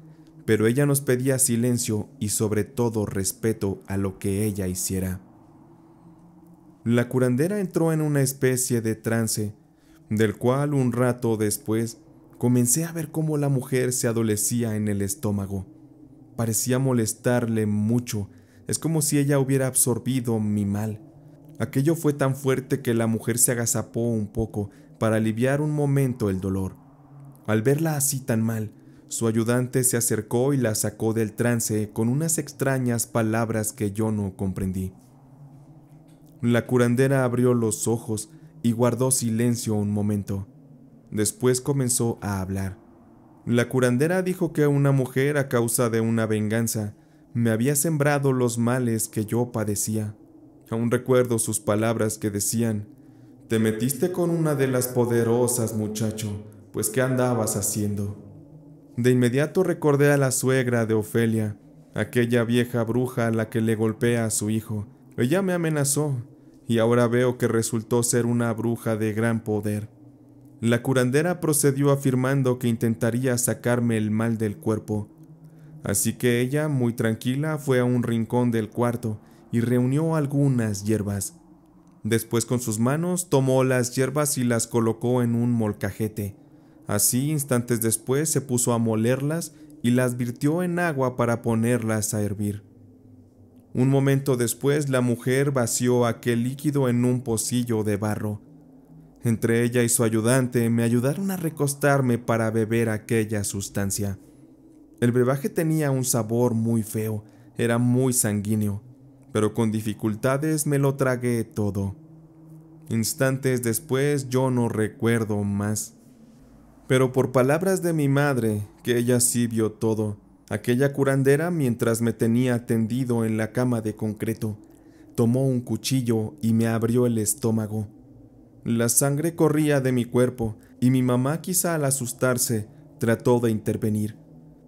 pero ella nos pedía silencio y sobre todo respeto a lo que ella hiciera. La curandera entró en una especie de trance, del cual un rato después comencé a ver cómo la mujer se adolecía en el estómago. Parecía molestarle mucho, es como si ella hubiera absorbido mi mal. Aquello fue tan fuerte que la mujer se agazapó un poco para aliviar un momento el dolor. Al verla así tan mal, su ayudante se acercó y la sacó del trance con unas extrañas palabras que yo no comprendí. La curandera abrió los ojos y guardó silencio un momento. Después comenzó a hablar. La curandera dijo que una mujer a causa de una venganza me había sembrado los males que yo padecía. Aún recuerdo sus palabras que decían, te metiste con una de las poderosas, muchacho, pues ¿qué andabas haciendo? De inmediato recordé a la suegra de Ofelia, aquella vieja bruja a la que le golpea a su hijo, ella me amenazó y ahora veo que resultó ser una bruja de gran poder. La curandera procedió afirmando que intentaría sacarme el mal del cuerpo. Así que ella, muy tranquila, fue a un rincón del cuarto y reunió algunas hierbas. Después con sus manos tomó las hierbas y las colocó en un molcajete. Así, instantes después, se puso a molerlas y las virtió en agua para ponerlas a hervir. Un momento después la mujer vació aquel líquido en un pocillo de barro. Entre ella y su ayudante me ayudaron a recostarme para beber aquella sustancia. El brebaje tenía un sabor muy feo, era muy sanguíneo, pero con dificultades me lo tragué todo. Instantes después yo no recuerdo más. Pero por palabras de mi madre, que ella sí vio todo, aquella curandera, mientras me tenía tendido en la cama de concreto, tomó un cuchillo y me abrió el estómago. La sangre corría de mi cuerpo y mi mamá quizá al asustarse trató de intervenir,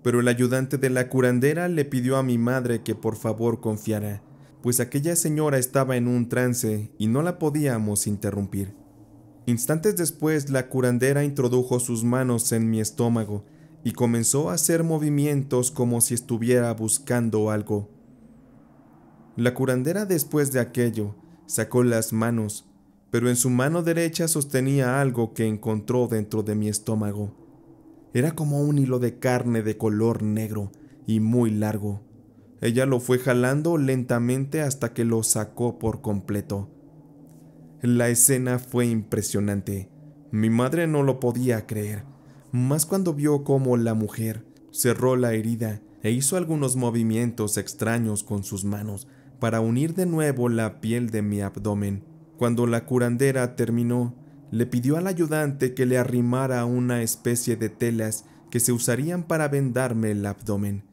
pero el ayudante de la curandera le pidió a mi madre que por favor confiara, pues aquella señora estaba en un trance y no la podíamos interrumpir. Instantes después la curandera introdujo sus manos en mi estómago y comenzó a hacer movimientos como si estuviera buscando algo. La curandera después de aquello sacó las manos, pero en su mano derecha sostenía algo que encontró dentro de mi estómago. Era como un hilo de carne de color negro y muy largo. Ella lo fue jalando lentamente hasta que lo sacó por completo. La escena fue impresionante. Mi madre no lo podía creer más cuando vio cómo la mujer cerró la herida e hizo algunos movimientos extraños con sus manos para unir de nuevo la piel de mi abdomen. Cuando la curandera terminó, le pidió al ayudante que le arrimara una especie de telas que se usarían para vendarme el abdomen,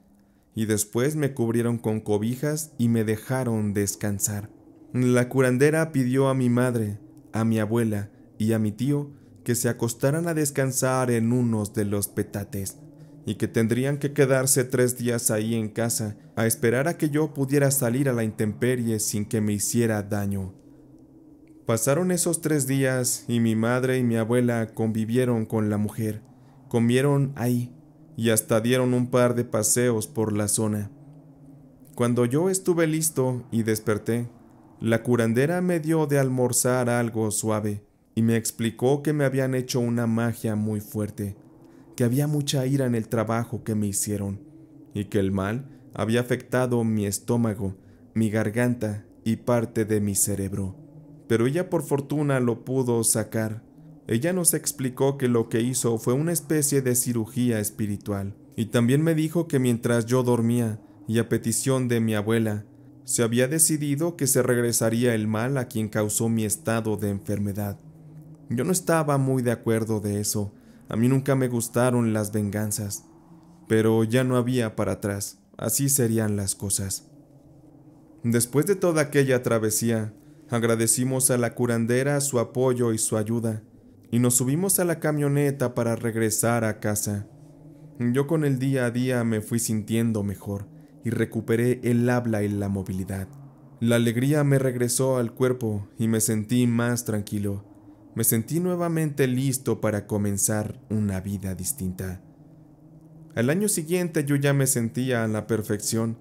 y después me cubrieron con cobijas y me dejaron descansar. La curandera pidió a mi madre, a mi abuela y a mi tío que se acostaran a descansar en unos de los petates y que tendrían que quedarse tres días ahí en casa a esperar a que yo pudiera salir a la intemperie sin que me hiciera daño. Pasaron esos tres días y mi madre y mi abuela convivieron con la mujer, comieron ahí y hasta dieron un par de paseos por la zona. Cuando yo estuve listo y desperté, la curandera me dio de almorzar algo suave, y me explicó que me habían hecho una magia muy fuerte, que había mucha ira en el trabajo que me hicieron, y que el mal había afectado mi estómago, mi garganta y parte de mi cerebro. Pero ella por fortuna lo pudo sacar. Ella nos explicó que lo que hizo fue una especie de cirugía espiritual, y también me dijo que mientras yo dormía, y a petición de mi abuela, se había decidido que se regresaría el mal a quien causó mi estado de enfermedad. Yo no estaba muy de acuerdo de eso, a mí nunca me gustaron las venganzas, pero ya no había para atrás, así serían las cosas. Después de toda aquella travesía, agradecimos a la curandera su apoyo y su ayuda, y nos subimos a la camioneta para regresar a casa. Yo con el día a día me fui sintiendo mejor y recuperé el habla y la movilidad. La alegría me regresó al cuerpo y me sentí más tranquilo me sentí nuevamente listo para comenzar una vida distinta. Al año siguiente yo ya me sentía a la perfección.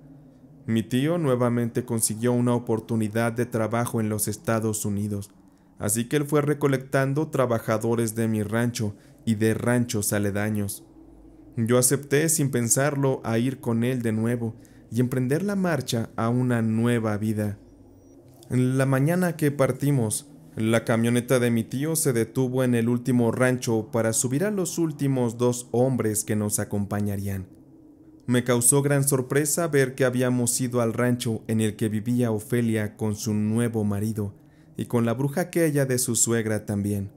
Mi tío nuevamente consiguió una oportunidad de trabajo en los Estados Unidos, así que él fue recolectando trabajadores de mi rancho y de ranchos aledaños. Yo acepté sin pensarlo a ir con él de nuevo y emprender la marcha a una nueva vida. En la mañana que partimos, la camioneta de mi tío se detuvo en el último rancho para subir a los últimos dos hombres que nos acompañarían. Me causó gran sorpresa ver que habíamos ido al rancho en el que vivía Ofelia con su nuevo marido y con la bruja aquella de su suegra también.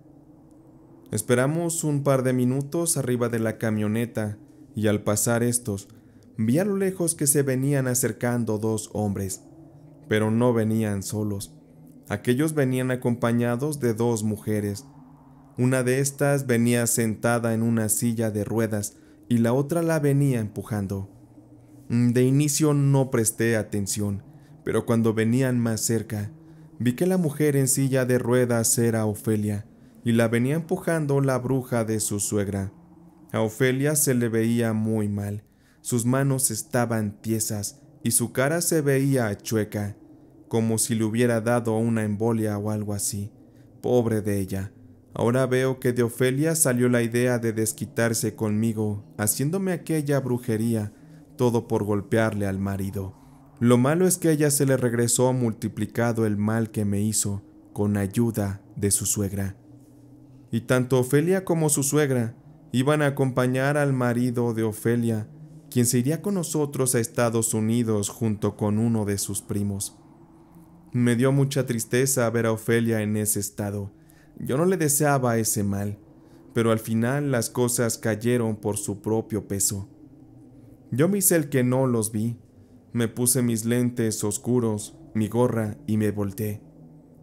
Esperamos un par de minutos arriba de la camioneta y al pasar estos, vi a lo lejos que se venían acercando dos hombres, pero no venían solos. Aquellos venían acompañados de dos mujeres. Una de estas venía sentada en una silla de ruedas y la otra la venía empujando. Mm, de inicio no presté atención, pero cuando venían más cerca, vi que la mujer en silla de ruedas era Ofelia y la venía empujando la bruja de su suegra. A Ofelia se le veía muy mal, sus manos estaban tiesas y su cara se veía chueca como si le hubiera dado una embolia o algo así. Pobre de ella. Ahora veo que de Ofelia salió la idea de desquitarse conmigo, haciéndome aquella brujería, todo por golpearle al marido. Lo malo es que ella se le regresó multiplicado el mal que me hizo, con ayuda de su suegra. Y tanto Ofelia como su suegra iban a acompañar al marido de Ofelia, quien se iría con nosotros a Estados Unidos junto con uno de sus primos. Me dio mucha tristeza ver a Ofelia en ese estado. Yo no le deseaba ese mal, pero al final las cosas cayeron por su propio peso. Yo me hice el que no los vi. Me puse mis lentes oscuros, mi gorra y me volteé.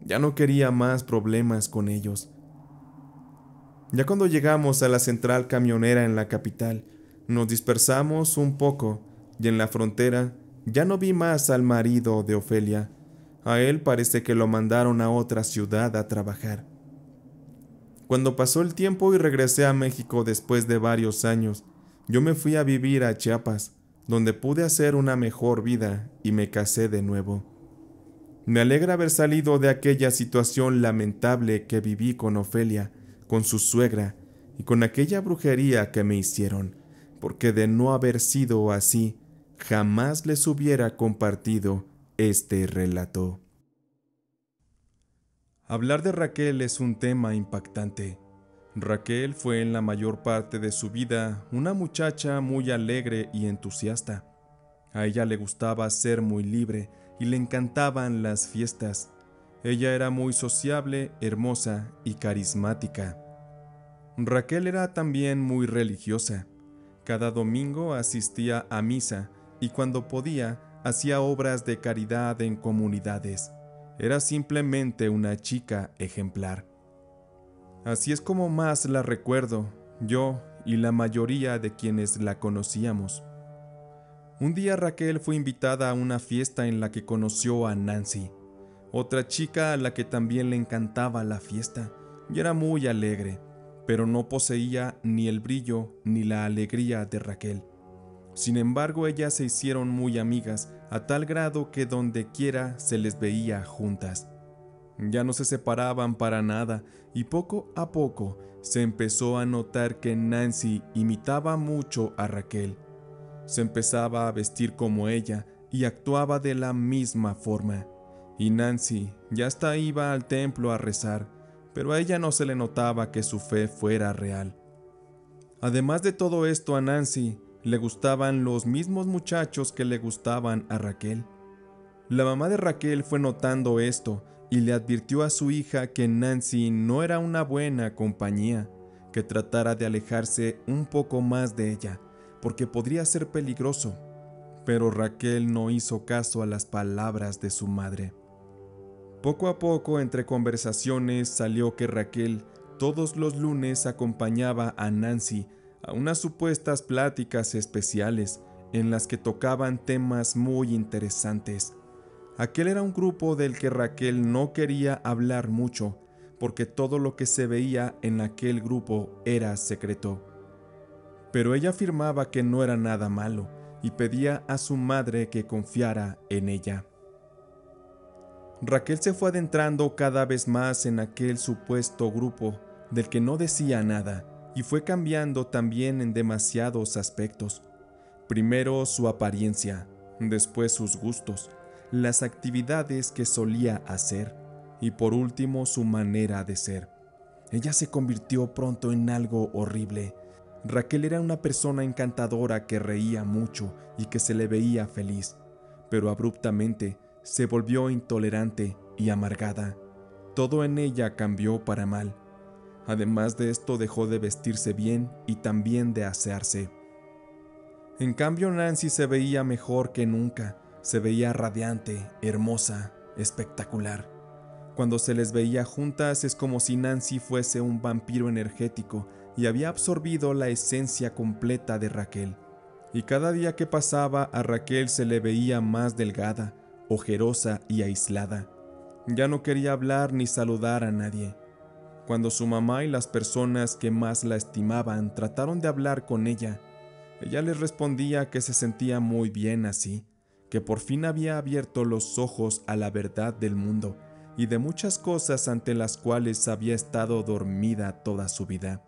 Ya no quería más problemas con ellos. Ya cuando llegamos a la central camionera en la capital, nos dispersamos un poco y en la frontera ya no vi más al marido de Ofelia a él parece que lo mandaron a otra ciudad a trabajar. Cuando pasó el tiempo y regresé a México después de varios años, yo me fui a vivir a Chiapas, donde pude hacer una mejor vida y me casé de nuevo. Me alegra haber salido de aquella situación lamentable que viví con Ofelia, con su suegra y con aquella brujería que me hicieron, porque de no haber sido así, jamás les hubiera compartido este relato. Hablar de Raquel es un tema impactante. Raquel fue en la mayor parte de su vida una muchacha muy alegre y entusiasta. A ella le gustaba ser muy libre y le encantaban las fiestas. Ella era muy sociable, hermosa y carismática. Raquel era también muy religiosa. Cada domingo asistía a misa y cuando podía hacía obras de caridad en comunidades. Era simplemente una chica ejemplar. Así es como más la recuerdo, yo y la mayoría de quienes la conocíamos. Un día Raquel fue invitada a una fiesta en la que conoció a Nancy, otra chica a la que también le encantaba la fiesta y era muy alegre, pero no poseía ni el brillo ni la alegría de Raquel. Sin embargo, ellas se hicieron muy amigas a tal grado que donde quiera se les veía juntas. Ya no se separaban para nada y poco a poco se empezó a notar que Nancy imitaba mucho a Raquel. Se empezaba a vestir como ella y actuaba de la misma forma. Y Nancy ya hasta iba al templo a rezar, pero a ella no se le notaba que su fe fuera real. Además de todo esto a Nancy le gustaban los mismos muchachos que le gustaban a Raquel. La mamá de Raquel fue notando esto y le advirtió a su hija que Nancy no era una buena compañía, que tratara de alejarse un poco más de ella, porque podría ser peligroso. Pero Raquel no hizo caso a las palabras de su madre. Poco a poco, entre conversaciones, salió que Raquel todos los lunes acompañaba a Nancy a unas supuestas pláticas especiales en las que tocaban temas muy interesantes. Aquel era un grupo del que Raquel no quería hablar mucho, porque todo lo que se veía en aquel grupo era secreto. Pero ella afirmaba que no era nada malo y pedía a su madre que confiara en ella. Raquel se fue adentrando cada vez más en aquel supuesto grupo del que no decía nada, y fue cambiando también en demasiados aspectos. Primero su apariencia, después sus gustos, las actividades que solía hacer y por último su manera de ser. Ella se convirtió pronto en algo horrible. Raquel era una persona encantadora que reía mucho y que se le veía feliz, pero abruptamente se volvió intolerante y amargada. Todo en ella cambió para mal Además de esto dejó de vestirse bien y también de asearse. En cambio Nancy se veía mejor que nunca, se veía radiante, hermosa, espectacular. Cuando se les veía juntas es como si Nancy fuese un vampiro energético y había absorbido la esencia completa de Raquel. Y cada día que pasaba a Raquel se le veía más delgada, ojerosa y aislada. Ya no quería hablar ni saludar a nadie. Cuando su mamá y las personas que más la estimaban trataron de hablar con ella, ella les respondía que se sentía muy bien así, que por fin había abierto los ojos a la verdad del mundo y de muchas cosas ante las cuales había estado dormida toda su vida.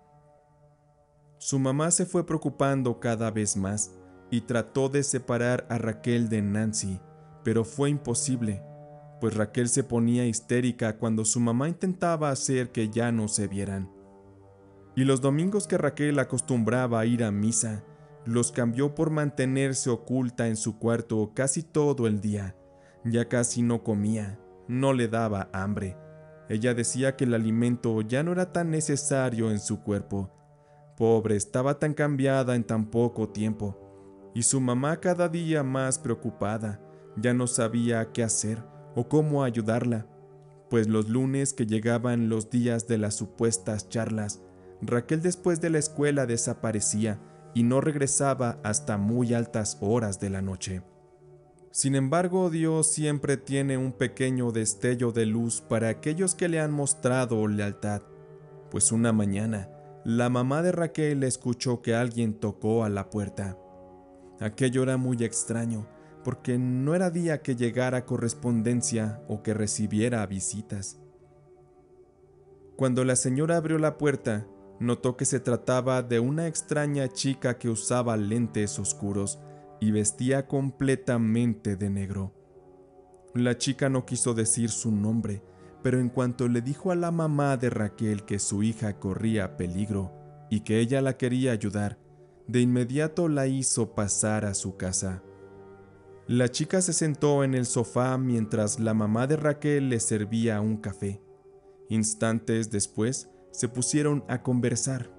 Su mamá se fue preocupando cada vez más y trató de separar a Raquel de Nancy, pero fue imposible pues Raquel se ponía histérica cuando su mamá intentaba hacer que ya no se vieran. Y los domingos que Raquel acostumbraba a ir a misa, los cambió por mantenerse oculta en su cuarto casi todo el día. Ya casi no comía, no le daba hambre. Ella decía que el alimento ya no era tan necesario en su cuerpo. Pobre, estaba tan cambiada en tan poco tiempo. Y su mamá cada día más preocupada, ya no sabía qué hacer cómo ayudarla, pues los lunes que llegaban los días de las supuestas charlas, Raquel después de la escuela desaparecía y no regresaba hasta muy altas horas de la noche. Sin embargo, Dios siempre tiene un pequeño destello de luz para aquellos que le han mostrado lealtad, pues una mañana, la mamá de Raquel escuchó que alguien tocó a la puerta. Aquello era muy extraño, porque no era día que llegara correspondencia o que recibiera visitas. Cuando la señora abrió la puerta, notó que se trataba de una extraña chica que usaba lentes oscuros y vestía completamente de negro. La chica no quiso decir su nombre, pero en cuanto le dijo a la mamá de Raquel que su hija corría peligro y que ella la quería ayudar, de inmediato la hizo pasar a su casa. La chica se sentó en el sofá mientras la mamá de Raquel le servía un café. Instantes después, se pusieron a conversar.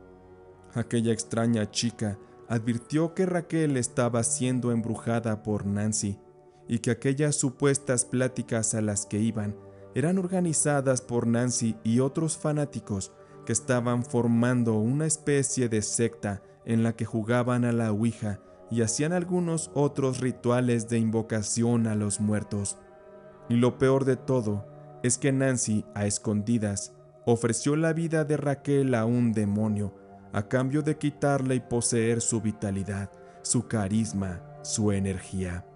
Aquella extraña chica advirtió que Raquel estaba siendo embrujada por Nancy y que aquellas supuestas pláticas a las que iban eran organizadas por Nancy y otros fanáticos que estaban formando una especie de secta en la que jugaban a la Ouija y hacían algunos otros rituales de invocación a los muertos. Y lo peor de todo es que Nancy, a escondidas, ofreció la vida de Raquel a un demonio, a cambio de quitarle y poseer su vitalidad, su carisma, su energía.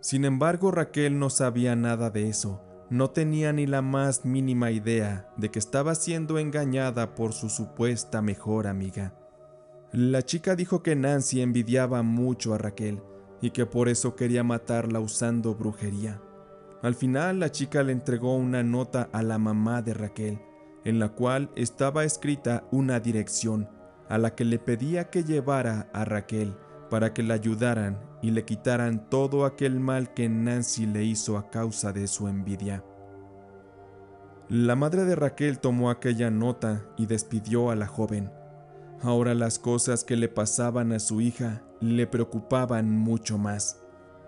Sin embargo, Raquel no sabía nada de eso, no tenía ni la más mínima idea de que estaba siendo engañada por su supuesta mejor amiga. La chica dijo que Nancy envidiaba mucho a Raquel y que por eso quería matarla usando brujería. Al final la chica le entregó una nota a la mamá de Raquel, en la cual estaba escrita una dirección a la que le pedía que llevara a Raquel para que la ayudaran y le quitaran todo aquel mal que Nancy le hizo a causa de su envidia. La madre de Raquel tomó aquella nota y despidió a la joven. Ahora las cosas que le pasaban a su hija le preocupaban mucho más.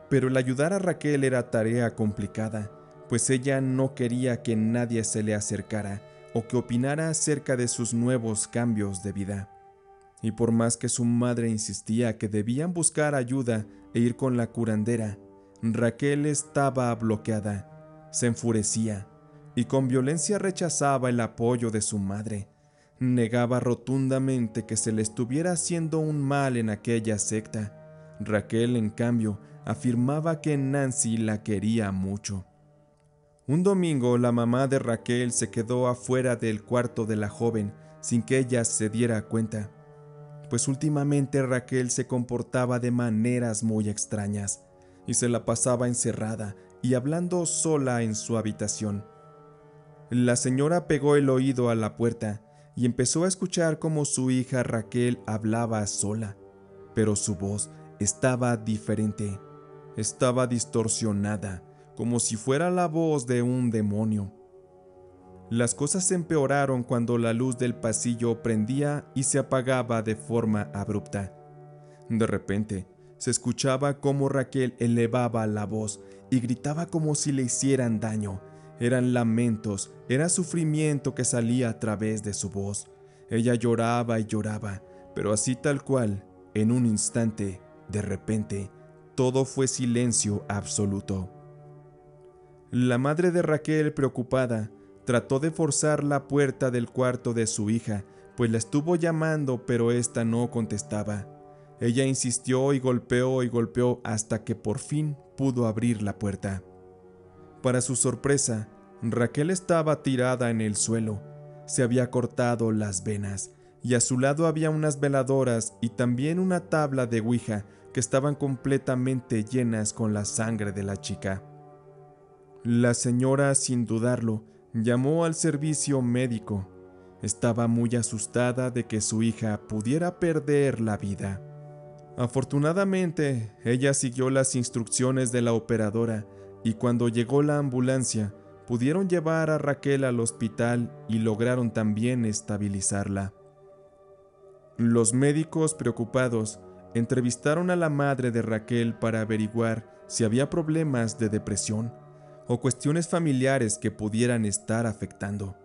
Pero el ayudar a Raquel era tarea complicada, pues ella no quería que nadie se le acercara o que opinara acerca de sus nuevos cambios de vida. Y por más que su madre insistía que debían buscar ayuda e ir con la curandera, Raquel estaba bloqueada, se enfurecía y con violencia rechazaba el apoyo de su madre Negaba rotundamente que se le estuviera haciendo un mal en aquella secta. Raquel, en cambio, afirmaba que Nancy la quería mucho. Un domingo la mamá de Raquel se quedó afuera del cuarto de la joven sin que ella se diera cuenta, pues últimamente Raquel se comportaba de maneras muy extrañas y se la pasaba encerrada y hablando sola en su habitación. La señora pegó el oído a la puerta y empezó a escuchar cómo su hija Raquel hablaba sola, pero su voz estaba diferente, estaba distorsionada, como si fuera la voz de un demonio. Las cosas se empeoraron cuando la luz del pasillo prendía y se apagaba de forma abrupta. De repente, se escuchaba cómo Raquel elevaba la voz y gritaba como si le hicieran daño, eran lamentos, era sufrimiento que salía a través de su voz. Ella lloraba y lloraba, pero así tal cual, en un instante, de repente, todo fue silencio absoluto. La madre de Raquel, preocupada, trató de forzar la puerta del cuarto de su hija, pues la estuvo llamando, pero ésta no contestaba. Ella insistió y golpeó y golpeó hasta que por fin pudo abrir la puerta. Para su sorpresa, Raquel estaba tirada en el suelo. Se había cortado las venas y a su lado había unas veladoras y también una tabla de Ouija que estaban completamente llenas con la sangre de la chica. La señora, sin dudarlo, llamó al servicio médico. Estaba muy asustada de que su hija pudiera perder la vida. Afortunadamente, ella siguió las instrucciones de la operadora y cuando llegó la ambulancia pudieron llevar a Raquel al hospital y lograron también estabilizarla. Los médicos preocupados entrevistaron a la madre de Raquel para averiguar si había problemas de depresión o cuestiones familiares que pudieran estar afectando.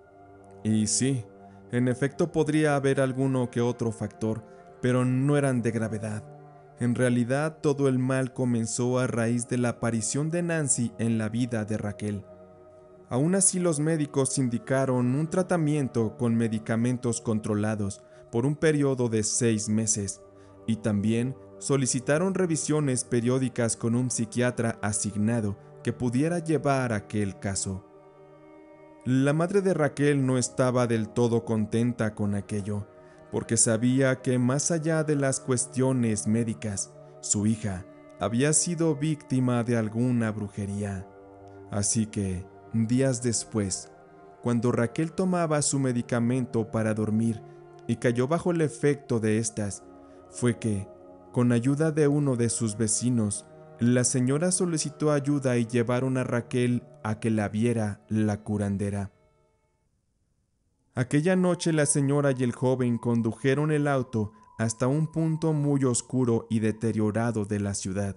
Y sí, en efecto podría haber alguno que otro factor, pero no eran de gravedad. En realidad todo el mal comenzó a raíz de la aparición de Nancy en la vida de Raquel. Aún así los médicos indicaron un tratamiento con medicamentos controlados por un periodo de seis meses y también solicitaron revisiones periódicas con un psiquiatra asignado que pudiera llevar aquel caso. La madre de Raquel no estaba del todo contenta con aquello porque sabía que más allá de las cuestiones médicas, su hija había sido víctima de alguna brujería. Así que, días después, cuando Raquel tomaba su medicamento para dormir y cayó bajo el efecto de estas, fue que, con ayuda de uno de sus vecinos, la señora solicitó ayuda y llevaron a Raquel a que la viera la curandera. Aquella noche la señora y el joven condujeron el auto hasta un punto muy oscuro y deteriorado de la ciudad.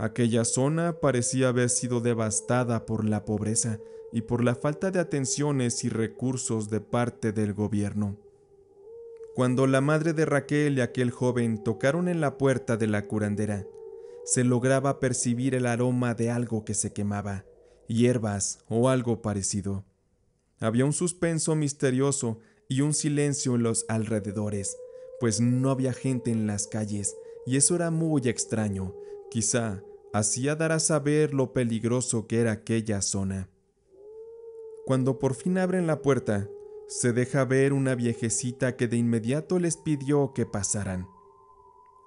Aquella zona parecía haber sido devastada por la pobreza y por la falta de atenciones y recursos de parte del gobierno. Cuando la madre de Raquel y aquel joven tocaron en la puerta de la curandera, se lograba percibir el aroma de algo que se quemaba, hierbas o algo parecido. Había un suspenso misterioso y un silencio en los alrededores, pues no había gente en las calles, y eso era muy extraño. Quizá hacía dar a saber lo peligroso que era aquella zona. Cuando por fin abren la puerta, se deja ver una viejecita que de inmediato les pidió que pasaran.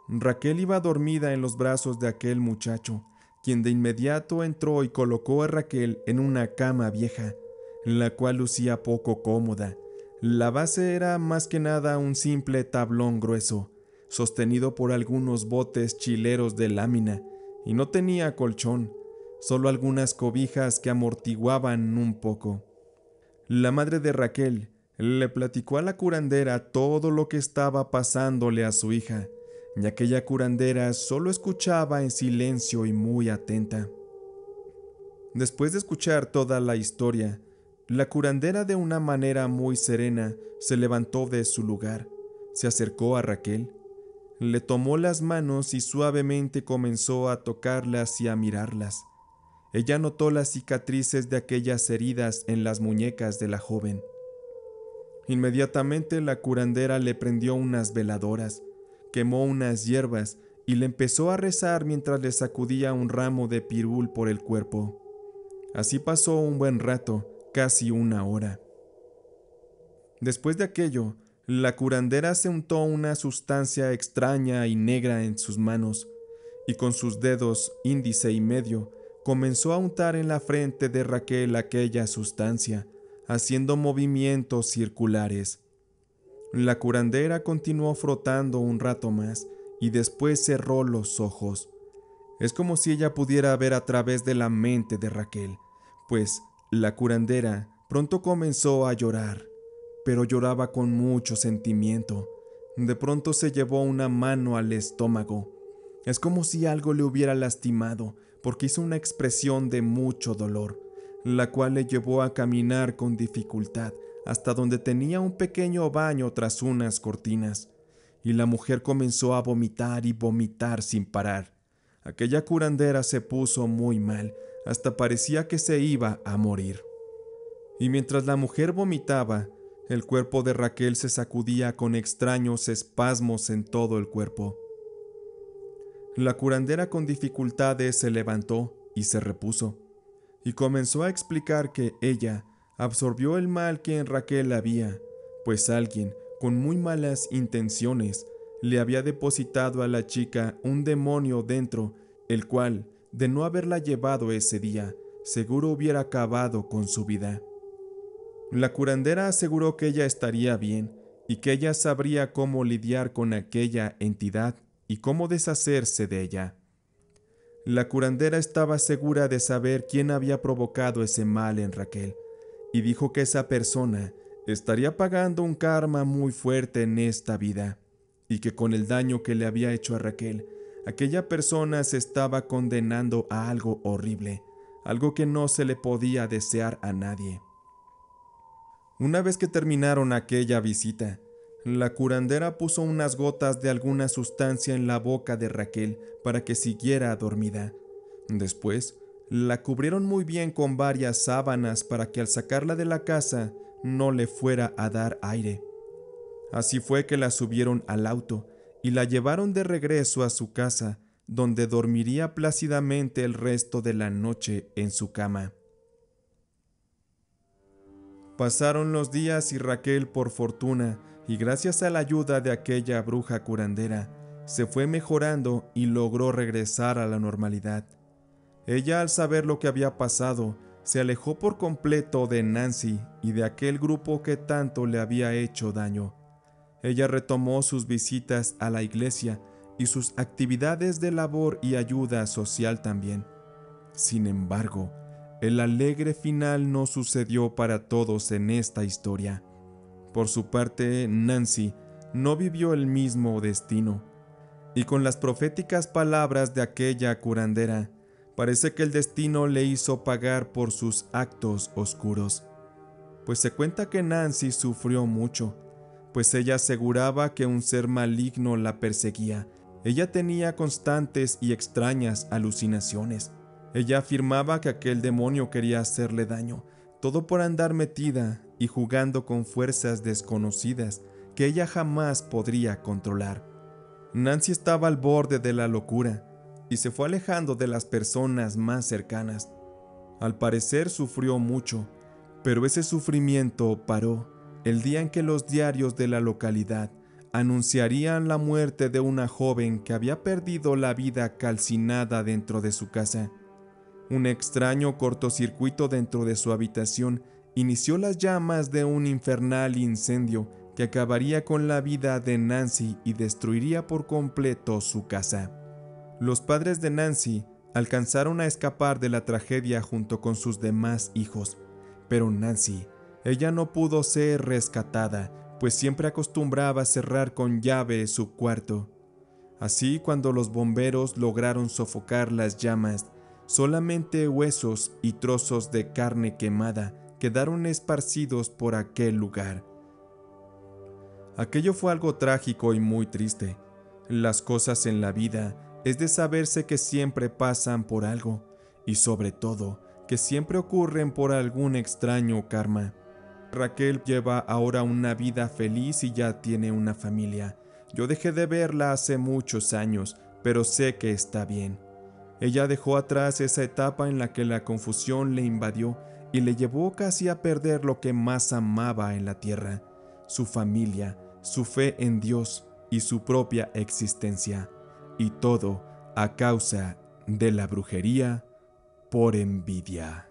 Raquel iba dormida en los brazos de aquel muchacho, quien de inmediato entró y colocó a Raquel en una cama vieja, la cual lucía poco cómoda. La base era más que nada un simple tablón grueso, sostenido por algunos botes chileros de lámina, y no tenía colchón, solo algunas cobijas que amortiguaban un poco. La madre de Raquel le platicó a la curandera todo lo que estaba pasándole a su hija, y aquella curandera solo escuchaba en silencio y muy atenta. Después de escuchar toda la historia, la curandera de una manera muy serena se levantó de su lugar, se acercó a Raquel, le tomó las manos y suavemente comenzó a tocarlas y a mirarlas. Ella notó las cicatrices de aquellas heridas en las muñecas de la joven. Inmediatamente la curandera le prendió unas veladoras, quemó unas hierbas y le empezó a rezar mientras le sacudía un ramo de pirul por el cuerpo. Así pasó un buen rato, casi una hora. Después de aquello, la curandera se untó una sustancia extraña y negra en sus manos, y con sus dedos índice y medio comenzó a untar en la frente de Raquel aquella sustancia, haciendo movimientos circulares. La curandera continuó frotando un rato más y después cerró los ojos. Es como si ella pudiera ver a través de la mente de Raquel, pues la curandera pronto comenzó a llorar, pero lloraba con mucho sentimiento. De pronto se llevó una mano al estómago. Es como si algo le hubiera lastimado, porque hizo una expresión de mucho dolor, la cual le llevó a caminar con dificultad hasta donde tenía un pequeño baño tras unas cortinas, y la mujer comenzó a vomitar y vomitar sin parar. Aquella curandera se puso muy mal hasta parecía que se iba a morir. Y mientras la mujer vomitaba, el cuerpo de Raquel se sacudía con extraños espasmos en todo el cuerpo. La curandera con dificultades se levantó y se repuso, y comenzó a explicar que ella absorbió el mal que en Raquel había, pues alguien, con muy malas intenciones, le había depositado a la chica un demonio dentro, el cual de no haberla llevado ese día, seguro hubiera acabado con su vida. La curandera aseguró que ella estaría bien y que ella sabría cómo lidiar con aquella entidad y cómo deshacerse de ella. La curandera estaba segura de saber quién había provocado ese mal en Raquel, y dijo que esa persona estaría pagando un karma muy fuerte en esta vida, y que con el daño que le había hecho a Raquel, Aquella persona se estaba condenando a algo horrible, algo que no se le podía desear a nadie. Una vez que terminaron aquella visita, la curandera puso unas gotas de alguna sustancia en la boca de Raquel para que siguiera dormida. Después, la cubrieron muy bien con varias sábanas para que al sacarla de la casa no le fuera a dar aire. Así fue que la subieron al auto y la llevaron de regreso a su casa, donde dormiría plácidamente el resto de la noche en su cama. Pasaron los días y Raquel, por fortuna, y gracias a la ayuda de aquella bruja curandera, se fue mejorando y logró regresar a la normalidad. Ella, al saber lo que había pasado, se alejó por completo de Nancy y de aquel grupo que tanto le había hecho daño, ella retomó sus visitas a la iglesia y sus actividades de labor y ayuda social también. Sin embargo, el alegre final no sucedió para todos en esta historia. Por su parte, Nancy no vivió el mismo destino. Y con las proféticas palabras de aquella curandera, parece que el destino le hizo pagar por sus actos oscuros. Pues se cuenta que Nancy sufrió mucho, pues ella aseguraba que un ser maligno la perseguía. Ella tenía constantes y extrañas alucinaciones. Ella afirmaba que aquel demonio quería hacerle daño, todo por andar metida y jugando con fuerzas desconocidas que ella jamás podría controlar. Nancy estaba al borde de la locura y se fue alejando de las personas más cercanas. Al parecer sufrió mucho, pero ese sufrimiento paró el día en que los diarios de la localidad anunciarían la muerte de una joven que había perdido la vida calcinada dentro de su casa. Un extraño cortocircuito dentro de su habitación inició las llamas de un infernal incendio que acabaría con la vida de Nancy y destruiría por completo su casa. Los padres de Nancy alcanzaron a escapar de la tragedia junto con sus demás hijos, pero Nancy ella no pudo ser rescatada, pues siempre acostumbraba cerrar con llave su cuarto. Así cuando los bomberos lograron sofocar las llamas, solamente huesos y trozos de carne quemada quedaron esparcidos por aquel lugar. Aquello fue algo trágico y muy triste. Las cosas en la vida es de saberse que siempre pasan por algo y sobre todo que siempre ocurren por algún extraño karma. Raquel lleva ahora una vida feliz y ya tiene una familia. Yo dejé de verla hace muchos años, pero sé que está bien. Ella dejó atrás esa etapa en la que la confusión le invadió y le llevó casi a perder lo que más amaba en la tierra, su familia, su fe en Dios y su propia existencia, y todo a causa de la brujería por envidia.